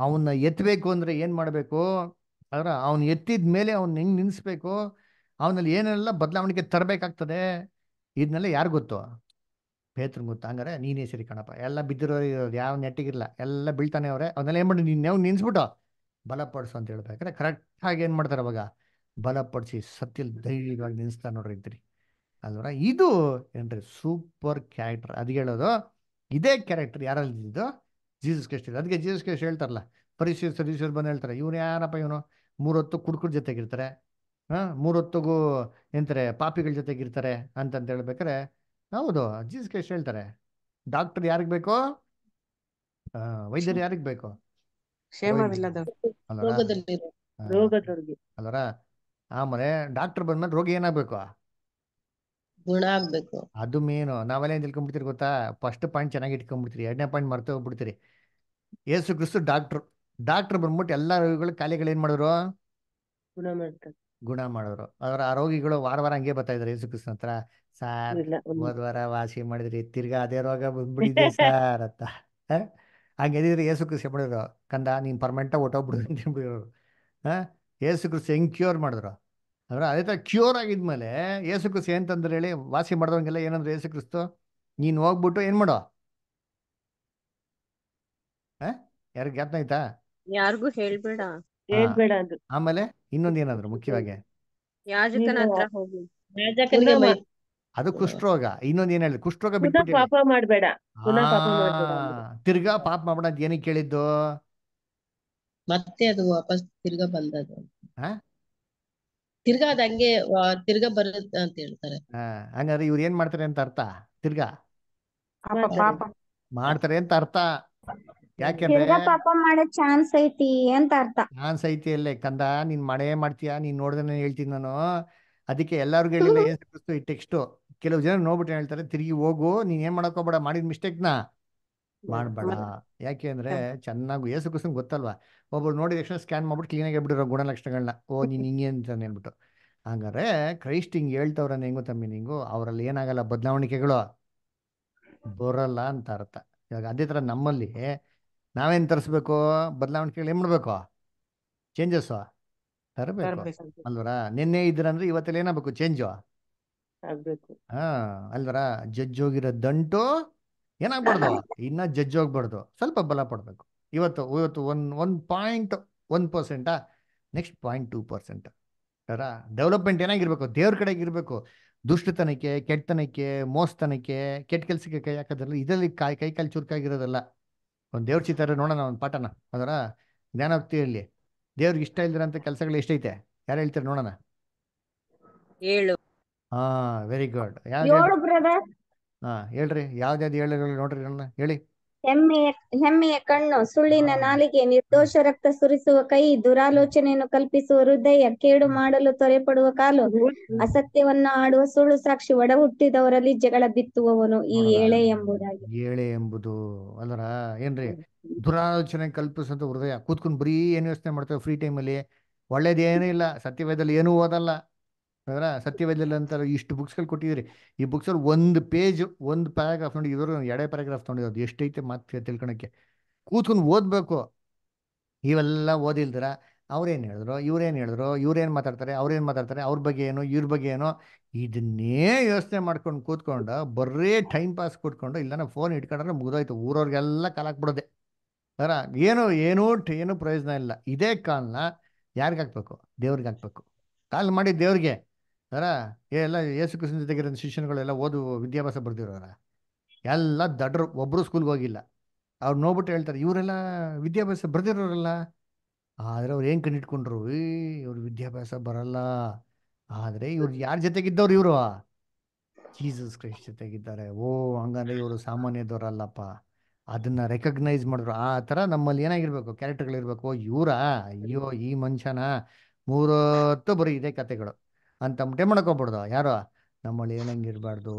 ಅವನ್ನ ಎತ್ತಬೇಕು ಅಂದ್ರೆ ಏನು ಮಾಡಬೇಕು ಅದರ ಅವ್ನು ಎತ್ತಿದ ಮೇಲೆ ಅವ್ನು ಹೆಂಗೆ ನಿಲ್ಲಿಸ್ಬೇಕು ಅವನಲ್ಲಿ ಏನೆಲ್ಲ ಬದಲಾವಣೆಗೆ ತರಬೇಕಾಗ್ತದೆ ಇದನ್ನೆಲ್ಲ ಯಾರು ಗೊತ್ತು ಪೇತ್ರ ಹಂಗಾರೆ ನೀನೇ ಸರಿ ಕಣಪ್ಪ ಎಲ್ಲ ಬಿದ್ದಿರೋ ಇರೋದು ಯಾವ ನೆಟ್ಟಿಗಿರಲ್ಲ ಎಲ್ಲ ಬೀಳ್ತಾನೆ ಅವರೇ ಅವನ್ನೆಲ್ಲ ಏನು ಮಾಡಿ ನೀನು ನಾವು ನಿನ್ಸ್ಬಿಟ್ಟು ಬಲಪಡಿಸು ಅಂತ ಕರೆಕ್ಟ್ ಆಗಿ ಏನು ಮಾಡ್ತಾರೆ ಅವಾಗ ಬಲಪಡಿಸಿ ಸತ್ಯಲ್ ಧೈರ್ಯವಾಗಿ ನಿನ್ಸ್ತಾ ನೋಡ್ರಿ ಇದ್ರಿ ಅಲ್ವರ ಇದು ಏನ್ರಿ ಸೂಪರ್ ಕ್ಯಾರೆಕ್ಟರ್ ಅದು ಹೇಳೋದು ಇದೇ ಕ್ಯಾರೆಕ್ಟರ್ ಯಾರಲ್ಲಿ ಇದು ಜೀಸಸ್ ಕ್ರಿಸ್ಟ್ ಇದೆ ಅದಕ್ಕೆ ಜೀಸಸ್ ಕ್ರಿಸ್ಟ್ ಹೇಳ್ತಾರಲ್ಲ ಪರಿಶೀಲ್ ಸರೀಶ್ವರ್ ಬಂದು ಹೇಳ್ತಾರೆ ಇವನು ಯಾರಪ್ಪ ಇವನು ಮೂರೊತ್ತು ಕುಡ್ಕುಡ್ ಜೊತೆಗಿರ್ತಾರೆ ಹಾಂ ಮೂರೊತ್ತಿಗೂ ಎಂತಾರೆ ಪಾಪಿಗಳ ಜೊತೆಗಿರ್ತಾರೆ ಅಂತಂತ ಹೇಳ್ಬೇಕಾರೆ ಹೌದು ಜೀಸಸ್ ಕ್ರೈಸ್ಟ್ ಹೇಳ್ತಾರೆ ಡಾಕ್ಟರ್ ಯಾರಿಗ್ ಬೇಕು ವೈದ್ಯರು ಯಾರಿಗ್ ಬೇಕು ಅಲ್ಲರ ಆಮೇಲೆ ಡಾಕ್ಟರ್ ಬಂದ್ಮೇಲೆ ರೋಗಿ ಏನಾಗ್ಬೇಕು ಗುಣ ಅದು ಮೇನು ನಾವೆಲ್ಲ ಏನ್ ತಿಳ್ಕೊಂಡ್ಬಿಡ್ತೀರಿ ಗೊತ್ತಾ ಫಸ್ಟ್ ಪಾಯಿಂಟ್ ಚೆನ್ನಾಗಿ ಇಟ್ಕೊಂಡ್ಬಿಡ್ತೀರಿ ಎರಡನೇ ಪಾಯಿಂಟ್ ಮರ್ತ ಹೋಗ್ಬಿಡ್ತೀರಿ ಏಸು ಕ್ರಿಸ್ತು ಡಾಕ್ಟರ್ ಡಾಕ್ಟರ್ ಬಂದ್ಬಿಟ್ಟು ಎಲ್ಲಾ ರೋಗಿಗಳು ಕಾಯಿಲೆಗಳು ಏನ್ ಮಾಡೋರು ಗುಣ ಮಾಡಿದ್ರು ಅದರ ಆ ರೋಗಿಗಳು ವಾರ ವಾರ ಹಂಗೆ ಬರ್ತಾ ಇದಾರೆ ಯೇಸು ಕ್ರಿಸ್ತನ ಹತ್ರ ಸಾರ್ ವಾರ ವಾಸಿ ಮಾಡಿದ್ರಿ ತಿರ್ಗಾ ಅದೇ ರೋಗ ಬಂದ್ಬಿಟ್ಟಿದೆ ಸಾರ್ ಅಂತ ಹಂಗೆದಿದ್ರೆ ಏಸು ಕೃಷಿ ಬಿಡಿದ್ರು ಕಂದ ನೀನು ಪರ್ಮನೆಂಟಾಗಿ ಹೊಟ್ಟೋಗ್ಬಿಡು ಅಂತ ಹೇಳ್ಬಿಡಿದ್ರು ಹಾಂ ಏಸು ಕ್ರಿಸ್ತ ಹೆಂಗೆ ಕ್ಯೂರ್ ಮಾಡಿದ್ರು ಅಂದ್ರೆ ಅದೇ ಥರ ಕ್ಯೂರ್ ಆಗಿದ್ಮೇಲೆ ಏಸು ಕ್ರಿಸ್ತ ಏನಂತಂದ್ರೆ ಹೇಳಿ ವಾಸಿ ಮಾಡಿದಂಗೆಲ್ಲ ಏನಂದ್ರೆ ಏಸು ಕ್ರಿಸ್ತು ನೀನ್ ಹೋಗ್ಬಿಟ್ಟು ಏನು ಮಾಡೋ ಹಾಂ ಯಾರಿಗೆ ಜ್ಞಾಪನ ಆಯ್ತಾ
ಯಾರಿಗೂ ಹೇಳ್ಬೇಡ ಹೇಳ್ಬೇಡ
ಆಮೇಲೆ ಇನ್ನೊಂದು ಏನಾದ್ರು ಮುಖ್ಯವಾಗಿ
ಯಾಜಕನ ಯಾಜಕನಿಗೆ
ಅದು ಕುಷ್ಠರೋಗ ಏನ್ ಹೇಳಿ ಕುಷ್ಠರೋಗ ಬಿಟ್ಟು
ಪಾಪ ಮಾಡಬೇಡ
ತಿರ್ಗಾ ಪಾಪ ಮಾಡಬೇಡ ಅಂತ ಏನಕ್ಕೆ ಕೇಳಿದ್ದು ಮತ್ತೆ ಅದು ವಾಪಸ್ ತಿರ್ಗಾ ಬಂದದ್ದು
ತಿರ್ಗಾ ಅದು ಹಂಗೆ ತಿರ್ಗಾ ಬರುತ್ತೆ
ಅಂತ ಹೇಳ್ತಾರೆ ಹಂಗಾದ್ರೆ ಇವ್ರು ಏನ್ ಮಾಡ್ತಾರೆ ಅಂತ ಅರ್ಥ ತಿರ್ಗಾ ಮಾಡ್ತಾರೆ ಅಂತ ಅರ್ಥ ಯಾಕೆಂದ್ರೆ ಪಾಪ
ಮಾಡೋ ಚಾನ್ಸ್ ಐತಿ ಅಂತ ಅರ್ಥ
ಅಲ್ಲೇ ಕಂದ ನೀನ್ ಮಳೆ ಮಾಡ್ತೀಯಾ ನೀನ್ ನೋಡಿದ್ರೆ ಹೇಳ್ತೀನಿ ನಾನು ಅದಕ್ಕೆ ಎಲ್ಲಾರ್ಗು ಹೇಳಿಲ್ಲ ಈ ಟೆಕ್ಸ್ಟ್ ಕೆಲವು ಜನ ನೋಡ್ಬಿಟ್ಟು ಹೇಳ್ತಾರೆ ತಿರುಗಿ ಹೋಗು ನೀನ್ ಏನ್ ಮಾಡಕೋಬೇಡ ಮಾಡಿದ ಮಾಡಿದ ಮಿಸ್ಟೇಕ್ನ ಮಾಡಬೇಡ ಯಾಕೆ ಅಂದ್ರೆ ಚೆನ್ನಾಗಿ ಏಸು ಗೊತ್ತಲ್ವಾ ಒಬ್ಬರು ನೋಡಿದ ತಕ್ಷಣ ಸ್ಕ್ಯಾನ್ ಮಾಡ್ಬಿಟ್ಟು ಕ್ಲೀನ್ ಆಗಿ ಬಿಡಿರೋ ಗುಣಲಕ್ಷಣಗಳನ್ನ ಓ ನೀನ್ ಹಿಂಗೆ ಅಂತ ಹೇಳ್ಬಿಟ್ಟು ಹಂಗಾರೆ ಕ್ರೈಸ್ಟ್ ಹಿಂಗ್ ಹೇಳ್ತವ್ರ ಹೆಂಗೋ ತಮ್ಮಿ ನಿಂಗು ಅವರಲ್ಲಿ ಏನಾಗಲ್ಲ ಬದಲಾವಣಿಕೆಗಳು ಬರಲ್ಲ ಅಂತ ಅರ್ಥ ಇವಾಗ ಅದೇ ತರ ನಮ್ಮಲ್ಲಿ ನಾವೇನ್ ತರಿಸ್ಬೇಕು ಬದಲಾವಣಿಕೆಗಳು ಏನ್ ಮಾಡ್ಬೇಕು ಚೇಂಜಸ್ ತರಬೇಕು ಅಲ್ವರ ನಿನ್ನೆ ಇದ್ರಂದ್ರೆ ಇವತ್ತಲ್ಲಿ ಏನಾಗಬೇಕು ಚೇಂಜು ಹಾ ಅಲ್ವರ ಜಜ್ಜ್ ಹೋಗಿರೋ ದಂಟು ಏನಾಗ್ಬಾರ್ದು ಇನ್ನ ಜಜ್ಜ್ ಹೋಗ್ಬಾರ್ದು ಸ್ವಲ್ಪ ಬಲ ಪಡ್ಬೇಕು ಇವತ್ತು ಇವತ್ತು one one point one percent next point two percent development ಏನಾಗಿರ್ಬೇಕು ದೇವ್ರ ಕಡೆಗೆ ಇರಬೇಕು ದುಷ್ಟತನಕ್ಕೆ ಕೆಟ್ಟತನಕ್ಕೆ ಮೋಸ್ತನಕ್ಕೆ ಕೆಟ್ಟ ಕೆಲಸಕ್ಕೆ ಕೈ ಹಾಕೋದ್ರಲ್ಲ ಇದರಲ್ಲಿ ಕಾಯಿ ಕೈ ಕಾಲು ಚುರುಕಾಗಿರೋದಲ್ಲ ಒಂದು ದೇವ್ರ ಚಿತ್ರ ನೋಡೋಣ ಒಂದು ಪಾಠನ ಅದರ ಹೇಳಿ ದೇವ್ರಿಗೆ ಇಷ್ಟ ಅಂತ ಕೆಲಸಗಳು ಎಷ್ಟೈತೆ ಯಾರು ಹೇಳ್ತಾರೆ ನೋಡೋಣ ಏಳು ಹಾ ವೆರಿ ಗುಡ್ ಏಳು ಬ್ರದರ್ ಹಾ ಹೇಳ್ರಿ ಯಾವ್ದ್ಯಾವ್ದು ಹೇಳಿ ನೋಡ್ರಿ ನನ್ನ ಹೇಳಿ
ಹೆಮ್ಮೆಯ ಹೆಮ್ಮೆಯ ಕಣ್ಣು ಸುಳ್ಳಿನ ನಾಲಿಗೆ ನಿರ್ದೋಷ ರಕ್ತ ಸುರಿಸುವ ಕೈ ದುರಾಲೋಚನೆಯನ್ನು ಕಲ್ಪಿಸುವ ಹೃದಯ ಕೇಡು ಮಾಡಲು ತೊರೆ ಪಡುವ ಕಾಲು ಅಸತ್ಯವನ್ನು ಆಡುವ ಸುಳ್ಳು ಸಾಕ್ಷಿ ಒಡ ಹುಟ್ಟಿದವರಲ್ಲಿ ಜಗಳ ಬಿತ್ತುವವನು ಈ ಏಳೆ ಎಂಬುದಾಗಿ
ಏಳೆ ಎಂಬುದು ಅಲ್ಲರ ಏನ್ರಿ ದುರಾಲೋಚನೆ ಕಲ್ಪಿಸೋದು ಹೃದಯ ಕೂತ್ಕೊಂಡು ಬರೀ ಏನು ಯೋಚನೆ ಮಾಡ್ತೇವೆ ಫ್ರೀ ಟೈಮ್ ಅಲ್ಲಿ ಒಳ್ಳೇದೇನೂ ಇಲ್ಲ ಸತ್ಯವೇದಲ್ಲಿ ಏನೂ ಓದಲ್ಲ ಅದರ ಸತ್ಯವೈದ್ಯಲ್ ಅಂತ ಇಷ್ಟು ಬುಕ್ಸ್ಗಳು ಕೊಟ್ಟಿದ್ದೀರಿ ಈ ಬುಕ್ಸಲ್ಲಿ ಒಂದು ಪೇಜ್ ಒಂದು ಪ್ಯಾರಾಗ್ರಾಫ್ ನೋಡಿ ಇವರು ಎರಡೆ ಪ್ಯಾರಾಗ್ರಾಫ್ ತೊಗೊಂಡಿರೋದು ಎಷ್ಟೈತೆ ಮತ್ತೆ ತಿಳ್ಕೊಳಕ್ಕೆ ಕೂತ್ಕೊಂಡು ಓದಬೇಕು ಇವೆಲ್ಲ ಓದಿಲ್ದಿರ ಅವ್ರೇನು ಹೇಳಿದ್ರು ಇವ್ರೇನು ಹೇಳಿದ್ರು ಇವ್ರೇನು ಮಾತಾಡ್ತಾರೆ ಅವ್ರೇನು ಮಾತಾಡ್ತಾರೆ ಅವ್ರ ಬಗ್ಗೆ ಏನು ಇವ್ರ ಬಗ್ಗೆ ಏನೋ ಇದನ್ನೇ ಯೋಚನೆ ಮಾಡ್ಕೊಂಡು ಕೂತ್ಕೊಂಡು ಬರೀ ಟೈಮ್ ಪಾಸ್ ಕೊಟ್ಕೊಂಡು ಇಲ್ಲ ಫೋನ್ ಇಟ್ಕೊಂಡ್ರೆ ಮುಗಿದೋಯ್ತು ಊರವ್ರಿಗೆಲ್ಲ ಕಾಲಾಕ್ಬಿಡೋದೆ ಅದರ ಏನು ಏನೂ ಏನೂ ಪ್ರಯೋಜನ ಇಲ್ಲ ಇದೇ ಕಾಲನ್ನ ಯಾರಿಗಾಕ್ಬೇಕು ದೇವ್ರಿಗೆ ಹಾಕ್ಬೇಕು ಕಾಲ್ ಮಾಡಿ ದೇವ್ರಿಗೆ ಏ ಎಲ್ಲ ಯೇಸು ಕೃಷ್ಣ ತೆಗಿರೋ ಶಿಕ್ಷಣಗಳೆಲ್ಲ ಓದು ವಿದ್ಯಾಭ್ಯಾಸ ಬರ್ದಿರೋರ ಎಲ್ಲ ದಡ್ರು ಒಬ್ಬರು ಸ್ಕೂಲ್ಗೆ ಹೋಗಿಲ್ಲ ಅವ್ರು ನೋಡ್ಬಿಟ್ಟು ಹೇಳ್ತಾರೆ ಇವರೆಲ್ಲ ವಿದ್ಯಾಭ್ಯಾಸ ಬರ್ದಿರೋರಲ್ಲ ಆದರೆ ಅವ್ರು ಏನು ಕಂಡಿಟ್ಕೊಂಡ್ರು ಏ ಇವ್ರು ವಿದ್ಯಾಭ್ಯಾಸ ಬರಲ್ಲ ಆದರೆ ಇವ್ರು ಯಾರ ಜೊತೆಗಿದ್ದವ್ರು ಇವರು ಜೀಸಸ್ ಕ್ರೈಸ್ಟ್ ಜೊತೆಗಿದ್ದಾರೆ ಓ ಹಂಗಂದ್ರೆ ಇವರು ಸಾಮಾನ್ಯದವರಲ್ಲಪ್ಪ ಅದನ್ನ ರೆಕಗ್ನೈಸ್ ಮಾಡಿದ್ರು ಆ ಥರ ನಮ್ಮಲ್ಲಿ ಏನಾಗಿರ್ಬೇಕು ಕ್ಯಾರೆಕ್ಟರ್ಗಳಿರ್ಬೇಕು ಇವರ ಅಯ್ಯೋ ಈ ಮನುಷ್ಯನ ಮೂರತ್ತು ಬರೀ ಇದೆ ಕತೆಗಳು ಅಂತಮಟೆ ಮಾಡ್ಕೊಬಾರ್ದು ಯಾರು ನಮ್ಮಲ್ಲಿ ಏನಂಗೆ ಇರಬಾರ್ದು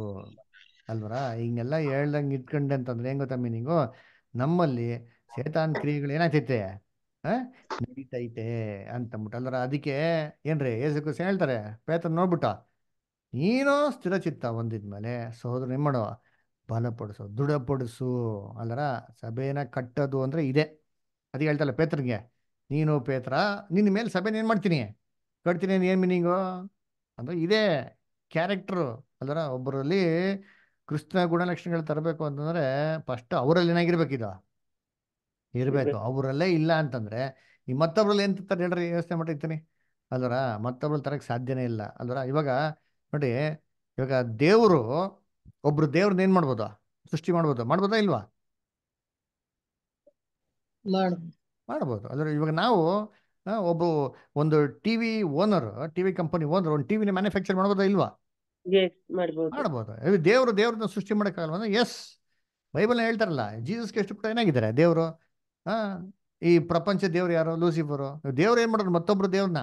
ಅಲ್ವರ ಹಿಂಗೆಲ್ಲ ಹೇಳ್ದಂಗೆ ಇಟ್ಕೊಂಡೆ ಅಂತಂದ್ರೆ ಹೆಂಗ ಗೊತ್ತಾ ಮೀನಿಂಗು ನಮ್ಮಲ್ಲಿ ಶೇತಾನ್ ಕ್ರಿಯೆಗಳು ಏನಾಗ್ತೈತೆ ನಡೀತೈತೆ ಅಂತಂದ್ಬಿಟ್ಟು ಅಲ್ವರ ಅದಕ್ಕೆ ಏನ್ರಿ ಏಸಕ್ಕೂ ಹೇಳ್ತಾರೆ ಪೇತನ್ ನೋಡ್ಬಿಟ್ಟ ನೀನು ಸ್ಥಿರಚಿತ್ತ ಹೊಂದಿದ್ಮೇಲೆ ಸಹೋದರ ನಿಮ್ಮ ಮಾಡುವ ಬಲಪಡಿಸು ದೃಢಪಡಿಸು ಅಲ್ಲರ ಸಭೆನ ಕಟ್ಟೋದು ಅಂದರೆ ಇದೆ ಅದಕ್ಕೆ ಹೇಳ್ತಲ್ಲ ಪೇತ್ರನಿಗೆ ನೀನು ಪೇತ್ರ ನಿನ್ನ ಮೇಲೆ ಸಭೆನ ಏನು ಮಾಡ್ತೀನಿ ಕಟ್ತೀನಿ ಏನು ಮೀನಿಂಗು ಅಂದ್ರೆ ಇದೇ ಕ್ಯಾರೆಕ್ಟ್ರು ಅದರ ಒಬ್ಬರಲ್ಲಿ ಕೃಷ್ಣ ಗುಣಲಕ್ಷಣಗಳು ತರಬೇಕು ಅಂತಂದ್ರೆ ಫಸ್ಟ್ ಅವರಲ್ಲಿ ಏನಾಗಿರ್ಬೇಕಿದ ಇರಬೇಕು ಅವರಲ್ಲೇ ಇಲ್ಲ ಅಂತಂದ್ರೆ ಈ ಮತ್ತೊಬ್ರಲ್ಲಿ ಏನ್ ತರ ಹೇಳ್ರಿ ವ್ಯವಸ್ಥೆ ಮಾಡಿರ್ತೀನಿ ಅಲ್ವರ ಮತ್ತೊಬ್ರಲ್ಲಿ ತರಕ್ಕೆ ಸಾಧ್ಯನೇ ಇಲ್ಲ ಅಲ್ವರ ಇವಾಗ ನೋಡಿ ಇವಾಗ ದೇವರು ಒಬ್ರು ದೇವ್ರನ್ನ ಏನ್ ಮಾಡ್ಬೋದ ಸೃಷ್ಟಿ ಮಾಡ್ಬೋದು ಮಾಡ್ಬೋದಾ ಇಲ್ವಾ ಮಾಡ್ಬೋದು ಅದ್ರ ಇವಾಗ ನಾವು ಒಬ್ಬ ಒಂದು TV owner TV company owner ಒಂದು ಟಿವಿನ ಮ್ಯಾನುಫ್ಯಾಕ್ಚರ್ ಮಾಡಬಹುದಾ ಇಲ್ವಾ ಮಾಡಬಹುದು ದೇವರು ದೇವ್ರನ್ನ ಸೃಷ್ಟಿ ಮಾಡಕ್ಕಾಗಲ್ಲ ಅಂದ್ರೆ ಎಸ್ ಬೈಬಲ್ ಹೇಳ್ತಾರಲ್ಲ ಜೀಸಸ್ ಎಷ್ಟು ಕೂಡ ಏನಾಗಿದ್ದಾರೆ ದೇವರು ಹಾ ಈ ಪ್ರಪಂಚ ದೇವ್ರು ಯಾರು ಲೂಸಿಫರು ದೇವ್ರು ಏನ್ ಮಾಡೋರು ಮತ್ತೊಬ್ರು ದೇವ್ರನ್ನ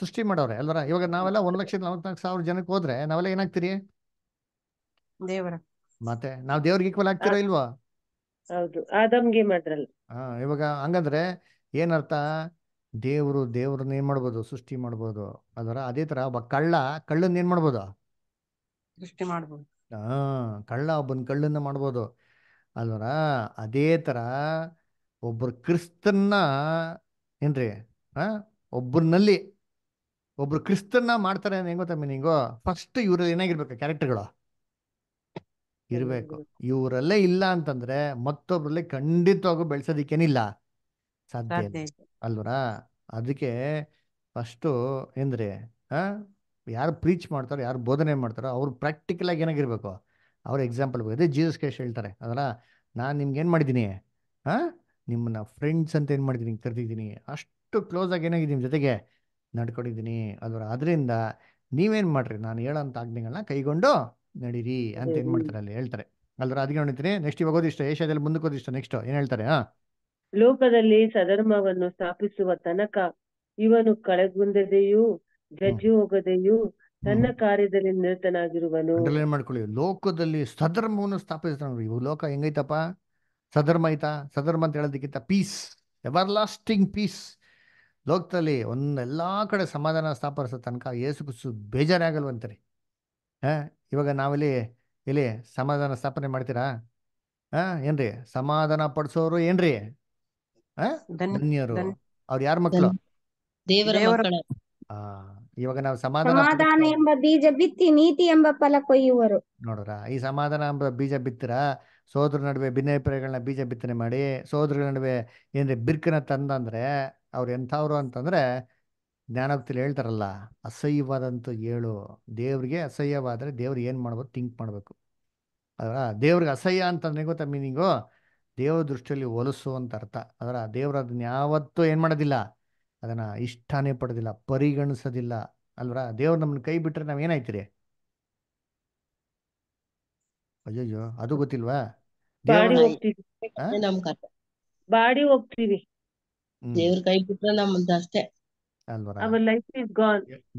ಸೃಷ್ಟಿ ಮಾಡೋರೆ ಅಲ್ವರ ಇವಾಗ ನಾವೆಲ್ಲ ಒಂದ್ ಲಕ್ಷದ ನಲವತ್ನಾಲ್ಕು ಸಾವಿರ ಜನಕ್ಕೆ ಹೋದ್ರೆ ನಾವೆಲ್ಲ ಏನಾಗ್ತೀರಿ ಮತ್ತೆ ನಾವ್ ದೇವ್ರಿಗೆ ಈಕ್ವಲ್ ಆಗ್ತಿರೋ ಇಲ್ವಾ ಹೌದು ಇವಾಗ ಹಂಗಂದ್ರೆ ಏನರ್ಥ ದೇವರು ದೇವ್ರನ್ನ ಏನ್ ಮಾಡ್ಬೋದು ಸೃಷ್ಟಿ ಮಾಡ್ಬೋದು ಅದರ ಅದೇ ತರ ಒಬ್ಬ ಕಳ್ಳ ಕಳ್ಳನ್ ಏನ್ ಮಾಡ್ಬೋದು ಸೃಷ್ಟಿ ಕಳ್ಳ ಒಬ್ಬನ ಕಳ್ಳನ್ನ ಮಾಡ್ಬೋದು ಅದರ ಅದೇ ತರ ಒಬ್ಬರು ಕ್ರಿಸ್ತನ್ನ ಏನ್ರಿ ಹಾಂ ಒಬ್ರು ಕ್ರಿಸ್ತನ್ನ ಮಾಡ್ತಾರೆ ಹೆಂಗ್ ಗೊತ್ತಾ ಮೀನಿಂಗು ಫಸ್ಟ್ ಇವ್ರ ಏನಾಗಿರ್ಬೇಕು ಕ್ಯಾರೆಕ್ಟರ್ಗಳು ಇರ್ಬೇಕು ಇವರಲ್ಲೇ ಇಲ್ಲ ಅಂತಂದ್ರೆ ಮತ್ತೊಬ್ರಲ್ಲೇ ಖಂಡಿತವಾಗೂ ಬೆಳ್ಸೋದಿಕ್ಕೇನಿಲ್ಲ ಸಾಧ್ಯ ಅಲ್ವರಾ ಅದಕ್ಕೆ ಫಸ್ಟು ಏನ್ರಿ ಹಾಂ ಯಾರು ಪ್ರೀಚ್ ಮಾಡ್ತಾರೋ ಯಾರು ಬೋಧನೆ ಮಾಡ್ತಾರೋ ಅವ್ರು ಪ್ರಾಕ್ಟಿಕಲಾಗಿ ಏನಾಗಿರ್ಬೇಕು ಅವ್ರ ಎಕ್ಸಾಂಪಲ್ ಅದೇ ಜೀಸಸ್ ಕೇಶ್ ಹೇಳ್ತಾರೆ ಅದರ ನಾನು ನಿಮ್ಗೆ ಏನು ಮಾಡಿದ್ದೀನಿ ಹಾಂ ನಿಮ್ಮನ್ನ ಫ್ರೆಂಡ್ಸ್ ಅಂತ ಏನು ಮಾಡಿದ್ದೀನಿ ಕರೆದಿದ್ದೀನಿ ಅಷ್ಟು ಕ್ಲೋಸಾಗಿ ಏನಾಗಿದೆ ನಿಮ್ಮ ಜೊತೆಗೆ ನಡ್ಕೊಂಡಿದ್ದೀನಿ ಅಲ್ವರ ಅದರಿಂದ ನೀವೇನು ಮಾಡ್ರಿ ನಾನು ಹೇಳೋಂಥ ಆಜ್ಞೆಗಳನ್ನ ಕೈಗೊಂಡು ನಡೀರಿ ಅಂತ ಏನು ಮಾಡ್ತಾರೆ ಅಲ್ಲಿ ಹೇಳ್ತಾರೆ ಅಲ್ದ್ರ ಅದಕ್ಕೆ ನೋಡಿದ್ರಿ ನೆಕ್ಸ್ಟ್ ಇವಾಗ ಹೋದಿಷ್ಟ ಏಷ್ಯಾದಲ್ಲಿ ಮುಂದಕ್ಕೆ ಓದಿಷ್ಟ ನೆಕ್ಸ್ಟ್ ಏನು ಹೇಳ್ತಾರೆ ಹಾಂ
ಲೋಕದಲ್ಲಿ ಸಧರ್ಮವನ್ನು ಸ್ಥಾಪಿಸುವ ತನಕ ಇವನು ಕಳೆಗುಂದದೆಯೂ ಜಜ್ಜಿ ಹೋಗದೆಯೂ ತನ್ನ ಕಾರ್ಯದಲ್ಲಿ ನಿರತನಾಗಿರುವನು
ಮಾಡ್ಕೊಳ್ಳಿ ಲೋಕದಲ್ಲಿ ಸಧರ್ಮವನ್ನು ಸ್ಥಾಪಿಸ್ತಾನ ಇವು ಲೋಕ ಹೆಂಗೈತಪ್ಪ ಸಧರ್ಮ ಐತಾ ಸಧರ್ಮ ಅಂತ ಹೇಳೋದಕ್ಕಿಂತ ಪೀಸ್ ಎವರ್ ಲಾಸ್ಟಿಂಗ್ ಪೀಸ್ ಲೋಕದಲ್ಲಿ ಒಂದು ಕಡೆ ಸಮಾಧಾನ ಸ್ಥಾಪಿಸೋ ತನಕ ಏಸು ಕುಸು ಹ ಆಗಲ್ವಂತರಿ ಹಾಂ ಇವಾಗ ನಾವಿಲ್ಲಿ ಇಲ್ಲಿ ಸಮಾಧಾನ ಸ್ಥಾಪನೆ ಮಾಡ್ತೀರಾ ಹಾಂ ಏನ್ರಿ ಸಮಾಧಾನ ಪಡಿಸೋರು ಏನ್ರಿ ಧನ್ಯರು ಅವ್ರು ಯಾರ ಮಕ್ಕಳು ಇವಾಗ ನಾವು ಸಮಾಧಾನ
ಎಂಬ ಬೀಜ ಬಿತ್ತಿ ನೀತಿ ಎಂಬ ಫಲ ಕೊಯ್ಯುವರು
ನೋಡ್ರ ಈ ಸಮಾಧಾನ ಎಂಬ ಬೀಜ ಬಿತ್ತರ ಸೋದ್ರ ನಡುವೆ ಭಿನ್ನಾಭಿಪ್ರಾಯಗಳನ್ನ ಬೀಜ ಬಿತ್ತನೆ ಮಾಡಿ ಸೋದ್ರ ನಡುವೆ ಏನ್ರಿ ಬಿರ್ಕನ ತಂದಂದ್ರೆ ಅವ್ರು ಎಂಥವ್ರು ಅಂತಂದ್ರೆ ಜ್ಞಾನೋಕ್ತಿಲಿ ಹೇಳ್ತಾರಲ್ಲ ಅಸಹ್ಯವಾದಂತೂ ಹೇಳು ದೇವ್ರಿಗೆ ಅಸಹ್ಯವಾದ್ರೆ ದೇವ್ರು ಏನ್ ಮಾಡ್ಬೋದು ಥಿಂಕ್ ಮಾಡ್ಬೇಕು ಅದ್ರ ದೇವ್ರಿಗೆ ಅಸಹ್ಯ ಅಂತಂದ್ರೆ ಗೊತ್ತ ಮೀನಿಂಗು ದೇವರ ದೃಷ್ಟಿಯಲ್ಲಿ ಒಲಸು ಅಂತ ಅರ್ಥ ಅದರ ದೇವರ ಅದನ್ನ ಯಾವತ್ತೂ ಏನು ಮಾಡೋದಿಲ್ಲ ಅದನ್ನ ಇಷ್ಟಾನೇ ಪಡೋದಿಲ್ಲ ಪರಿಗಣಿಸೋದಿಲ್ಲ ಅಲ್ವರ ದೇವ್ರು ನಮ್ಮನ್ನ ಕೈ ಬಿಟ್ರೆ ನಾವು ಏನಾಯ್ತೀರಿ ಅಯ್ಯಯ್ಯೋ ಅದು ಗೊತ್ತಿಲ್ವಾ
ಬಾಡಿ ಹೋಗ್ತೀವಿ ದೇವ್ರ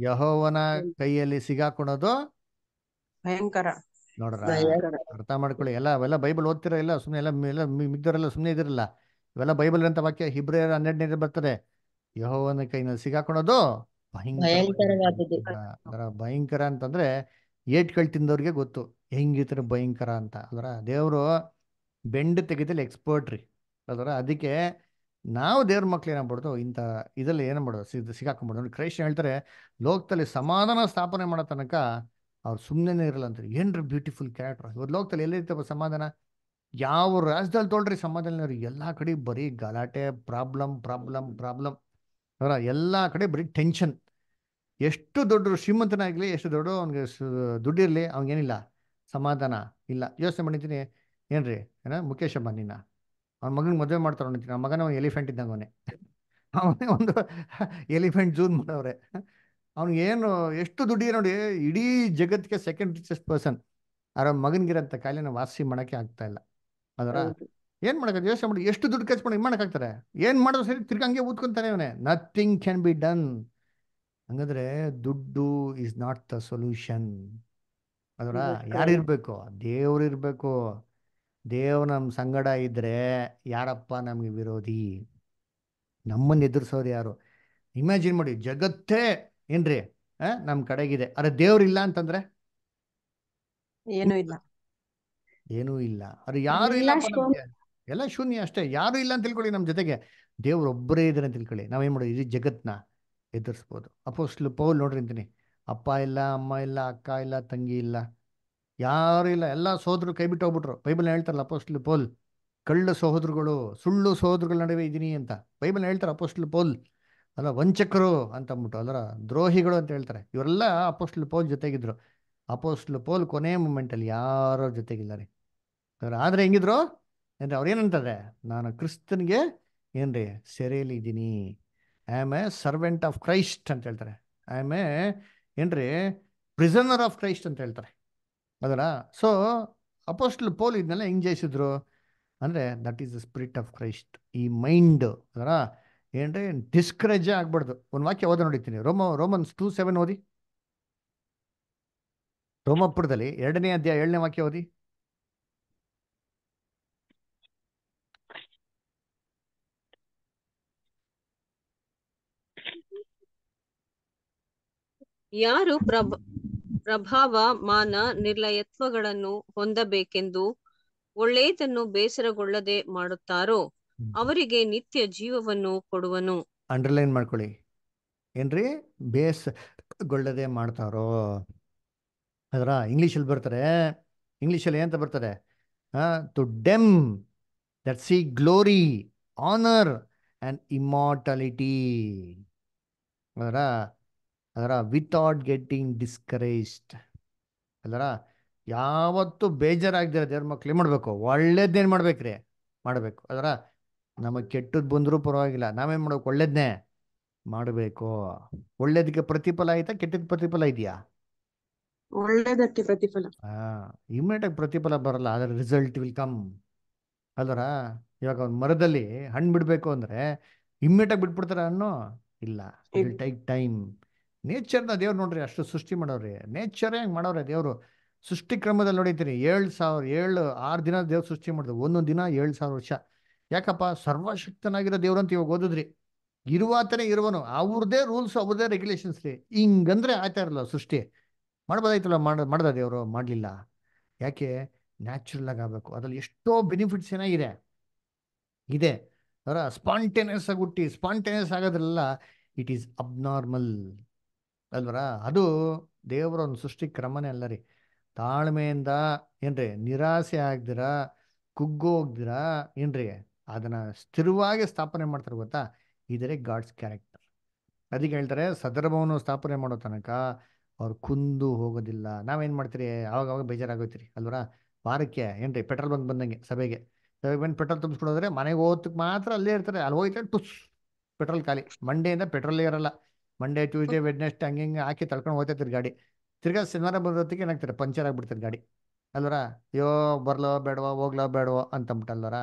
ಯಹೋವನ ಕೈಯಲ್ಲಿ ಸಿಗಾಕೊಳೋದು ಭಯಂಕರ ನೋಡ್ರ ಅರ್ಥ ಮಾಡ್ಕೊಳ್ಳಿ ಎಲ್ಲ ಅವೆಲ್ಲ ಬೈಬಲ್ ಓದ್ತಿರ ಇಲ್ಲ ಸುಮ್ಮನೆ ಎಲ್ಲ ಎಲ್ಲ ಮಿಗ್ದರೆಲ್ಲ ಸುಮ್ಮನೆ ಇದಿರಲ್ಲ ಇವೆಲ್ಲ ಬೈಬಲ್ ಅಂತ ವಾಕ್ಯ ಹಿಬ್ರಿಯರ್ ಹನ್ನೆರಡನೇ ಬರ್ತದೆ ಯಹೋವನ ಕೈನಲ್ಲಿ ಸಿಗಾಕೊಳೋದು ಭಯಂಕರ ಭಯಂಕರ ಅಂತಂದ್ರೆ ಕಳ್ ತಿಂದವ್ರಿಗೆ ಗೊತ್ತು ಹೆಂಗಿತರ ಭಯಂಕರ ಅಂತ ಅದರ ದೇವರು ಬೆಂಡ್ ತೆಗೀತಲ್ಲಿ ಎಕ್ಸ್ಪರ್ಟ್ ರೀ ಅದರ ಅದಕ್ಕೆ ನಾವು ದೇವ್ರ ಮಕ್ಳು ಏನಾಗ್ಬಿಡ್ತು ಇಂಥ ಇದರಲ್ಲಿ ಏನು ಮಾಡೋದು ಸಿಗಾಕೊಂಡ್ಬಿಡೋದು ಕ್ರೈಸ್ಟ್ ಹೇಳ್ತಾರೆ ಲೋಕದಲ್ಲಿ ಸಮಾಧಾನ ಸ್ಥಾಪನೆ ಮಾಡೋ ತನಕ ಅವ್ರು ಸುಮ್ಮನೆ ಇರಲ್ಲ ಅಂತಾರೆ ಏನ್ರ ಬ್ಯೂಟಿಫುಲ್ ಕ್ಯಾರೆಕ್ಟರ್ ಇವತ್ತು ಲೋಕದಲ್ಲಿ ಎಲ್ಲಿರ್ತಪ್ಪ ಸಮಾಧಾನ ಯಾವ ರಾಜ್ಯದಲ್ಲಿ ತೊಳ್ರಿ ಸಮಾಧಾನ ಎಲ್ಲ ಕಡೆ ಬರೀ ಗಲಾಟೆ ಪ್ರಾಬ್ಲಮ್ ಪ್ರಾಬ್ಲಮ್ ಪ್ರಾಬ್ಲಮ್ ಅವರ ಎಲ್ಲ ಕಡೆ ಬರೀ ಟೆನ್ಷನ್ ಎಷ್ಟು ದೊಡ್ಡ ಶ್ರೀಮಂತನಾಗಲಿ ಎಷ್ಟು ದೊಡ್ಡ ಅವ್ನಿಗೆ ದುಡ್ಡಿರಲಿ ಅವ್ನಿಗೇನಿಲ್ಲ ಸಮಾಧಾನ ಇಲ್ಲ ಯೋಚನೆ ಮಾಡಿದ್ದೀನಿ ಏನ್ರಿ ಏನ ಮುಖೇಶ್ ನಿನ್ನ ಅವ್ನ ಮಗನ ಮದುವೆ ಮಾಡ್ತಾರೆ ಅವ್ನ ಮಗನೇ ಮಗನ ಎಲಿಫೆಂಟ್ ಇದ್ದಂಗೆ ಅವನೇ ಅವನೇ ಒಂದು ಎಲಿಫೆಂಟ್ ಜೂನ್ ಮಾಡವ್ರೆ ಅವ್ನಿಗೆ ಏನು ಎಷ್ಟು ದುಡ್ಡಿಗೆ ನೋಡಿ ಇಡೀ ಜಗತ್ತಿಗೆ ಸೆಕೆಂಡ್ ರಿಚೆಸ್ಟ್ ಪರ್ಸನ್ ಅವರ ಮಗನ್ಗಿರಂತ ಕಾಯಿಲೆನ ವಾಸಿ ಮಾಡೋಕೆ ಆಗ್ತಾ ಇಲ್ಲ ಅದರ ಏನ್ ಮಾಡಕ್ಕೆ ಯೋಚನೆ ಮಾಡಿ ಎಷ್ಟು ದುಡ್ಡು ಖರ್ಚು ಮಾಡಿ ಮಾಡೋಕ್ಕಾಗ್ತಾರೆ ಏನ್ ಮಾಡೋ ಸರಿ ತಿರ್ಗಂಗೆ ಊದ್ಕೊಂತಾನೆ ಇವನೇ ನಥಿಂಗ್ ಕ್ಯಾನ್ ಬಿ ಡನ್ ಹಂಗಂದ್ರೆ ದುಡ್ಡು ಇಸ್ ನಾಟ್ ದ ಸೊಲ್ಯೂಷನ್ ಅದರ ಯಾರಿರ್ಬೇಕು ದೇವ್ರು ಇರ್ಬೇಕು ದೇವ್ರ ನಮ್ಮ ಸಂಗಡ ಇದ್ರೆ ಯಾರಪ್ಪ ನಮ್ಗೆ ವಿರೋಧಿ ನಮ್ಮನ್ನ ಎದುರಿಸೋರು ಯಾರು ಇಮ್ಯಾಜಿನ್ ಮಾಡಿ ಜಗತ್ತೇ ಏನ್ರಿ ನಮ್ ಕಡೆಗಿದೆ ಅರೆ ಇಲ್ಲ ಅಂತಂದ್ರೆ ಏನು ಇಲ್ಲ ಏನೂ ಇಲ್ಲ ಅರೆ ಯಾರು ಇಲ್ಲ ಎಲ್ಲ ಶೂನ್ಯ ಅಷ್ಟೇ ಯಾರು ಇಲ್ಲ ಅಂತ ತಿಳ್ಕೊಳ್ಳಿ ನಮ್ ಜೊತೆಗೆ ದೇವ್ರೊಬ್ಬರೇ ಇದ್ದಾರೆ ಅಂತ ತಿಳ್ಕೊಳ್ಳಿ ನಾವೇನ್ ಮಾಡೋದು ಇದು ಜಗತ್ನ ಎದುರಿಸಬಹುದು ಅಪೋಸ್ಲು ಪೌಲ್ ನೋಡ್ರಿ ಅಂತೀನಿ ಅಪ್ಪ ಇಲ್ಲ ಅಮ್ಮ ಇಲ್ಲ ಅಕ್ಕ ಇಲ್ಲ ತಂಗಿ ಇಲ್ಲ ಯಾರು ಇಲ್ಲ ಎಲ್ಲ ಸಹೋದರು ಕೈ ಬಿಟ್ಟು ಹೋಗ್ಬಿಟ್ರು ಬೈಬಲ್ ಹೇಳ್ತಾರಲ್ಲ ಅಪೋಸ್ಲು ಪೌಲ್ ಕಳ್ಳ ಸಹೋದರುಗಳು ಸುಳ್ಳು ಸಹೋದರುಗಳ ನಡುವೆ ಇದ್ದೀನಿ ಅಂತ ಬೈಬಲ್ ಹೇಳ್ತಾರೆ ಅಪೋಸ್ಲು ಪೌಲ್ ಅಲ್ಲ ವಂಚಕರು ಅಂತ ಅಂದ್ಬಿಟ್ಟು ಅದರ ದ್ರೋಹಿಗಳು ಅಂತ ಹೇಳ್ತಾರೆ ಇವರೆಲ್ಲ ಅಪೋಸ್ಟ್ಲ್ ಪೋಲ್ ಜೊತೆಗಿದ್ರು ಅಪೋಸ್ಟ್ಲ್ ಪೋಲ್ ಕೊನೆ ಮೂಮೆಂಟಲ್ಲಿ ಯಾರೋ ಜೊತೆಗಿಲ್ಲ ರೀ ಅವ್ರು ಆದರೆ ಹೆಂಗಿದ್ರು ಅಂದರೆ ಅವ್ರು ಏನಂತಾರೆ ನಾನು ಕ್ರಿಸ್ತನ್ಗೆ ಏನ್ರಿ ಸೆರೆಯಲ್ಲಿ ಸೆರೆಯಲ್ಲಿದ್ದೀನಿ I am a servant of Christ ಅಂತ ಹೇಳ್ತಾರೆ ಐ ಆಮ್ ಎ ಏನ್ರಿ ಪ್ರಿಸನರ್ ಆಫ್ ಕ್ರೈಸ್ಟ್ ಅಂತ ಹೇಳ್ತಾರೆ ಅದರ ಸೊ ಅಪೋಸ್ಟ್ಲ್ ಪೋಲ್ ಇದನ್ನೆಲ್ಲ ಹೆಂಗ್ ಜಯಿಸಿದ್ರು ಅಂದರೆ that is the spirit of Christ ಈ ಮೈಂಡ್ ಅದರ ಏನ್ರಿ ಡಿಸ್ಕರೇಜ್ ಆಗ್ಬಾರ್ದು ಒಂದು ವಾಕ್ಯ ಓದ ನೋಡಿತೀನಿ ರೋಮ ರೋಮನ್ಸ್ ಟೂ ಸೆವೆನ್ ಓದಿ ರೋಮಪುರದಲ್ಲಿ ಎರಡನೇ ಅಧ್ಯಾಯ ಏಳನೇ ವಾಕ್ಯ ಓದಿ
ಯಾರು ಪ್ರಭ ಪ್ರಭಾವ
ಮಾನ ನಿರ್ಲಯತ್ವಗಳನ್ನು ಹೊಂದಬೇಕೆಂದು ಒಳ್ಳೆಯದನ್ನು ಬೇಸರಗೊಳ್ಳದೆ ಮಾಡುತ್ತಾರೋ ಅವರಿಗೆ ನಿತ್ಯ ಜೀವವನ್ನು ಕೊಡುವನು
ಅಂಡರ್ಲೈನ್ ಮಾಡ್ಕೊಳ್ಳಿ ಏನ್ರಿ ಬೇಸ್ ಮಾಡ್ತಾರೋ ಅದರ ಇಂಗ್ಲೀಷಲ್ಲಿ ಬರ್ತಾರೆ ಇಂಗ್ಲೀಷಲ್ಲಿ ಏನಂತ ಬರ್ತಾರೆ to them that seek glory honour and immortality ಅದರ ಅದರ ವಿತೌಟ್ ಗೆಟ್ಟಿಂಗ್ ಡಿಸ್ಕರೇಜ್ಡ್ ಅದರ ಯಾವತ್ತು ಬೇಜಾರಾಗ್ದಿರ ದೇವ್ರ ಮಕ್ಳು ಏನು ಮಾಡಬೇಕು ಒಳ್ಳೇದೇನು ಮಾಡ್ಬೇಕ್ರಿ ಮಾಡಬೇಕು ಅದರ ನಮಗೆ ಕೆಟ್ಟದ್ ಬಂದರೂ ಪರವಾಗಿಲ್ಲ ನಾವೇನ್ ಮಾಡೋಕೆ ಒಳ್ಳೇದನ್ನೇ ಮಾಡಬೇಕು ಒಳ್ಳೇದಕ್ಕೆ ಪ್ರತಿಫಲ ಆಯ್ತಾ ಕೆಟ್ಟದ ಪ್ರತಿಫಲ ಇದೆಯಾ ಒಳ್ಳೇದಕ್ಕೆ ಪ್ರತಿಫಲ ಆಗಿ ಪ್ರತಿಫಲ ಬರಲ್ಲ ಅದರ ರಿಸಲ್ಟ್ ವಿಲ್ ಕಮ್ ಅಲ್ವರ ಇವಾಗ ಒಂದು ಮರದಲ್ಲಿ ಹಣ್ಣು ಬಿಡಬೇಕು ಅಂದ್ರೆ ಇಮ್ಮಿಡಿಯೇಟ್ ಆಗಿ ಬಿಟ್ಬಿಡ್ತಾರ ಹಣ್ಣು ಇಲ್ಲ ವಿಲ್ ಟೇಕ್ ಟೈಮ್ ನೇಚರ್ನ ದೇವ್ರು ನೋಡ್ರಿ ಅಷ್ಟು ಸೃಷ್ಟಿ ಮಾಡೋರಿ ನೇಚರ್ ಹೆಂಗ್ ಮಾಡೋರೆ ದೇವರು ಸೃಷ್ಟಿ ಕ್ರಮದಲ್ಲಿ ನೋಡಿತೀನಿ ಏಳು ಸಾವಿರ ಏಳು ಆರು ದಿನ ದೇವ್ರು ಸೃಷ್ಟಿ ಮಾಡಿದ್ರು ಒಂದೊಂದು ದಿನ ಏಳು ಸಾವಿರ ವರ್ಷ ಯಾಕಪ್ಪ ಸರ್ವಶಕ್ತನಾಗಿರೋ ದೇವ್ರಂತ ಇವಾಗ ಓದಿದ್ರಿ ಇರುವಾತನೇ ಇರುವನು ಅವ್ರದೇ ರೂಲ್ಸ್ ಅವ್ರದೇ ರೆಗ್ಯುಲೇಷನ್ಸ್ ರೀ ಹಿಂಗಂದ್ರೆ ಆಯ್ತಾ ಇರಲ್ಲ ಸೃಷ್ಟಿ ಮಾಡ್ಬೋದಾಯ್ತಲ್ಲ ಮಾಡ ಮಾಡ್ದ ದೇವರು ಮಾಡಲಿಲ್ಲ ಯಾಕೆ ನ್ಯಾಚುರಲ್ ಆಗಿ ಆಗಬೇಕು ಅದರಲ್ಲಿ ಎಷ್ಟೋ ಬೆನಿಫಿಟ್ಸ್ ಏನಾಗಿದೆ ಇದೆ ಅವರ ಸ್ಪಾಂಟೇನಿಯಸ್ ಆಗಿ ಹುಟ್ಟಿ ಸ್ಪಾಂಟೇನಿಯಸ್ ಆಗೋದ್ರಲ್ಲ ಇಟ್ ಈಸ್ ಅಬ್ನಾರ್ಮಲ್ ಅಲ್ವರ ಅದು ದೇವರ ಒಂದು ಸೃಷ್ಟಿ ಕ್ರಮನೇ ಅಲ್ಲ ರೀ ತಾಳ್ಮೆಯಿಂದ ಏನ್ರಿ ನಿರಾಸೆ ಆಗ್ದಿರ ಕುಗ್ಗೋಗ್ದಿರ ಏನ್ರಿ ಅದನ್ನು ಸ್ಥಿರವಾಗಿ ಸ್ಥಾಪನೆ ಮಾಡ್ತಾರೆ ಗೊತ್ತಾ ಇದರೆ ಗಾಡ್ಸ್ ಕ್ಯಾರೆಕ್ಟರ್ ಅದಕ್ಕೆ ಹೇಳ್ತಾರೆ ಸದರ್ಭವನ್ನು ಸ್ಥಾಪನೆ ಮಾಡೋ ತನಕ ಅವ್ರು ಕುಂದು ಹೋಗೋದಿಲ್ಲ ನಾವೇನು ಮಾಡ್ತೀರಿ ಅವಾಗ ಬೇಜಾರಾಗೋಯ್ತೀರಿ ಅಲ್ವರ ವಾರಕ್ಕೆ ಏನ್ರಿ ಪೆಟ್ರೋಲ್ ಬಂಕ್ ಬಂದಂಗೆ ಸಭೆಗೆ ಸಭೆಗೆ ಬಂದು ಪೆಟ್ರೋಲ್ ತುಂಬಿಸ್ಕೊಡೋದ್ರೆ ಮನೆಗೆ ಹೋಗೋದಕ್ಕೆ ಮಾತ್ರ ಅಲ್ಲೇ ಇರ್ತಾರೆ ಅಲ್ಲಿ ಹೋಗ್ತಾರೆ ಟುಸ್ ಪೆಟ್ರೋಲ್ ಖಾಲಿ ಮಂಡೆಯಿಂದ ಪೆಟ್ರೋಲೇ ಇರಲ್ಲ ಮಂಡೇ ಟ್ಯೂಸ್ಡೇ ವೆಡ್ನೆಸ್ಡೇ ಹಂಗೆ ಹಿಂಗೆ ಹಾಕಿ ತಳ್ಕೊಂಡು ಹೋಗ್ತಾಯಿರ್ತಾರೆ ಗಾಡಿ ತಿರ್ಗಾ ಶನಿವಾರ ಬಂದೊತ್ತಿಗೆ ಏನಾಗ್ತಾರೆ ಪಂಚರ್ ಆಗಿಬಿಡ್ತಾರೆ ಗಾಡಿ ಅಲ್ವರ ಅಯ್ಯೋ ಬರ್ಲೋ ಬೇಡವೋ ಹೋಗ್ಲೋ ಬೇಡವೋ ಅಲ್ವರ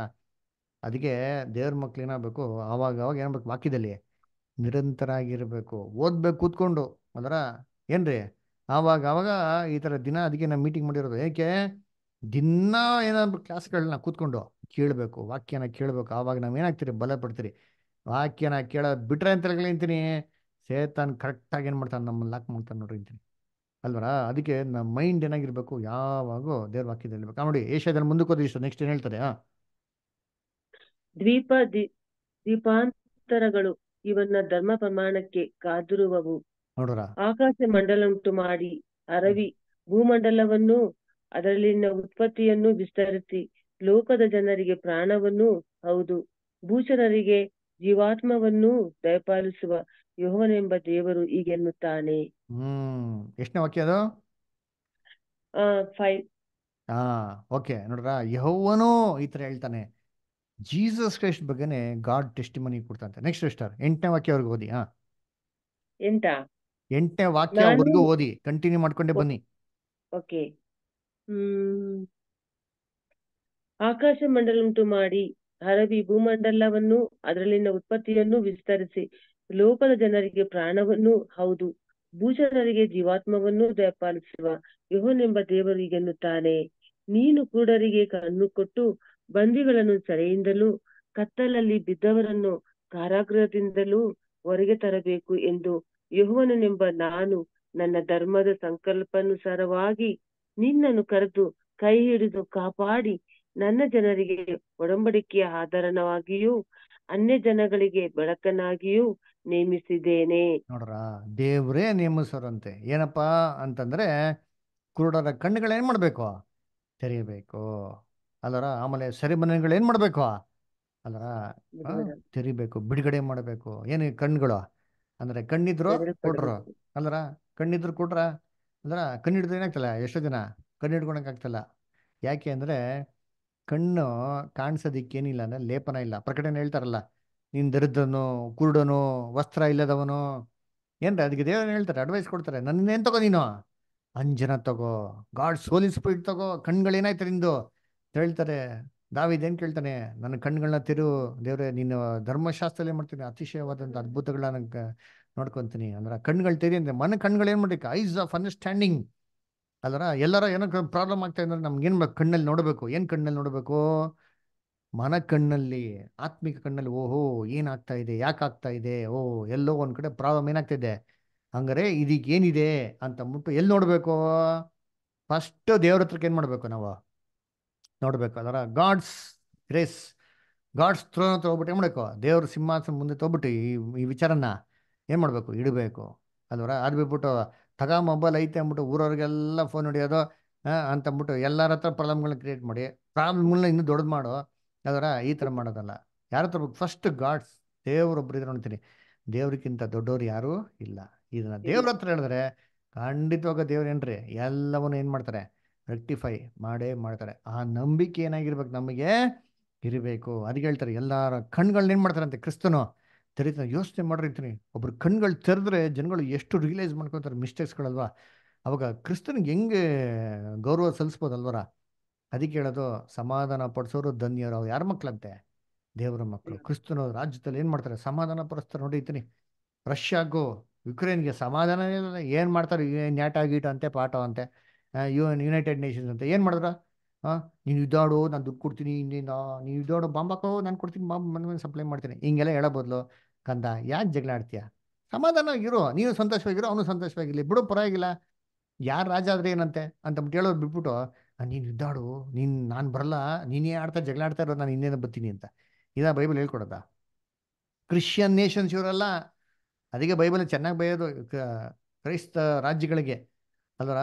ಅದಕ್ಕೆ ದೇವ್ರ ಏನಾಗಬೇಕು ಆವಾಗ ಅವಾಗ ಏನಾಗಬೇಕು ವಾಕ್ಯದಲ್ಲಿ ನಿರಂತರ ಆಗಿರಬೇಕು ಓದ್ಬೇಕು ಕೂತ್ಕೊಂಡು ಅದರ ಏನ್ರಿ ಆವಾಗ ಅವಾಗ ಈ ತರ ದಿನ ಅದಕ್ಕೆ ನಾವು ಮೀಟಿಂಗ್ ಮಾಡಿರೋದು ಏಕೆ ದಿನ ಏನಾದ್ರು ಕ್ಲಾಸ್ಗಳನ್ನ ಕೂತ್ಕೊಂಡು ಕೇಳಬೇಕು ವಾಕ್ಯನ ಕೇಳಬೇಕು ಆವಾಗ ನಾವು ಏನಾಗ್ತೀರಿ ಬಲ ಪಡ್ತೀರಿ ವಾಕ್ಯನ ಕೇಳ ಬಿಟ್ರೆ ಅಂತ ಅಂತೀನಿ ಸೇತಾನ್ ಕರೆಕ್ಟಾಗಿ ಏನು ಮಾಡ್ತಾನೆ ನಮ್ಮನ್ನು ಲಾಕ್ ಮಾಡ್ತಾನೆ ನೋಡ್ರಿ ಅಂತೀನಿ ಅಲ್ವರ ಅದಕ್ಕೆ ನಮ್ಮ ಮೈಂಡ್ ಏನಾಗಿರ್ಬೇಕು ಯಾವಾಗೂ ದೇವ್ರ ಬೇಕಾ ನೋಡಿ ಏಷ್ಯಾದಲ್ಲಿ ಮುಂದಕ್ಕೆ ಹೋದ್ರೆ ನೆಕ್ಸ್ಟ್ ಏನು ಹೇಳ್ತಾರೆ
ದ್ವೀಪ ದ್ವೀಪಾಂತರಗಳು ಇವನ್ನ ಧರ್ಮ ಪ್ರಮಾಣಕ್ಕೆ ಕಾದಿರುವವು ಆಕಾಶ ಉಂಟು ಮಾಡಿ ಅರವಿ ಭೂಮಂಡಲವನ್ನು ಅದರಲ್ಲಿನ ಉತ್ಪತ್ತಿಯನ್ನು ವಿಸ್ತರಿಸಿ ಲೋಕದ ಜನರಿಗೆ ಪ್ರಾಣವನ್ನು ಹೌದು ಭೂಚರರಿಗೆ ಜೀವಾತ್ಮವನ್ನು ದಯಪಾಲಿಸುವ ಯೋಹನೆಂಬ ದೇವರು ಈಗೆನ್ನುತ್ತಾನೆ
ಹ್ಮ್ ಎಷ್ಟನೇ ವಾಕ್ಯ ಅದು ಫೈವ್ ಹಾ ಓಕೆ ನೋಡ್ರ ಯಹೋವನು ಈ ತರ ಹೇಳ್ತಾನೆ ಜೀಸಸ್ ಕ್ರೈಸ್ಟ್ ಬಗ್ಗೆನೆ ಗಾಡ್ ಟೆಸ್ಟಿಮನಿ ಕೊಡ್ತಂತೆ ನೆಕ್ಸ್ಟ್ ಸ್ಟಾರ್ ಎಂಟನೇ ವಾಕ್ಯವರೆಗೂ ಓದಿ ಹಾ ಎಂಟ ಎಂಟನೇ ವಾಕ್ಯವರೆಗೂ ಓದಿ ಕಂಟಿನ್ಯೂ ಮಾಡ್ಕೊಂಡೆ ಬನ್ನಿ
ಓಕೆ ಆಕಾಶ ಮಂಡಲಂಟು ಮಾಡಿ ಹರವಿ ಭೂಮಂಡಲವನ್ನು ಅದರಲ್ಲಿನ ಉತ್ಪತ್ತಿಯನ್ನು ವಿಸ್ತರಿಸಿ ಲೋಕದ ಜನರಿಗೆ ಪ್ರಾಣವನ್ನು ಹೌದು ಭೂಜನರಿಗೆ ಜೀವಾತ್ಮವನ್ನು ದಯಪಾಲಿಸುವ ಯೋಹನೆಂಬ ದೇವರು ಈಗನ್ನುತ್ತಾನೆ ನೀನು ಕುರುಡರಿಗೆ ಕಣ್ಣು ಕೊಟ್ಟು ಬಂದಿಗಳನ್ನು ಸೆರೆಯಿಂದಲೂ ಕತ್ತಲಲ್ಲಿ ಬಿದ್ದವರನ್ನು ಕಾರಾಗೃಹದಿಂದಲೂ ಹೊರಗೆ ತರಬೇಕು ಎಂದು ಯಹೋವನನೆಂಬ ನಾನು ನನ್ನ ಧರ್ಮದ ಸಂಕಲ್ಪಾನುಸಾರವಾಗಿ ನಿನ್ನನ್ನು ಕರೆದು ಕೈ ಹಿಡಿದು ಕಾಪಾಡಿ ನನ್ನ ಜನರಿಗೆ ಒಡಂಬಡಿಕೆಯ ಆಧಾರವಾಗಿಯೂ ಅನ್ಯ ಜನಗಳಿಗೆ ಬೆಳಕನಾಗಿಯೂ ನೇಮಿಸಿದ್ದೇನೆ
ನೋಡ್ರ ದೇವ್ರೇ ನೇಮಿಸೋರಂತೆ ಏನಪ್ಪಾ ಅಂತಂದ್ರೆ ಕುರುಡರ ಕಣ್ಣುಗಳೇನ್ ಮಾಡ್ಬೇಕು ತೆರೆಯಬೇಕು ಅಲ್ಲರ ಆಮೇಲೆ ಸೆರೆಮನೆಗಳು ಏನ್ ಮಾಡ್ಬೇಕು ಅಲ್ಲರ ತೆರಿಬೇಕು ಬಿಡುಗಡೆ ಮಾಡಬೇಕು ಏನು ಕಣ್ಗಳು ಅಂದ್ರೆ ಕಣ್ಣಿದ್ರು ಕೊಟ್ರು ಅಲ್ಲರ ಕಣ್ಣಿದ್ರು ಕೊಡ್ರ ಅಂದ್ರ ಕಣ್ಣಿಡಿದ್ರೆ ಏನಾಗ್ತಲ್ಲ ಎಷ್ಟೋ ಜನ ಆಗ್ತಲ್ಲ ಯಾಕೆ ಅಂದ್ರೆ ಕಣ್ಣು ಕಾಣಿಸೋದಿಕ್ಕೇನಿಲ್ಲ ಅಂದ್ರೆ ಲೇಪನ ಇಲ್ಲ ಪ್ರಕಟಣೆ ಹೇಳ್ತಾರಲ್ಲ ನೀನ್ ದರಿದ್ರನು ಕುರುಡನು ವಸ್ತ್ರ ಇಲ್ಲದವನು ಏನ್ರ ಅದಕ್ಕೆ ದೇವ್ರ ಹೇಳ್ತಾರೆ ಅಡ್ವೈಸ್ ಕೊಡ್ತಾರೆ ನನ್ನ ಏನ್ ತಗೋ ನೀನು ಅಂಜನ ತಗೋ ಗಾಡ್ ಸೋಲಿಸ್ಬಿಟ್ಟು ಸ್ಪೀಡ್ ತಗೋ ಕಣ್ಗಳೇನಾಯ್ತು ನಿಂದು ಹೇಳ್ತಾರೆ ಏನು ಕೇಳ್ತಾನೆ ನನ್ನ ಕಣ್ಣುಗಳನ್ನ ತಿರು ದೇವ್ರೆ ನೀನು ಧರ್ಮಶಾಸ್ತ್ರದಲ್ಲಿ ಮಾಡ್ತೀನಿ ಅತಿಶಯವಾದಂಥ ಅದ್ಭುತಗಳನ್ನ ನೋಡ್ಕೊಂತೀನಿ ಅಂದ್ರೆ ಕಣ್ಗಳು ತೆರಿ ಅಂದ್ರೆ ಮನ ಕಣ್ಗಳು ಏನು ಮಾಡ್ಬೇಕು ಐಸ್ ಆಫ್ ಅಂಡರ್ಸ್ಟ್ಯಾಂಡಿಂಗ್ ಅಲ್ಲರ ಎಲ್ಲರ ಏನೋ ಪ್ರಾಬ್ಲಮ್ ಆಗ್ತಾ ಅಂದ್ರೆ ನಮ್ಗೆ ಏನು ಕಣ್ಣಲ್ಲಿ ನೋಡಬೇಕು ಏನು ಕಣ್ಣಲ್ಲಿ ನೋಡಬೇಕು ಮನ ಕಣ್ಣಲ್ಲಿ ಆತ್ಮಿಕ ಕಣ್ಣಲ್ಲಿ ಓಹೋ ಏನಾಗ್ತಾ ಇದೆ ಯಾಕೆ ಆಗ್ತಾ ಇದೆ ಓ ಎಲ್ಲೋ ಒಂದ್ ಕಡೆ ಪ್ರಾಬ್ಲಮ್ ಏನಾಗ್ತಾ ಇದೆ ಹಂಗಾರೆ ಇದೀಗ ಏನಿದೆ ಅಂತ ಮುಟ್ಟು ಎಲ್ಲಿ ನೋಡ್ಬೇಕು ಫಸ್ಟ್ ದೇವ್ರ ಹತ್ರಕ್ಕೆ ಏನು ಮಾಡಬೇಕು ನಾವು ನೋಡಬೇಕು ಅದರ ಗಾಡ್ಸ್ ಗ್ರೇಸ್ ಗಾಡ್ಸ್ ಥ್ರೋನ ತೊಗೊಬಿಟ್ಟು ಏನು ಮಾಡಬೇಕು ದೇವ್ರ ಸಿಂಹಾಸನ ಮುಂದೆ ತೊಗೊಬಿಟ್ಟು ಈ ಈ ವಿಚಾರನ ಏನು ಮಾಡಬೇಕು ಇಡಬೇಕು ಅದರ ಅದು ಬಿಟ್ಬಿಟ್ಟು ತಗ ಮೊಬೈಲ್ ಐತೆ ಅಂದ್ಬಿಟ್ಟು ಊರವ್ರಿಗೆಲ್ಲ ಫೋನ್ ಹೊಡಿಯೋದು ಅಂತ ಅಂದ್ಬಿಟ್ಟು ಎಲ್ಲರ ಹತ್ರ ಪ್ರಾಬ್ಲಮ್ಗಳನ್ನ ಕ್ರಿಯೇಟ್ ಮಾಡಿ ಪ್ರಾಬ್ಲಮ್ಗಳನ್ನ ಇನ್ನೂ ದೊಡ್ಡದು ಮಾಡು ಅದರ ಈ ಥರ ಮಾಡೋದಲ್ಲ ಯಾರ ಹತ್ರ ಫಸ್ಟ್ ಗಾಡ್ಸ್ ದೇವ್ರೊಬ್ರು ಇದ್ರೆ ನೋಡ್ತೀನಿ ದೇವ್ರಿಗಿಂತ ದೊಡ್ಡವ್ರು ಯಾರೂ ಇಲ್ಲ ಇದನ್ನ ದೇವ್ರ ಹತ್ರ ಹೇಳಿದ್ರೆ ಖಂಡಿತವಾಗ ದೇವ್ರು ಏನ್ರಿ ಎಲ್ಲವನ್ನು ಏನು ಮಾಡ್ತಾರೆ ರೆಕ್ಟಿಫೈ ಮಾಡೇ ಮಾಡ್ತಾರೆ ಆ ನಂಬಿಕೆ ಏನಾಗಿರ್ಬೇಕು ನಮಗೆ ಇರಬೇಕು ಅದಕ್ಕೆ ಹೇಳ್ತಾರೆ ಎಲ್ಲರ ಕಣ್ಗಳನ್ನ ಏನು ಮಾಡ್ತಾರಂತೆ ಕ್ರಿಸ್ತನು ತೆರೀತ ಯೋಚನೆ ಮಾಡಿರ್ತೀನಿ ಒಬ್ರು ಕಣ್ಗಳು ತೆರೆದ್ರೆ ಜನಗಳು ಎಷ್ಟು ರಿಯಲೈಸ್ ಮಾಡ್ಕೊತಾರೆ ಮಿಸ್ಟೇಕ್ಸ್ಗಳಲ್ವಾ ಅವಾಗ ಕ್ರಿಸ್ತನಿಗೆ ಹೆಂಗೆ ಗೌರವ ಸಲ್ಲಿಸ್ಬೋದಲ್ವರ ಅದಕ್ಕೆ ಹೇಳೋದು ಸಮಾಧಾನ ಪಡಿಸೋರು ಧನ್ಯರು ಅವ್ರು ಯಾರ ಅಂತೆ ದೇವರ ಮಕ್ಕಳು ಕ್ರಿಸ್ತನ ರಾಜ್ಯದಲ್ಲಿ ಏನು ಮಾಡ್ತಾರೆ ಸಮಾಧಾನ ಪಡಿಸ್ತಾರೆ ನೋಡಿತೀನಿ ರಷ್ಯಾಗೂ ಯುಕ್ರೇನ್ಗೆ ಸಮಾಧಾನ ಏನು ಮಾಡ್ತಾರೆ ನ್ಯಾಟ ಗೀಟ ಅಂತೆ ಪಾಠ ಅಂತೆ ಯು ಯುನೈಟೆಡ್ ನೇಷನ್ಸ್ ಅಂತ ಏನು ಮಾಡಿದ್ರ ನೀನು ಇದ್ದಾಡು ನಾನು ದುಡ್ಡು ಕೊಡ್ತೀನಿ ಇನ್ನೇನು ನೀವು ಇದ್ದಾಡು ಬಾಂಬ್ ಹಾಕೋ ನಾನು ಕೊಡ್ತೀನಿ ಬಾಂಬ್ ಮನೆ ಸಪ್ಲೈ ಮಾಡ್ತೀನಿ ಹಿಂಗೆಲ್ಲ ಹೇಳೋ ಕಂದ ಯಾಕೆ ಜಗಳ ಆಡ್ತೀಯ ಆಗಿರೋ ನೀನು ಸಂತೋಷವಾಗಿರೋ ಅವನು ಸಂತೋಷವಾಗಿರಲಿ ಬಿಡು ಪರವಾಗಿಲ್ಲ ಯಾರು ರಾಜ ಆದರೆ ಏನಂತೆ ಅಂತ ಬಿಟ್ಟು ಹೇಳೋದು ಬಿಟ್ಬಿಟ್ಟು ನೀನು ಇದ್ದಾಡು ನೀನು ನಾನು ಬರಲ್ಲ ನೀನೇ ಆಡ್ತಾ ಜಗಳ ಆಡ್ತಾ ಇರೋ ನಾನು ಇನ್ನೇನು ಬರ್ತೀನಿ ಅಂತ ಇದಾ ಬೈಬಲ್ ಹೇಳ್ಕೊಡೋದಾ ಕ್ರಿಶ್ಚಿಯನ್ ನೇಷನ್ಸ್ ಇವರೆಲ್ಲ ಅದಕ್ಕೆ ಬೈಬಲ್ ಚೆನ್ನಾಗಿ ಬೈಯೋದು ಕ್ರೈಸ್ತ ರಾಜ್ಯಗಳಿಗೆ ಅದರ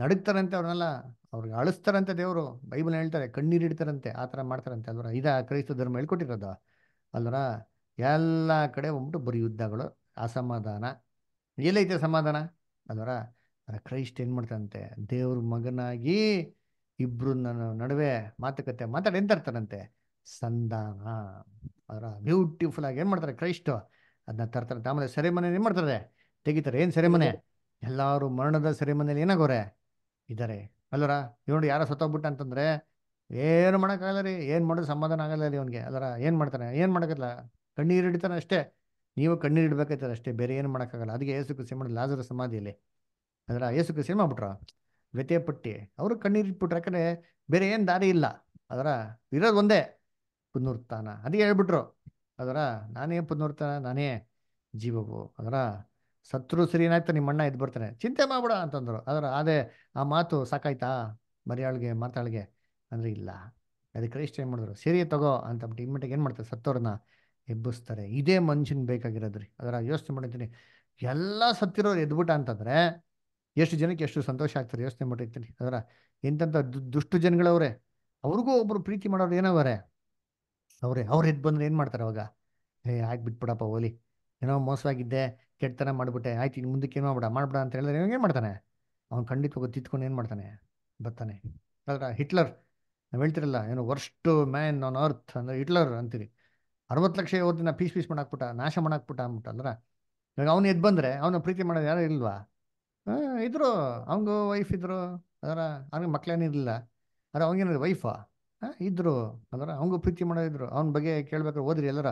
ನಡುಗ್ತಾರಂತೆ ಅವ್ರನ್ನೆಲ್ಲ ಅವ್ರಿಗೆ ಅಳಿಸ್ತಾರಂತೆ ದೇವರು ಬೈಬಲ್ ಹೇಳ್ತಾರೆ ಕಣ್ಣೀರು ಇಡ್ತಾರಂತೆ ಆ ಥರ ಮಾಡ್ತಾರಂತೆ ಅಲ್ವರ ಇದ ಕ್ರೈಸ್ತ ಧರ್ಮ ಹೇಳ್ಕೊಟ್ಟಿರೋದು ಅಲ್ವರ ಎಲ್ಲ ಕಡೆ ಹೋಗ್ಬಿಟ್ಟು ಬರೀ ಯುದ್ಧಗಳು ಅಸಮಾಧಾನ ಎಲ್ಲೈತೆ ಸಮಾಧಾನ ಅಲ್ವರ ಕ್ರೈಸ್ಟ್ ಏನು ಮಾಡ್ತಾರಂತೆ ದೇವ್ರ ಮಗನಾಗಿ ಇಬ್ರು ನನ್ನ ನಡುವೆ ಮಾತುಕತೆ ಮಾತಾಡಿ ಎಂತ ಇರ್ತಾರಂತೆ ಸಂಧಾನ ಅದರ ಬ್ಯೂಟಿಫುಲ್ ಆಗಿ ಏನು ಮಾಡ್ತಾರೆ ಕ್ರೈಸ್ಟು ಅದನ್ನ ತರ್ತಾರಂತೆ ಆಮೇಲೆ ಸೆರೆಮನೆ ಏನು ಮಾಡ್ತಾರೆ ತೆಗಿತಾರೆ ಏನು ಸೆರೆಮನೆ ಎಲ್ಲರೂ ಮರಣದ ಸೆರೆಮನೆಯಲ್ಲಿ ಏನಾಗೋರೆ ಇದ್ದಾರೆ ಅಲ್ಲರ ಇವನು ಯಾರೋ ಸತ್ತೋಗ್ಬಿಟ್ಟ ಅಂತಂದ್ರೆ ಏನು ಮಾಡೋಕ್ಕಾಗಲ್ಲ ರೀ ಏನು ಮಾಡೋದು ಸಮಾಧಾನ ಆಗಲ್ಲ ರೀ ಅವನಿಗೆ ಅದರ ಏನು ಮಾಡ್ತಾನೆ ಏನು ಮಾಡೋಕ್ಕಲ್ಲ ಕಣ್ಣೀರು ಹಿಡಿತಾನೆ ಅಷ್ಟೇ ನೀವು ಕಣ್ಣೀರು ಇಡ್ಬೇಕಾಯ್ತಾರೆ ಅಷ್ಟೇ ಬೇರೆ ಏನು ಮಾಡೋಕ್ಕಾಗಲ್ಲ ಅದಕ್ಕೆ ಏಸು ಕೃಷಿ ಮಾಡಿ ಲಾಜರ ಸಮಾಧಿಯಲ್ಲಿ ಅದರ ಏಸು ಕೃಷಿ ಮಾಡ್ಬಿಟ್ರ ವ್ಯತ್ಯಪಟ್ಟಿ ಅವರು ಕಣ್ಣೀರು ಇಟ್ಬಿಟ್ರೆ ಯಾಕಂದ್ರೆ ಬೇರೆ ಏನು ದಾರಿ ಇಲ್ಲ ಅದರ ಇರೋದು ಒಂದೇ ಪುನರುತ್ಥಾನ ಅದಕ್ಕೆ ಹೇಳ್ಬಿಟ್ರು ಅದರ ನಾನೇ ಪುನರುತ್ಥಾನ ನಾನೇ ಜೀವವು ಅದರ ಸತ್ರು ಸರಿನಾಯ್ತ ನಿಮ್ಮ ಅಣ್ಣ ಎದ್ದು ಬರ್ತಾನೆ ಚಿಂತೆ ಮಾಡ್ಬಿಡ ಅಂತಂದ್ರು ಅದರ ಅದೇ ಆ ಮಾತು ಸಾಕಾಯ್ತಾ ಮರಿಯಾಳ್ಗೆ ಮಾತಾಳ್ಗೆ ಅಂದ್ರೆ ಇಲ್ಲ ಅದಕ್ಕೆ ಕ್ರೈಸ್ಟ್ ಏನ್ ಮಾಡಿದ್ರು ಸರಿ ತಗೋ ಅಂತ ಬಿಟ್ಟು ಮಟ್ಟಿಗೆ ಏನು ಮಾಡ್ತಾರೆ ಸತ್ತೋರನ್ನ ಎಬ್ಬಿಸ್ತಾರೆ ಇದೇ ಮನುಷ್ಯನ್ ಬೇಕಾಗಿರೋದ್ರಿ ಅದರ ಯೋಚನೆ ಮಾಡಿರ್ತೀನಿ ಎಲ್ಲ ಸತ್ತಿರೋರು ಎದ್ಬಿಟ್ಟ ಅಂತಂದ್ರೆ ಎಷ್ಟು ಜನಕ್ಕೆ ಎಷ್ಟು ಸಂತೋಷ ಆಗ್ತಾರೆ ಯೋಚನೆ ಮಾಡಿರ್ತೀನಿ ಅದರ ಎಂಥಂಥ ದುಷ್ಟು ಜನಗಳವ್ರೆ ಅವ್ರಿಗೂ ಒಬ್ರು ಪ್ರೀತಿ ಮಾಡೋರು ಏನವರೇ ಅವರೇ ಅವ್ರು ಎದ್ದು ಬಂದ್ರೆ ಏನು ಮಾಡ್ತಾರೆ ಅವಾಗ ಏ ಆಗ್ಬಿಟ್ಬಿಡಪ್ಪ ಬಿಟ್ಬಿಡಪ್ಪ ಓಲಿ ಏನೋ ಮೋಸವಾಗಿದ್ದೆ ಕೆಟ್ಟತನ ಮಾಡಿಬಿಟ್ಟೆ ಆಯ್ತು ಇನ್ನು ಮುಂದಕ್ಕೆ ಏನು ಮಾಡ್ಬೇಡ ಮಾಡ್ಬೇಡ ಅಂತ ಹೇಳಿದ್ರೆ ಏನು ಮಾಡ್ತಾನೆ ಅವ್ನು ಖಂಡಿತ ಹೋಗಿ ತಿತ್ಕೊಂಡು ಏನು ಮಾಡ್ತಾನೆ ಬರ್ತಾನೆ ಅದರ ಹಿಟ್ಲರ್ ನಾವು ಹೇಳ್ತಿರಲ್ಲ ಏನೋ ವರ್ಸ್ಟ್ ಮ್ಯಾನ್ ಆನ್ ಅರ್ತ್ ಅಂದರೆ ಹಿಟ್ಲರ್ ಅಂತೀರಿ ಅರವತ್ತು ಲಕ್ಷ ಅವ್ರನ್ನ ಪೀಸ್ ಪೀಸ್ ಮಾಡಾಕ್ಬಿಟ್ಟ ನಾಶ ಮಾಡಾಕ್ಬಿಟ್ಟ ಅಂದ್ಬಿಟ್ಟ ಅಂದ್ರೆ ಇವಾಗ ಅವನು ಎದ್ದು ಬಂದರೆ ಅವನ ಪ್ರೀತಿ ಮಾಡೋದು ಯಾರು ಇಲ್ವಾ ಇದ್ರು ಅವ್ನಿಗೂ ವೈಫ್ ಇದ್ರು ಅದರ ಅವ್ನಿಗೆ ಮಕ್ಕಳೇನಿರಲಿಲ್ಲ ಅದ್ರ ಅವ್ನಿಗೇನಿದ್ರು ವೈಫಾ ಹಾಂ ಇದ್ರು ಅಂದ್ರೆ ಅವ್ನಿಗೂ ಪ್ರೀತಿ ಮಾಡೋದಿದ್ರು ಅವ್ನ ಬಗ್ಗೆ ಕೇಳ್ಬೇಕಾದ್ರೆ ಓದ್ರಿ ಎಲ್ಲರ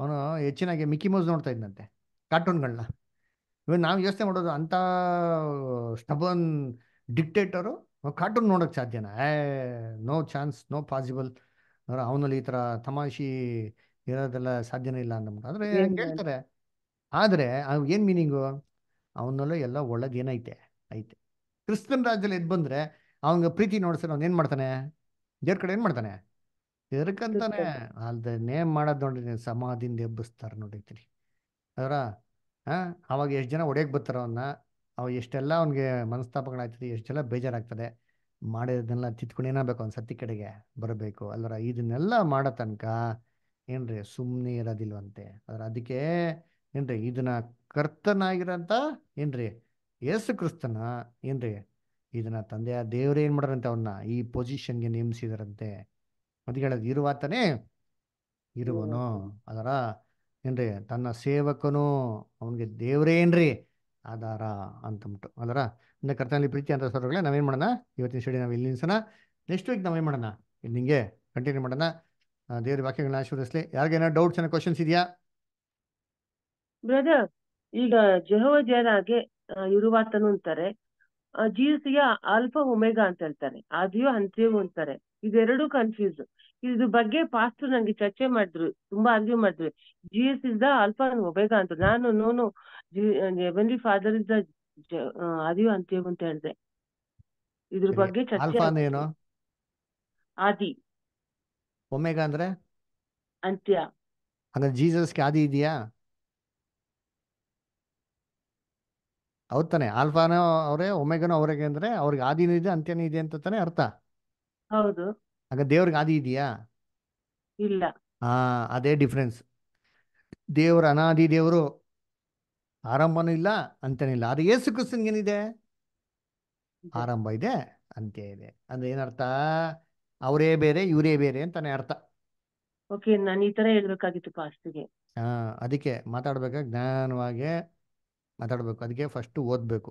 ಅವನು ಹೆಚ್ಚಿನಾಗೆ ಮಿಕ್ಕಿ ಮೌಸ್ ನೋಡ್ತಾ ಇದ್ದಂತೆ ಕಾರ್ಟೂನ್ಗಳನ್ನ ಇವಾಗ ನಾವು ಯೋಚನೆ ಮಾಡೋದು ಅಂಥ ಸ್ಟಬನ್ ಡಿಕ್ಟೇಟರು ಕಾರ್ಟೂನ್ ಸಾಧ್ಯನ ಸಾಧ್ಯನಾ ನೋ ಚಾನ್ಸ್ ನೋ ಪಾಸಿಬಲ್ ಅವನಲ್ಲಿ ಈ ಥರ ತಮಾಷಿ ಇರೋದೆಲ್ಲ ಸಾಧ್ಯನೇ ಇಲ್ಲ ಅಂದ್ಬಿಟ್ಟು ಆದರೆ ಹೇಳ್ತಾರೆ ಆದರೆ ಏನು ಮೀನಿಂಗು ಅವನಲ್ಲ ಎಲ್ಲ ಒಳ್ಳೇದೇನೈತೆ ಐತೆ ಕ್ರಿಸ್ತನ್ ರಾಜ್ಯದಲ್ಲಿ ಎದ್ದು ಬಂದರೆ ಅವನಿಗೆ ಪ್ರೀತಿ ನೋಡಿಸ್ರೆ ಅವ್ನು ಏನು ಮಾಡ್ತಾನೆ ದೇವ್ರ ಕಡೆ ಏನು ಮಾಡ್ತಾನೆ ಎದರ್ಕಂತಾನೆ ಅಲ್ದ ನೇಮ್ ಮಾಡೋದು ನೋಡಿರಿ ಸಮಾಧಿಂದ ಎಬ್ಬಿಸ್ತಾರೆ ನೋಡಿರ್ತೀರಿ ಅದರ ಹಾಂ ಅವಾಗ ಎಷ್ಟು ಜನ ಒಡೆಯಕ್ಕೆ ಬರ್ತಾರೋ ಅವನ್ನ ಅವಾಗ ಎಷ್ಟೆಲ್ಲ ಅವನಿಗೆ ಮನಸ್ತಾಪಗಳಾಗ್ತದೆ ಎಷ್ಟೆಲ್ಲ ಬೇಜಾರಾಗ್ತದೆ ಮಾಡಿರೋದನ್ನೆಲ್ಲ ತಿತ್ಕೊಂಡು ಏನಾಗಬೇಕು ಅವ್ನು ಸತ್ತಿ ಕಡೆಗೆ ಬರಬೇಕು ಅಲ್ಲರ ಇದನ್ನೆಲ್ಲ ಮಾಡೋ ತನಕ ಏನ್ರಿ ಸುಮ್ಮನೆ ಇರೋದಿಲ್ವಂತೆ ಅದರ ಅದಕ್ಕೆ ಏನ್ರಿ ಇದನ್ನ ಕರ್ತನಾಗಿರೋಂಥ ಏನ್ರಿ ಯೇಸು ಕ್ರಿಸ್ತನ ಏನ್ರಿ ಇದನ್ನ ತಂದೆಯ ದೇವ್ರ ಏನು ಮಾಡ್ರಂತೆ ಅವನ್ನ ಈ ಪೊಸಿಷನ್ಗೆ ನೇಮಿಸಿದರಂತೆ ಅದು ಹೇಳೋದು ಇರುವಾತನೇ ಇರುವನು ಅದರ ಏನ್ರಿ ತನ್ನ ಸೇವಕನು ಅವನಿಗೆ ದೇವರೇನ್ರಿ ಆಧಾರ ಅಂತಂಬಿಟ್ಟು ಅದರ ಇನ್ನ ಕರ್ತನಲ್ಲಿ ಪ್ರೀತಿ ಅಂತ ಸರ್ಗಳೇ ನಾವೇನು ಮಾಡೋಣ ಇವತ್ತಿನ ಸ್ಟಡಿ ನಾವು ಇಲ್ಲಿ ನಿಲ್ಸೋಣ ನೆಕ್ಸ್ಟ್ ವೀಕ್ ನಾವೇನು ಮಾಡೋಣ ಇಲ್ಲಿ ಹಿಂಗೆ ಕಂಟಿನ್ಯೂ ಮಾಡೋಣ ದೇವ್ರ ವಾಕ್ಯಗಳನ್ನ ಆಶೀರ್ವದಿಸಲಿ ಯಾರಿಗೇನೋ ಡೌಟ್ಸ್ ಏನೋ ಕ್ವಶನ್ಸ್ ಇದೆಯಾ
ಬ್ರದರ್ ಈಗ ಜೆಹೋವ ಜಯನಾಗೆ ಇರುವಾತನು ಅಂತಾರೆ ಜೀಸಸ್ಗೆ ಆಲ್ಫಾ ಒಮೆಗಾ ಅಂತ ಹೇಳ್ತಾರೆ ಆದಿಯೋ ಅಂತ್ಯವೂ ಅಂತಾರೆ ಇದೆರಡು ಕನ್ಫ್ಯೂಸ್ ಇದ್ರ ಬಗ್ಗೆ ಪಾಸ್ಟರ್ ನಂಗೆ ಚರ್ಚೆ ಮಾಡಿದ್ರು ತುಂಬಾ ಆರ್ಗ್ಯೂ ಮಾಡಿದ್ರು G is the alpha and ಅಂತ ನಾನು ನೋನು ಹೆವನ್ಲಿ ಫಾದರ್ ಇಸ್ ದ ಆದಿಯು ಅಂತ್ಯ ಅಂತ ಹೇಳಿದೆ ಇದ್ರ ಬಗ್ಗೆ ಚರ್ಚೆ ಏನು ಆದಿ ಒಮೆಗಾ ಅಂದ್ರೆ ಅಂತ್ಯ
ಜೀಸಸ್ ಗೆ ಆದಿ ಇದೆಯಾ ಹೌದ್ ತಾನೆ ಆಲ್ಫಾನೋ ಅವರೇ ಒಮೆಗನೋ ಅವರಿಗೆ ಅಂದ್ರೆ ಅವ್ರಿಗೆ ಆದಿನೂ ಇದೆ ಅಂತ್ಯನೂ ಇದೆ ಅಂತ ತಾನೇ ಅರ್ಥ ಹೌದು ಹಾಗೆ ದೇವ್ರಿಗೆ ಆದಿ ಇದೆಯಾ ಇಲ್ಲ ಹಾ ಅದೇ ಡಿಫ್ರೆನ್ಸ್ ದೇವ್ರ ಅನಾದಿ ದೇವರು ಆರಂಭನೂ ಇಲ್ಲ ಅಂತೇನೂ ಇಲ್ಲ ಆದ್ರೆ ಯೇಸು ಆರಂಭ ಇದೆ ಅಂತ ಇದೆ ಅಂದ್ರೆ ಏನರ್ಥ ಅವರೇ ಬೇರೆ ಇವರೇ ಬೇರೆ ಅಂತಾನೆ ಅರ್ಥ
ಓಕೆ ನಾನು ಈ ತರ
ಹಾ ಅದಕ್ಕೆ ಮಾತಾಡ್ಬೇಕು ಜ್ಞಾನವಾಗಿ ಮಾತಾಡ್ಬೇಕು ಅದಕ್ಕೆ ಫಸ್ಟ್ ಓದ್ಬೇಕು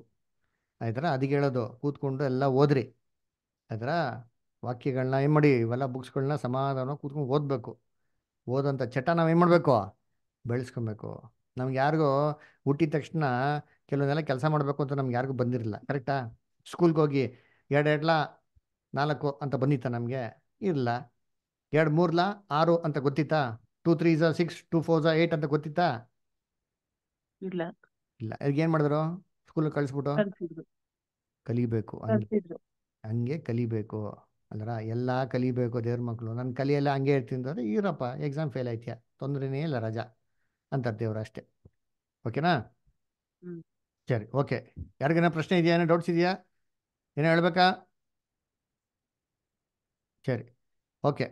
ಆಯ್ತರ ಅದಕ್ಕೆ ಹೇಳೋದು ಕೂತ್ಕೊಂಡು ಎಲ್ಲ ಓದ್ರಿ ಆಯ್ತರ ವಾಕ್ಯಗಳನ್ನ ಏನು ಮಾಡಿ ಇವೆಲ್ಲ ಬುಕ್ಸ್ಗಳನ್ನ ಸಮಾಧಾನ ಕೂತ್ಕೊಂಡು ಓದಬೇಕು ಓದೋಂಥ ಚಟ ನಾವು ಏನು ಮಾಡಬೇಕು ಬೆಳೆಸ್ಕೊಬೇಕು ನಮ್ಗೆ ಯಾರಿಗೂ ಹುಟ್ಟಿದ ತಕ್ಷಣ ಕೆಲವೊಂದೆಲ್ಲ ಕೆಲಸ ಮಾಡಬೇಕು ಅಂತ ನಮ್ಗೆ ಯಾರಿಗೂ ಬಂದಿರಲಿಲ್ಲ ಕರೆಕ್ಟಾ ಸ್ಕೂಲ್ಗೆ ಹೋಗಿ ಎರಡು ಎರಡ್ಲ ನಾಲ್ಕು ಅಂತ ಬಂದಿತ್ತಾ ನಮಗೆ ಇರಲ್ಲ ಎರಡು ಮೂರ್ಲ ಆರು ಅಂತ ಗೊತ್ತಿತ್ತಾ ಟೂ ತ್ರೀ ಝ ಸಿಕ್ಸ್ ಟೂ ಫೋರ್ ಝ ಏಟ್ ಅಂತ ಗೊತ್ತಿತ್ತಾ ಇಲ್ಲ ಇಲ್ಲ ಏನು ಮಾಡಿದ್ರು ಸ್ಕೂಲ್ ಕಳಿಸ್ಬಿಟ್ಟು ಕಲಿಬೇಕು ಹಂಗೆ ಕಲಿಬೇಕು ಅಲ್ಲರ ಎಲ್ಲ ಕಲಿಬೇಕು ದೇವ್ರ ಮಕ್ಕಳು ನನ್ನ ಕಲಿಯೆಲ್ಲ ಹಂಗೆ ಇರ್ತೀನಿ ಅಂದರೆ ಇರಪ್ಪ ಎಕ್ಸಾಮ್ ಫೇಲ್ ಆಯ್ತೀಯಾ ತೊಂದರೆನೇ ಇಲ್ಲ ರಜಾ ಅಂತ ದೇವ್ರ ಅಷ್ಟೇ ಓಕೆನಾ ಸರಿ ಓಕೆ ಯಾರಿಗೇನೋ ಪ್ರಶ್ನೆ ಇದೆಯಾ ಏನೋ ಡೌಟ್ಸ್ ಇದೆಯಾ ಏನೋ ಹೇಳ್ಬೇಕಾ ಸರಿ ಓಕೆ